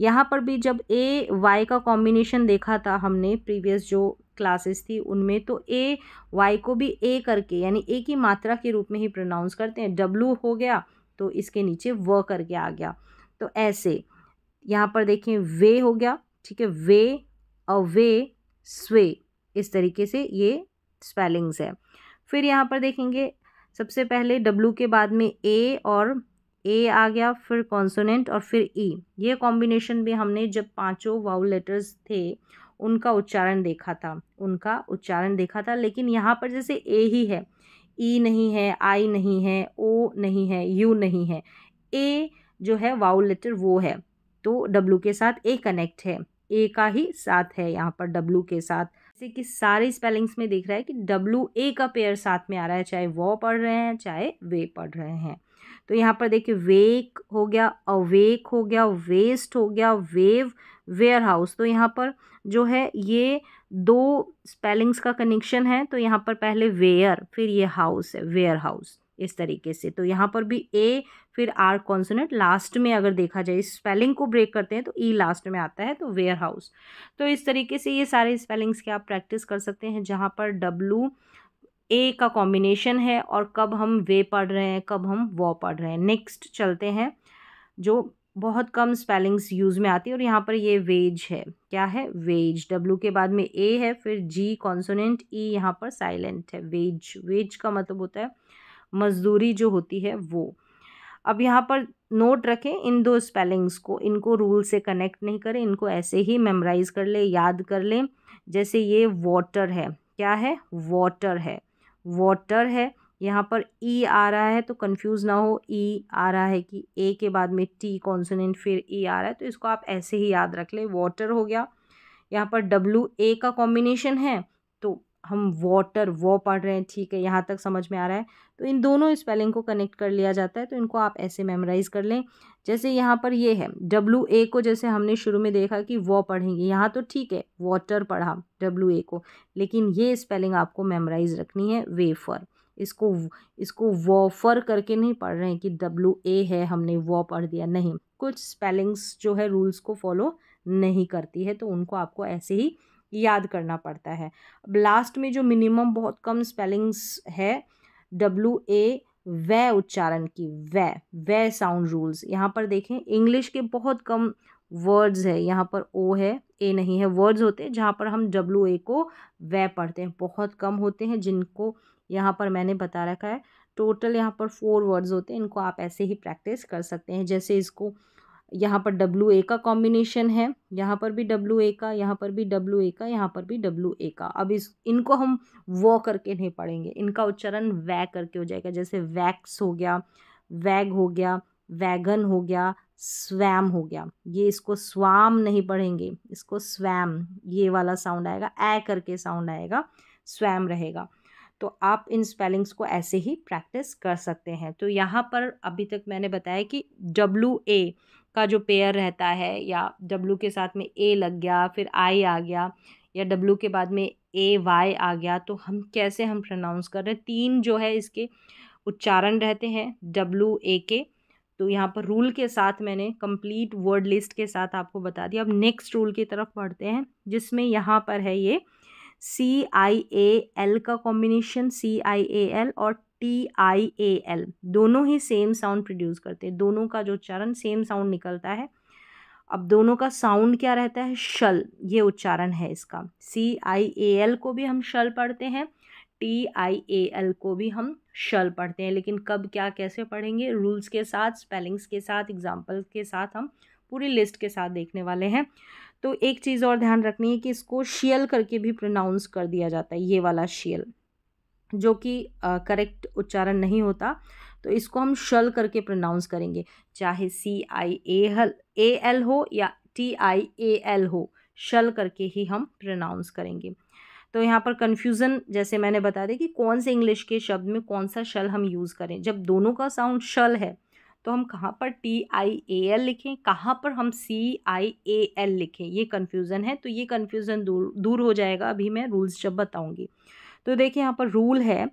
यहाँ पर भी जब ए वाई का कॉम्बिनेशन देखा था हमने प्रीवियस जो क्लासेस थी उनमें तो ए वाई को भी ए करके यानी ए की मात्रा के रूप में ही प्रोनाउंस करते हैं डब्लू हो गया तो इसके नीचे व करके आ गया तो ऐसे यहाँ पर देखें वे हो गया ठीक है वे अवे स्वे इस तरीके से ये स्पेलिंग्स है फिर यहाँ पर देखेंगे सबसे पहले डब्लू के बाद में ए और ए आ गया फिर कॉन्सोनेंट और फिर ई e। ये कॉम्बिनेशन भी हमने जब पांचों वाउल लेटर्स थे उनका उच्चारण देखा था उनका उच्चारण देखा था लेकिन यहाँ पर जैसे ए ही है ई e नहीं है आई नहीं है ओ नहीं है यू नहीं है ए जो है वाउल लेटर वो है तो डब्लू के साथ ए कनेक्ट है ए का ही साथ है यहाँ पर डब्लू के साथ जैसे कि सारे स्पेलिंग्स में देख रहा है कि डब्लू ए का पेयर साथ में आ रहा है चाहे वॉ पढ़ रहे हैं चाहे वे पढ़ रहे हैं तो यहाँ पर देखिए वेक हो गया अवेक हो गया वेस्ट हो गया वेव वेयर हाउस तो यहाँ पर जो है ये दो स्पेलिंग्स का कनेक्शन है तो यहाँ पर पहले वेयर फिर ये हाउस है वेयर हाउस इस तरीके से तो यहाँ पर भी ए फिर आर कॉन्सोनेंट लास्ट में अगर देखा जाए स्पेलिंग को ब्रेक करते हैं तो ई e लास्ट में आता है तो वेयर हाउस तो इस तरीके से ये सारे स्पेलिंग्स के आप प्रैक्टिस कर सकते हैं जहाँ पर डब्लू ए का कॉम्बिनेशन है और कब हम वे पढ़ रहे हैं कब हम वॉ पढ़ रहे हैं नेक्स्ट चलते हैं जो बहुत कम स्पेलिंग्स यूज़ में आती है और यहाँ पर ये वेज है क्या है वेज डब्ल्यू के बाद में ए है फिर जी कॉन्सोनेंट ई यहाँ पर साइलेंट है वेज वेज का मतलब होता है मजदूरी जो होती है वो अब यहाँ पर नोट रखें इन दो स्पेलिंग्स को इनको रूल से कनेक्ट नहीं करें इनको ऐसे ही मेमोराइज कर लें याद कर लें जैसे ये वाटर है क्या है वाटर है वाटर है यहाँ पर ई e आ रहा है तो कंफ्यूज ना हो ई e आ रहा है कि ए के बाद में टी कॉन्सोनेंट फिर ई e आ रहा है तो इसको आप ऐसे ही याद रख लें वाटर हो गया यहाँ पर डब्ल्यू ए का कॉम्बिनेशन है तो हम वाटर वो पढ़ रहे हैं ठीक है यहाँ तक समझ में आ रहा है तो इन दोनों स्पेलिंग को कनेक्ट कर लिया जाता है तो इनको आप ऐसे मेमोराइज कर लें जैसे यहाँ पर ये है डब्लू ए को जैसे हमने शुरू में देखा कि वो पढ़ेंगे यहाँ तो ठीक है वाटर पढ़ा डब्लू ए को लेकिन ये स्पेलिंग आपको मेमोराइज रखनी है वेफर इसको इसको वॉफर करके नहीं पढ़ रहे हैं कि डब्ल्यू ए है हमने वो पढ़ दिया नहीं कुछ स्पेलिंग्स जो है रूल्स को फॉलो नहीं करती है तो उनको आपको ऐसे ही याद करना पड़ता है अब लास्ट में जो मिनिमम बहुत कम स्पेलिंग्स है डब्ल्यू ए व उच्चारण की वै व साउंड रूल्स यहाँ पर देखें इंग्लिश के बहुत कम वर्ड्स है यहाँ पर ओ है ए नहीं है वर्ड्स होते हैं जहाँ पर हम डब्ल्यू ए को वै पढ़ते हैं बहुत कम होते हैं जिनको यहाँ पर मैंने बता रखा है टोटल यहाँ पर फोर वर्ड्स होते हैं इनको आप ऐसे ही प्रैक्टिस कर सकते हैं जैसे इसको यहाँ पर डब्लू ए का कॉम्बिनेशन है यहाँ पर भी डब्लू ए का यहाँ पर भी डब्लू ए का यहाँ पर भी डब्लू ए का अब इस इनको हम वो करके नहीं पढ़ेंगे इनका उच्चारण वै करके हो जाएगा जैसे वैक्स हो गया वैग हो गया वैगन हो गया स्वैम हो गया ये इसको स्वाम नहीं पढ़ेंगे इसको स्वैम ये वाला साउंड आएगा ऐ करके साउंड आएगा स्वैम रहेगा तो आप इन स्पेलिंग्स को ऐसे ही प्रैक्टिस कर सकते हैं तो यहाँ पर अभी तक मैंने बताया कि डब्लू ए का जो पेयर रहता है या डब्लू के साथ में ए लग गया फिर आई आ गया या डब्लू के बाद में ए वाई आ गया तो हम कैसे हम प्रनाउंस कर रहे हैं तीन जो है इसके उच्चारण रहते हैं डब्लू ए के तो यहाँ पर रूल के साथ मैंने कंप्लीट वर्ड लिस्ट के साथ आपको बता दिया अब नेक्स्ट रूल की तरफ पढ़ते हैं जिसमें यहाँ पर है ये सी आई ए एल का combination C I A L और टी आई ए एल दोनों ही सेम साउंड प्रोड्यूस करते हैं दोनों का जो उच्चारण सेम साउंड निकलता है अब दोनों का साउंड क्या रहता है शल ये उच्चारण है इसका सी आई ए एल को भी हम शल पढ़ते हैं टी आई ए एल को भी हम शल पढ़ते हैं लेकिन कब क्या कैसे पढ़ेंगे रूल्स के साथ स्पेलिंग्स के साथ एग्जाम्पल्स के साथ हम पूरी लिस्ट के साथ देखने वाले हैं तो एक चीज़ और ध्यान रखनी है कि इसको शियल करके भी प्रोनाउंस कर दिया जाता है ये वाला शियल जो कि करेक्ट उच्चारण नहीं होता तो इसको हम शल करके प्रोनाउंस करेंगे चाहे सी आई ए हल ए एल हो या टी आई ए एल हो शल करके ही हम प्रोनाउंस करेंगे तो यहाँ पर कन्फ्यूज़न जैसे मैंने बता दें कि कौन से इंग्लिश के शब्द में कौन सा शल हम यूज़ करें जब दोनों का साउंड शल है तो हम कहाँ पर टी आई ए एल लिखें कहाँ पर हम सी आई ए एल लिखें ये कन्फ्यूज़न है तो ये कन्फ्यूज़न दूर दूर हो जाएगा अभी मैं रूल्स जब बताऊँगी तो देखिए यहाँ पर रूल है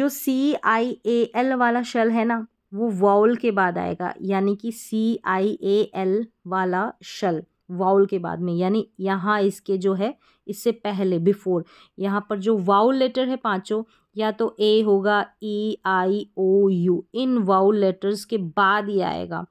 जो सी आई ए एल वाला शल है ना वो वाउल के बाद आएगा यानी कि सी आई ए एल वाला शल वाउल के बाद में यानी यहाँ इसके जो है इससे पहले बिफोर यहाँ पर जो वाउल लेटर है पांचों या तो ए होगा ई आई ओ यू इन वाउल लेटर्स के बाद ही आएगा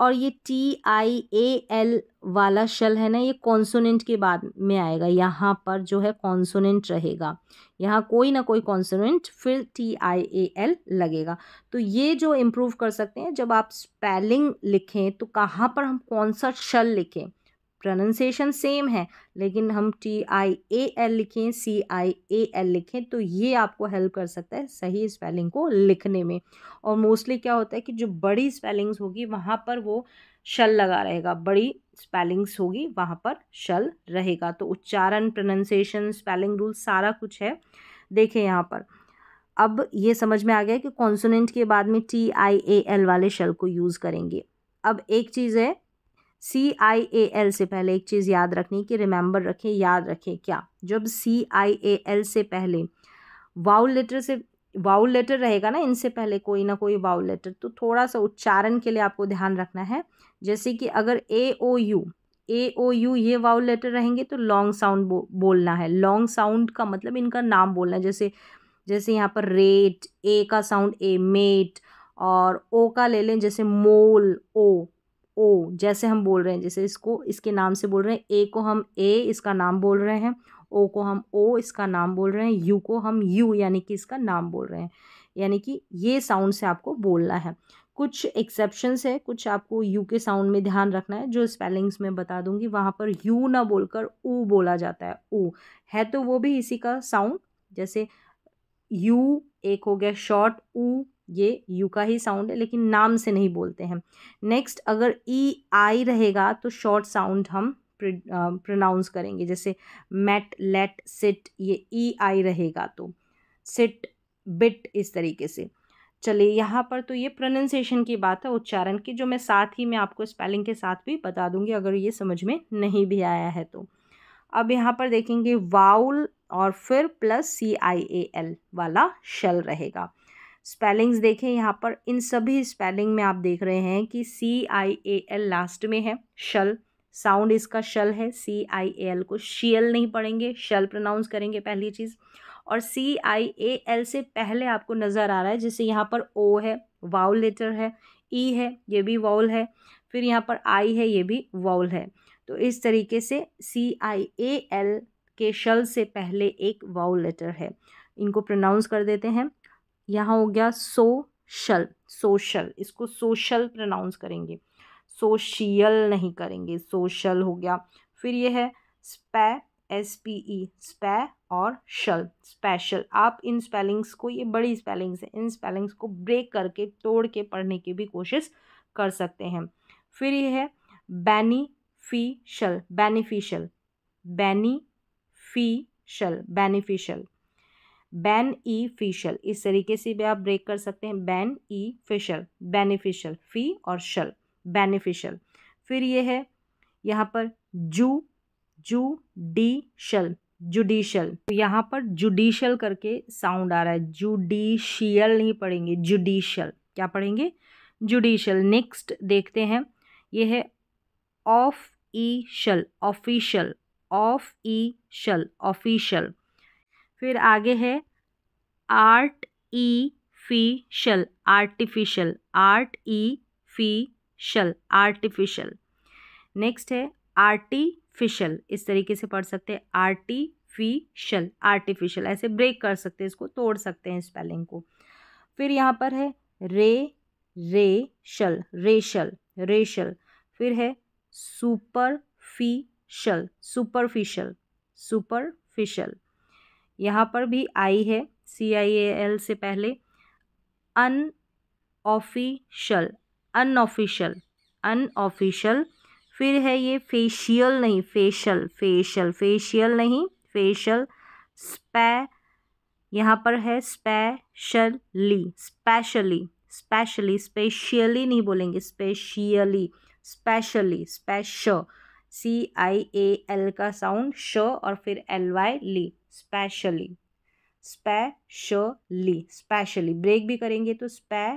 और ये टी आई ए एल वाला शल है ना ये कॉन्सोनेंट के बाद में आएगा यहाँ पर जो है कॉन्सोनेंट रहेगा यहाँ कोई ना कोई कॉन्सोनेंट फिर टी आई ए एल लगेगा तो ये जो इम्प्रूव कर सकते हैं जब आप स्पेलिंग लिखें तो कहाँ पर हम कौन सा शल लिखें प्रोनंसिएशन सेम है लेकिन हम टी आई ए एल लिखें सी आई ए एल लिखें तो ये आपको हेल्प कर सकता है सही स्पेलिंग को लिखने में और मोस्टली क्या होता है कि जो बड़ी स्पेलिंग्स होगी वहाँ पर वो शल लगा रहेगा बड़ी स्पेलिंग्स होगी वहाँ पर शल रहेगा तो उच्चारण प्रोनंसिएशन स्पेलिंग रूल सारा कुछ है देखें यहाँ पर अब ये समझ में आ गया कि कॉन्सोनेंट के बाद में टी आई ए एल वाले शल को यूज़ करेंगे अब एक चीज़ है सी आई ए एल से पहले एक चीज़ याद रखनी कि रिमेंबर रखें याद रखें क्या जब सी आई ए एल से पहले वाउल लेटर से वाउल लेटर रहेगा ना इनसे पहले कोई ना कोई वाउल लेटर तो थोड़ा सा उच्चारण के लिए आपको ध्यान रखना है जैसे कि अगर A O U A O U ये वाउल लेटर रहेंगे तो लॉन्ग साउंड बो, बोलना है लॉन्ग साउंड का मतलब इनका नाम बोलना है जैसे जैसे यहाँ पर रेट ए का साउंड ए मेट और ओ का ले लें जैसे मोल ओ ओ जैसे हम बोल रहे हैं जैसे इसको इसके नाम से बोल रहे हैं ए को हम ए इसका नाम बोल रहे हैं ओ को हम ओ इसका नाम बोल रहे हैं यू को हम यू यानी कि इसका नाम बोल रहे हैं यानी कि ये साउंड से आपको बोलना है कुछ एक्सेप्शंस है कुछ आपको यू के साउंड में ध्यान रखना है जो स्पेलिंग्स में बता दूंगी वहाँ पर यू ना बोलकर ऊ बोला जाता है ऊ है तो वो भी इसी का साउंड जैसे यू एक हो गया शॉर्ट ऊ ये यू का ही साउंड है लेकिन नाम से नहीं बोलते हैं नेक्स्ट अगर ई e, आई रहेगा तो शॉर्ट साउंड हम प्रोनाउंस करेंगे जैसे मैट लेट सिट ये ई e, आई रहेगा तो सिट बिट इस तरीके से चलिए यहाँ पर तो ये प्रोनाउंसिएशन की बात है उच्चारण की जो मैं साथ ही मैं आपको स्पेलिंग के साथ भी बता दूंगी अगर ये समझ में नहीं भी आया है तो अब यहाँ पर देखेंगे वाउल और फिर plus C I A L वाला शल रहेगा स्पेलिंग्स देखें यहाँ पर इन सभी स्पेलिंग में आप देख रहे हैं कि सी आई ए एल लास्ट में है शल साउंड इसका शल है सी आई ए एल को शीएल नहीं पढ़ेंगे शल प्रोनाउंस करेंगे पहली चीज़ और सी आई ए एल से पहले आपको नज़र आ रहा है जैसे यहाँ पर ओ है वाउल लेटर है ई e है ये भी वाउल है फिर यहाँ पर आई है ये भी वाउल है तो इस तरीके से सी आई ए एल के शल से पहले एक वाउल लेटर है इनको प्रोनाउंस कर देते हैं यहाँ हो गया सोशल सोशल इसको सोशल प्रनाउंस करेंगे सोशियल नहीं करेंगे सोशल हो गया फिर ये है स्पे एस पी ई स्पे और शल स्पेशल आप इन स्पेलिंग्स को ये बड़ी स्पेलिंग्स हैं इन स्पेलिंग्स को ब्रेक करके तोड़ के पढ़ने की भी कोशिश कर सकते हैं फिर ये है बेनिफिशल बेनिफिशल शल बेनिफिशल बैन ई फिशल इस तरीके से भी आप ब्रेक कर सकते हैं बैन ई फिशल बेनिफिशल फी और शल बेनिफिशल फिर ये है यहाँ पर जू जू डी शल जुडिशल तो यहाँ पर जुडिशल करके साउंड आ रहा है जुडिशियल नहीं पढ़ेंगे जुडिशल क्या पढ़ेंगे जुडिशल नेक्स्ट देखते हैं ये है official official official official फिर आगे है artificial artificial artificial artificial next है आर्टिफिशल इस तरीके से पढ़ सकते हैं आर्टी फी शल आर्टिफिशल ऐसे ब्रेक कर सकते हैं इसको तोड़ सकते हैं स्पेलिंग को फिर यहाँ पर है रे रे शल रेशल रेशल फिर है सुपर सुपरफिशल सुपरफिशल सुपरफिशल यहाँ पर भी आई है सी आई ए एल से पहले अनऑफिशल अनऑफिशल अनऑफिशल फिर है ये फेशियल नहीं फेशल फेशल फेशियल नहीं फेशल स्पे यहाँ पर है स्पेशली स्पेशली स्पेशली स्पेशियली नहीं बोलेंगे स्पेशियली स्पेशली स्पेश सी आई ए एल का साउंड श और फिर एल वाई ली specially specially specially break भी करेंगे तो स्पे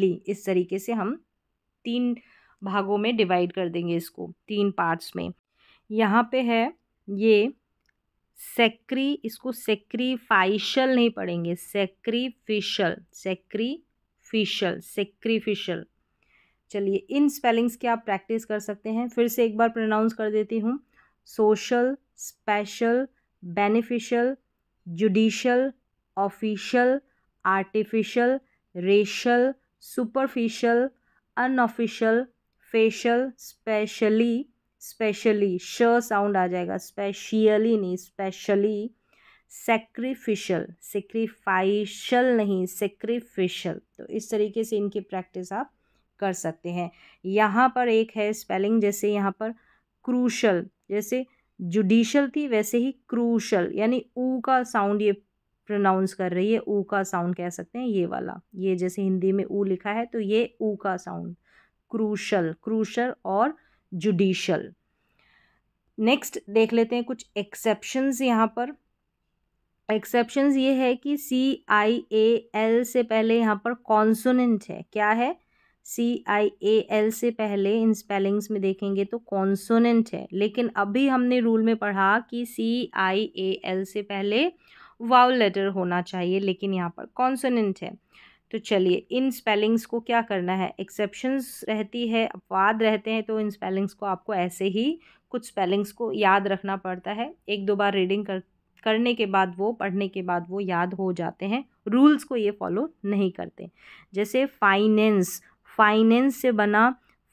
ली इस तरीके से हम तीन भागों में डिवाइड कर देंगे इसको तीन पार्ट्स में यहाँ पे है ये सेक्री इसको सेक्रीफाइशल नहीं पढ़ेंगे सेक्रीफिशल सेक्रीफिशल सेक्रीफिशल चलिए इन स्पेलिंग्स की आप प्रैक्टिस कर सकते हैं फिर से एक बार प्रोनाउंस कर देती हूँ social special beneficial judicial official artificial racial superficial unofficial facial specially specially श साउंड आ जाएगा स्पेशियली नहीं स्पेशली सेक्रीफिशल सेक्रीफाइशल नहीं सेक्रीफिशल तो इस तरीके से इनकी प्रैक्टिस आप कर सकते हैं यहाँ पर एक है स्पेलिंग जैसे यहाँ पर क्रूशल जैसे जुडिशल थी वैसे ही क्रूशल यानी ऊ का साउंड ये प्रोनाउंस कर रही है ऊ का साउंड कह सकते हैं ये वाला ये जैसे हिंदी में ऊ लिखा है तो ये ऊ का साउंड क्रूशल क्रूशल और जुडिशल नेक्स्ट देख लेते हैं कुछ एक्सेप्शंस यहाँ पर एक्सेप्शंस ये है कि सी आई ए एल से पहले यहाँ पर कॉन्सोनेंट है क्या है सी आई ए एल से पहले इन स्पेलिंग्स में देखेंगे तो कॉन्सोनेंट है लेकिन अभी हमने रूल में पढ़ा कि सी आई ए एल से पहले वाउल लेटर होना चाहिए लेकिन यहाँ पर कॉन्सोनेंट है तो चलिए इन स्पेलिंग्स को क्या करना है एक्सेप्शंस रहती है अपवाद रहते हैं तो इन स्पेलिंग्स को आपको ऐसे ही कुछ स्पेलिंग्स को याद रखना पड़ता है एक दो बार रीडिंग कर करने के बाद वो पढ़ने के बाद वो याद हो जाते हैं रूल्स को ये फॉलो नहीं करते जैसे फाइनेंस फाइनेंस से बना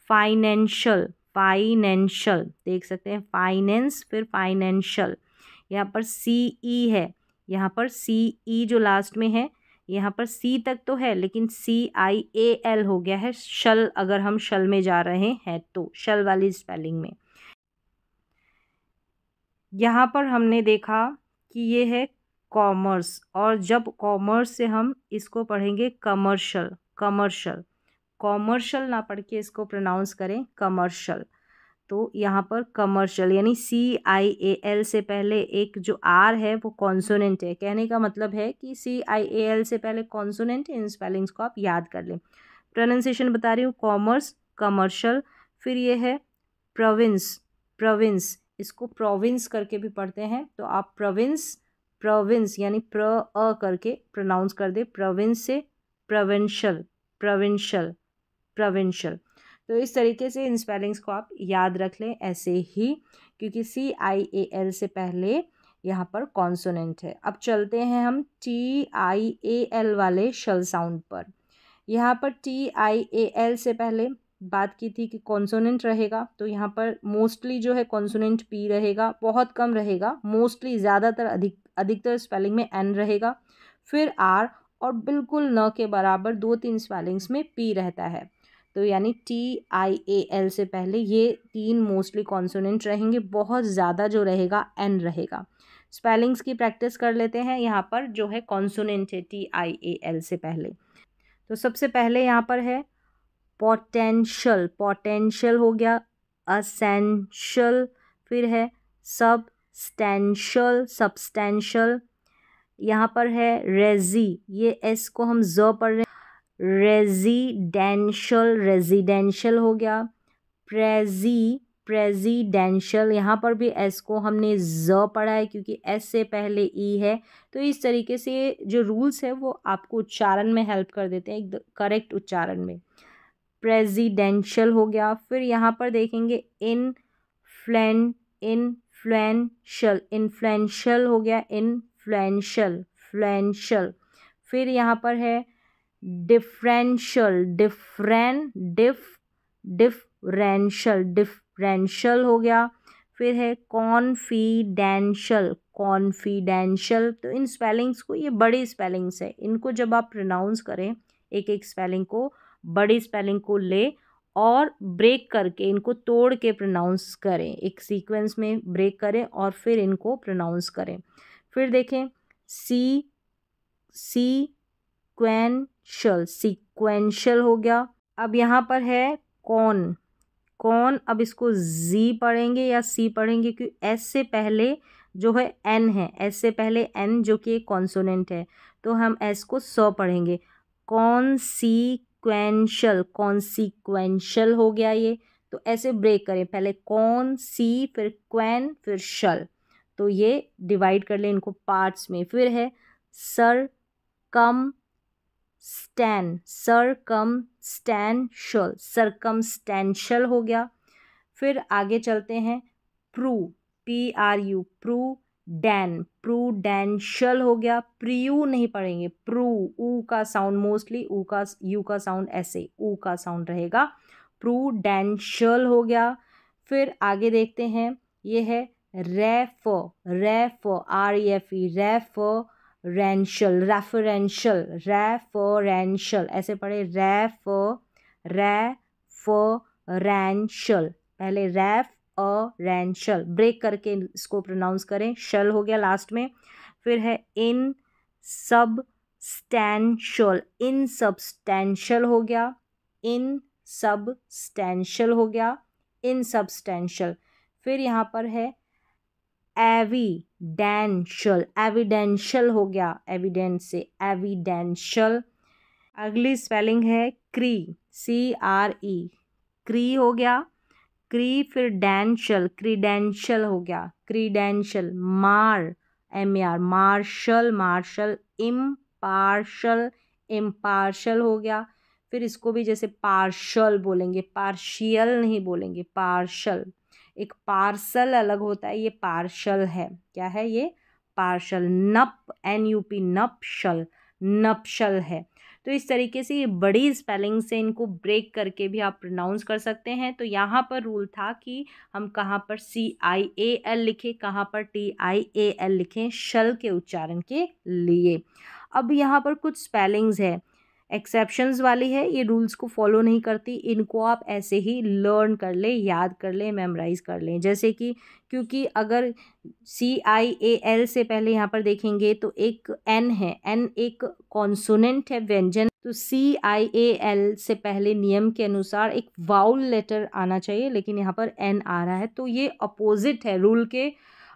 फाइनेंशियल फाइनेंशियल देख सकते हैं फाइनेंस फिर फाइनेंशियल यहाँ पर सी ई e है यहाँ पर सी ई e जो लास्ट में है यहाँ पर सी तक तो है लेकिन सी आई ए एल हो गया है शल अगर हम शल में जा रहे हैं तो शल वाली स्पेलिंग में यहाँ पर हमने देखा कि ये है कॉमर्स और जब कॉमर्स से हम इसको पढ़ेंगे कमर्शल कमर्शल कॉमर्शल ना पढ़ के इसको प्रोनाउंस करें कमर्शल तो यहाँ पर कमर्शल यानी सी आई ए एल से पहले एक जो आर है वो कॉन्सोनेंट है कहने का मतलब है कि सी आई ए एल से पहले कॉन्सोनेंट इन स्पेलिंग्स को आप याद कर लें प्रोनाउंसिएशन बता रही हूँ कॉमर्स कमर्शल फिर ये है प्रोविंस प्रोविंस इसको प्रोविंस करके भी पढ़ते हैं तो आप प्रोविंस प्रोविंस यानी प्र अ करके प्रोनाउंस कर दे प्रोविंस से प्रोविंशल प्रोविंशल प्रोविंशल तो इस तरीके से इन स्पेलिंग्स को आप याद रख लें ऐसे ही क्योंकि सी आई ए एल से पहले यहाँ पर कॉन्सोनेंट है अब चलते हैं हम टी आई ए एल वाले शल साउंड पर यहाँ पर टी आई ए एल से पहले बात की थी कि कॉन्सोनेंट रहेगा तो यहाँ पर मोस्टली जो है कॉन्सोनेंट पी रहेगा बहुत कम रहेगा मोस्टली ज़्यादातर अधिक अधिकतर स्पेलिंग में एन रहेगा फिर आर और बिल्कुल न के बराबर दो तीन स्पेलिंग्स में पी रहता है तो यानी टी आई ए एल से पहले ये तीन मोस्टली कॉन्सोनेंट रहेंगे बहुत ज़्यादा जो रहेगा एन रहेगा स्पेलिंग्स की प्रैक्टिस कर लेते हैं यहाँ पर जो है कॉन्सोनेंट है टी आई ए एल से पहले तो सबसे पहले यहाँ पर है पोटेंशियल पोटेंशियल हो गया असेंशियल फिर है सबस्टेंशियल सबस्टेंशल यहाँ पर है रेजी ये एस को हम ज पढ़ रहे रेजिडेंशल रेजिडेंशल हो गया प्रेजी प्रेजिडेंशल यहाँ पर भी एस को हमने ज पढ़ा है क्योंकि एस से पहले ई है तो इस तरीके से जो रूल्स है वो आपको उच्चारण में हेल्प कर देते हैं एक करेक्ट उच्चारण में प्रेजिडेंशल हो गया फिर यहाँ पर देखेंगे इन फ्लैन इन्फ्लुएंशल इन्फ्लुएंशल हो गया इन्फ्लुएंशल फ्लुएंशल फिर यहाँ पर है डिफरेंशियल डिफरेंट डिफ डिफरेंशियल डिफरेंशियल हो गया फिर है कॉन्फिडेंशियल कॉन्फिडेंशियल तो इन स्पेलिंग्स को ये बड़े स्पेलिंग्स है इनको जब आप प्रोनाउंस करें एक एक स्पेलिंग को बड़ी स्पेलिंग को ले और ब्रेक करके इनको तोड़ के प्रोनाउंस करें एक सीक्वेंस में ब्रेक करें और फिर इनको प्रोनाउंस करें फिर देखें सी सी क्वेन सिक्वेंशल सिक्वेंशल हो गया अब यहाँ पर है कौन कौन अब इसको जी पढ़ेंगे या सी पढ़ेंगे क्योंकि एस से पहले जो है एन है एस से पहले एन जो कि एक कॉन्सोनेंट है तो हम एस को स पढ़ेंगे कौन सी क्वेंशल कॉन्सिक्वेंशल हो गया ये तो ऐसे ब्रेक करें पहले कौन सी फिर क्वेन फिर शल तो ये डिवाइड कर लें इनको पार्ट्स में फिर है सर कम स्टैन सरकम सर सरकम स्टैंशल हो गया फिर आगे चलते हैं प्रू P R U prudential prudential हो गया प्रियू नहीं पढ़ेंगे प्रू ऊ का साउंड मोस्टली ऊ का यू का साउंड ऐसे ऊ का साउंड रहेगा प्रू डैनशल हो गया फिर आगे देखते हैं ये है रेफ रेफ आर एफ ई रेफ रेंशल रेफरेंशल रेफरेंशल ऐसे पढ़े रेफ रेफरेंशल पहले रेफ रेंशल ब्रेक करके इसको प्रोनाउंस करें शल हो गया लास्ट में फिर है इन सब सबस्टैंशल इन सबस्टैंशल हो गया इन स्टैंशल हो गया इन सबस्टैंशल फिर यहाँ पर है एवी डेंशल एविडेंशल हो गया एविडेंस से एविडेंशल अगली स्पेलिंग है क्री सी आर ई क्री हो गया क्री फिर डेंशल क्रीडेंशल हो गया क्रीडेंशल मार M A R marshal marshal impartial impartial हो गया फिर इसको भी जैसे पार्शल बोलेंगे पार्शियल नहीं बोलेंगे पार्शल एक पार्सल अलग होता है ये पार्शल है क्या है ये पार्शल नप N U P nuptial nuptial है तो इस तरीके से ये बड़ी स्पेलिंग से इनको ब्रेक करके भी आप प्रोनाउंस कर सकते हैं तो यहाँ पर रूल था कि हम कहाँ पर सी आई ए एल लिखें कहाँ पर टी आई ए एल लिखें शल के उच्चारण के लिए अब यहाँ पर कुछ स्पेलिंग्स है एक्सेप्शंस वाली है ये रूल्स को फॉलो नहीं करती इनको आप ऐसे ही लर्न कर लें याद कर लें मेमोराइज कर लें जैसे कि क्योंकि अगर सी आई ए एल से पहले यहाँ पर देखेंगे तो एक एन है एन एक कॉन्सोनेंट है व्यंजन तो सी आई ए एल से पहले नियम के अनुसार एक वाउल लेटर आना चाहिए लेकिन यहाँ पर एन आ रहा है तो ये अपोजिट है रूल के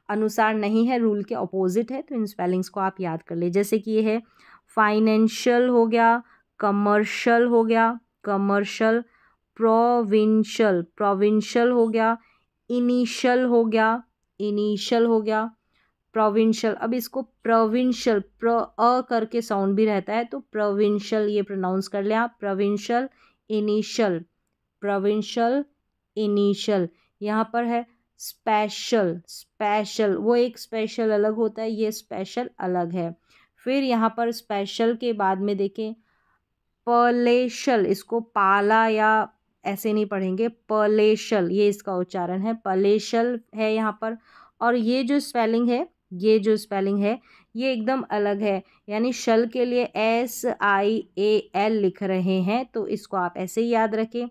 अनुसार नहीं है रूल के अपोजिट है तो इन स्पेलिंग्स को आप याद कर लें जैसे कि ये है फाइनेंशियल हो गया कमर्शल हो गया कमर्शल प्रोविंशल प्रोविंशल हो गया इनिशल हो गया इनिशियल हो गया प्रोविंशल अब इसको प्रोविंशल प्र अ करके साउंड भी रहता है तो प्रोविंशल ये प्रोनाउंस कर लें आप प्रोविंशल इनिशल प्रोविंशल इनिशल यहाँ पर है स्पेशल स्पेशल वो एक स्पेशल अलग होता है ये स्पेशल अलग है फिर यहाँ पर स्पेशल के बाद में देखें पलेशल इसको पाला या ऐसे नहीं पढ़ेंगे पलेशल ये इसका उच्चारण है पलेशल है यहाँ पर और ये जो स्पेलिंग है ये जो स्पेलिंग है ये एकदम अलग है यानी शल के लिए एस आई ए एल लिख रहे हैं तो इसको आप ऐसे ही याद रखें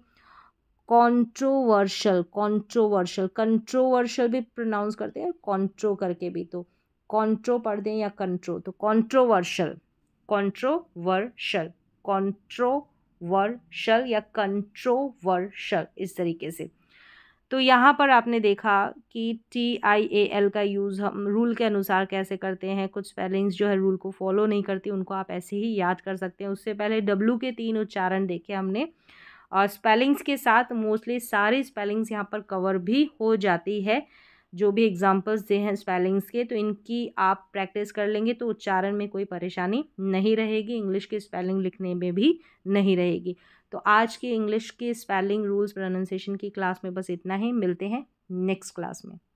कॉन्ट्रोवर्शल कॉन्ट्रोवर्शल कंट्रोवर्शल भी प्रोनाउंस करते हैं कॉन्ट्रो करके भी तो कॉन्ट्रो पढ़ दें या कंट्रो तो कॉन्ट्रोवर्शल कॉन्ट्रोवर्शल कॉन्ट्रोवर्शल या कंट्रोवर्शल इस तरीके से तो यहाँ पर आपने देखा कि टी आई ए एल का यूज़ हम रूल के अनुसार कैसे करते हैं कुछ स्पेलिंग्स जो है रूल को फॉलो नहीं करती उनको आप ऐसे ही याद कर सकते हैं उससे पहले डब्लू के तीन उच्चारण देखे हमने और स्पेलिंग्स के साथ मोस्टली सारी स्पेलिंग्स यहाँ पर कवर भी हो जाती है जो भी एग्ज़ाम्पल्स दे हैं स्पेलिंग्स के तो इनकी आप प्रैक्टिस कर लेंगे तो उच्चारण में कोई परेशानी नहीं रहेगी इंग्लिश की स्पेलिंग लिखने में भी नहीं रहेगी तो आज की इंग्लिश की स्पेलिंग रूल्स प्रोनाउंसिएशन की क्लास में बस इतना ही मिलते हैं नेक्स्ट क्लास में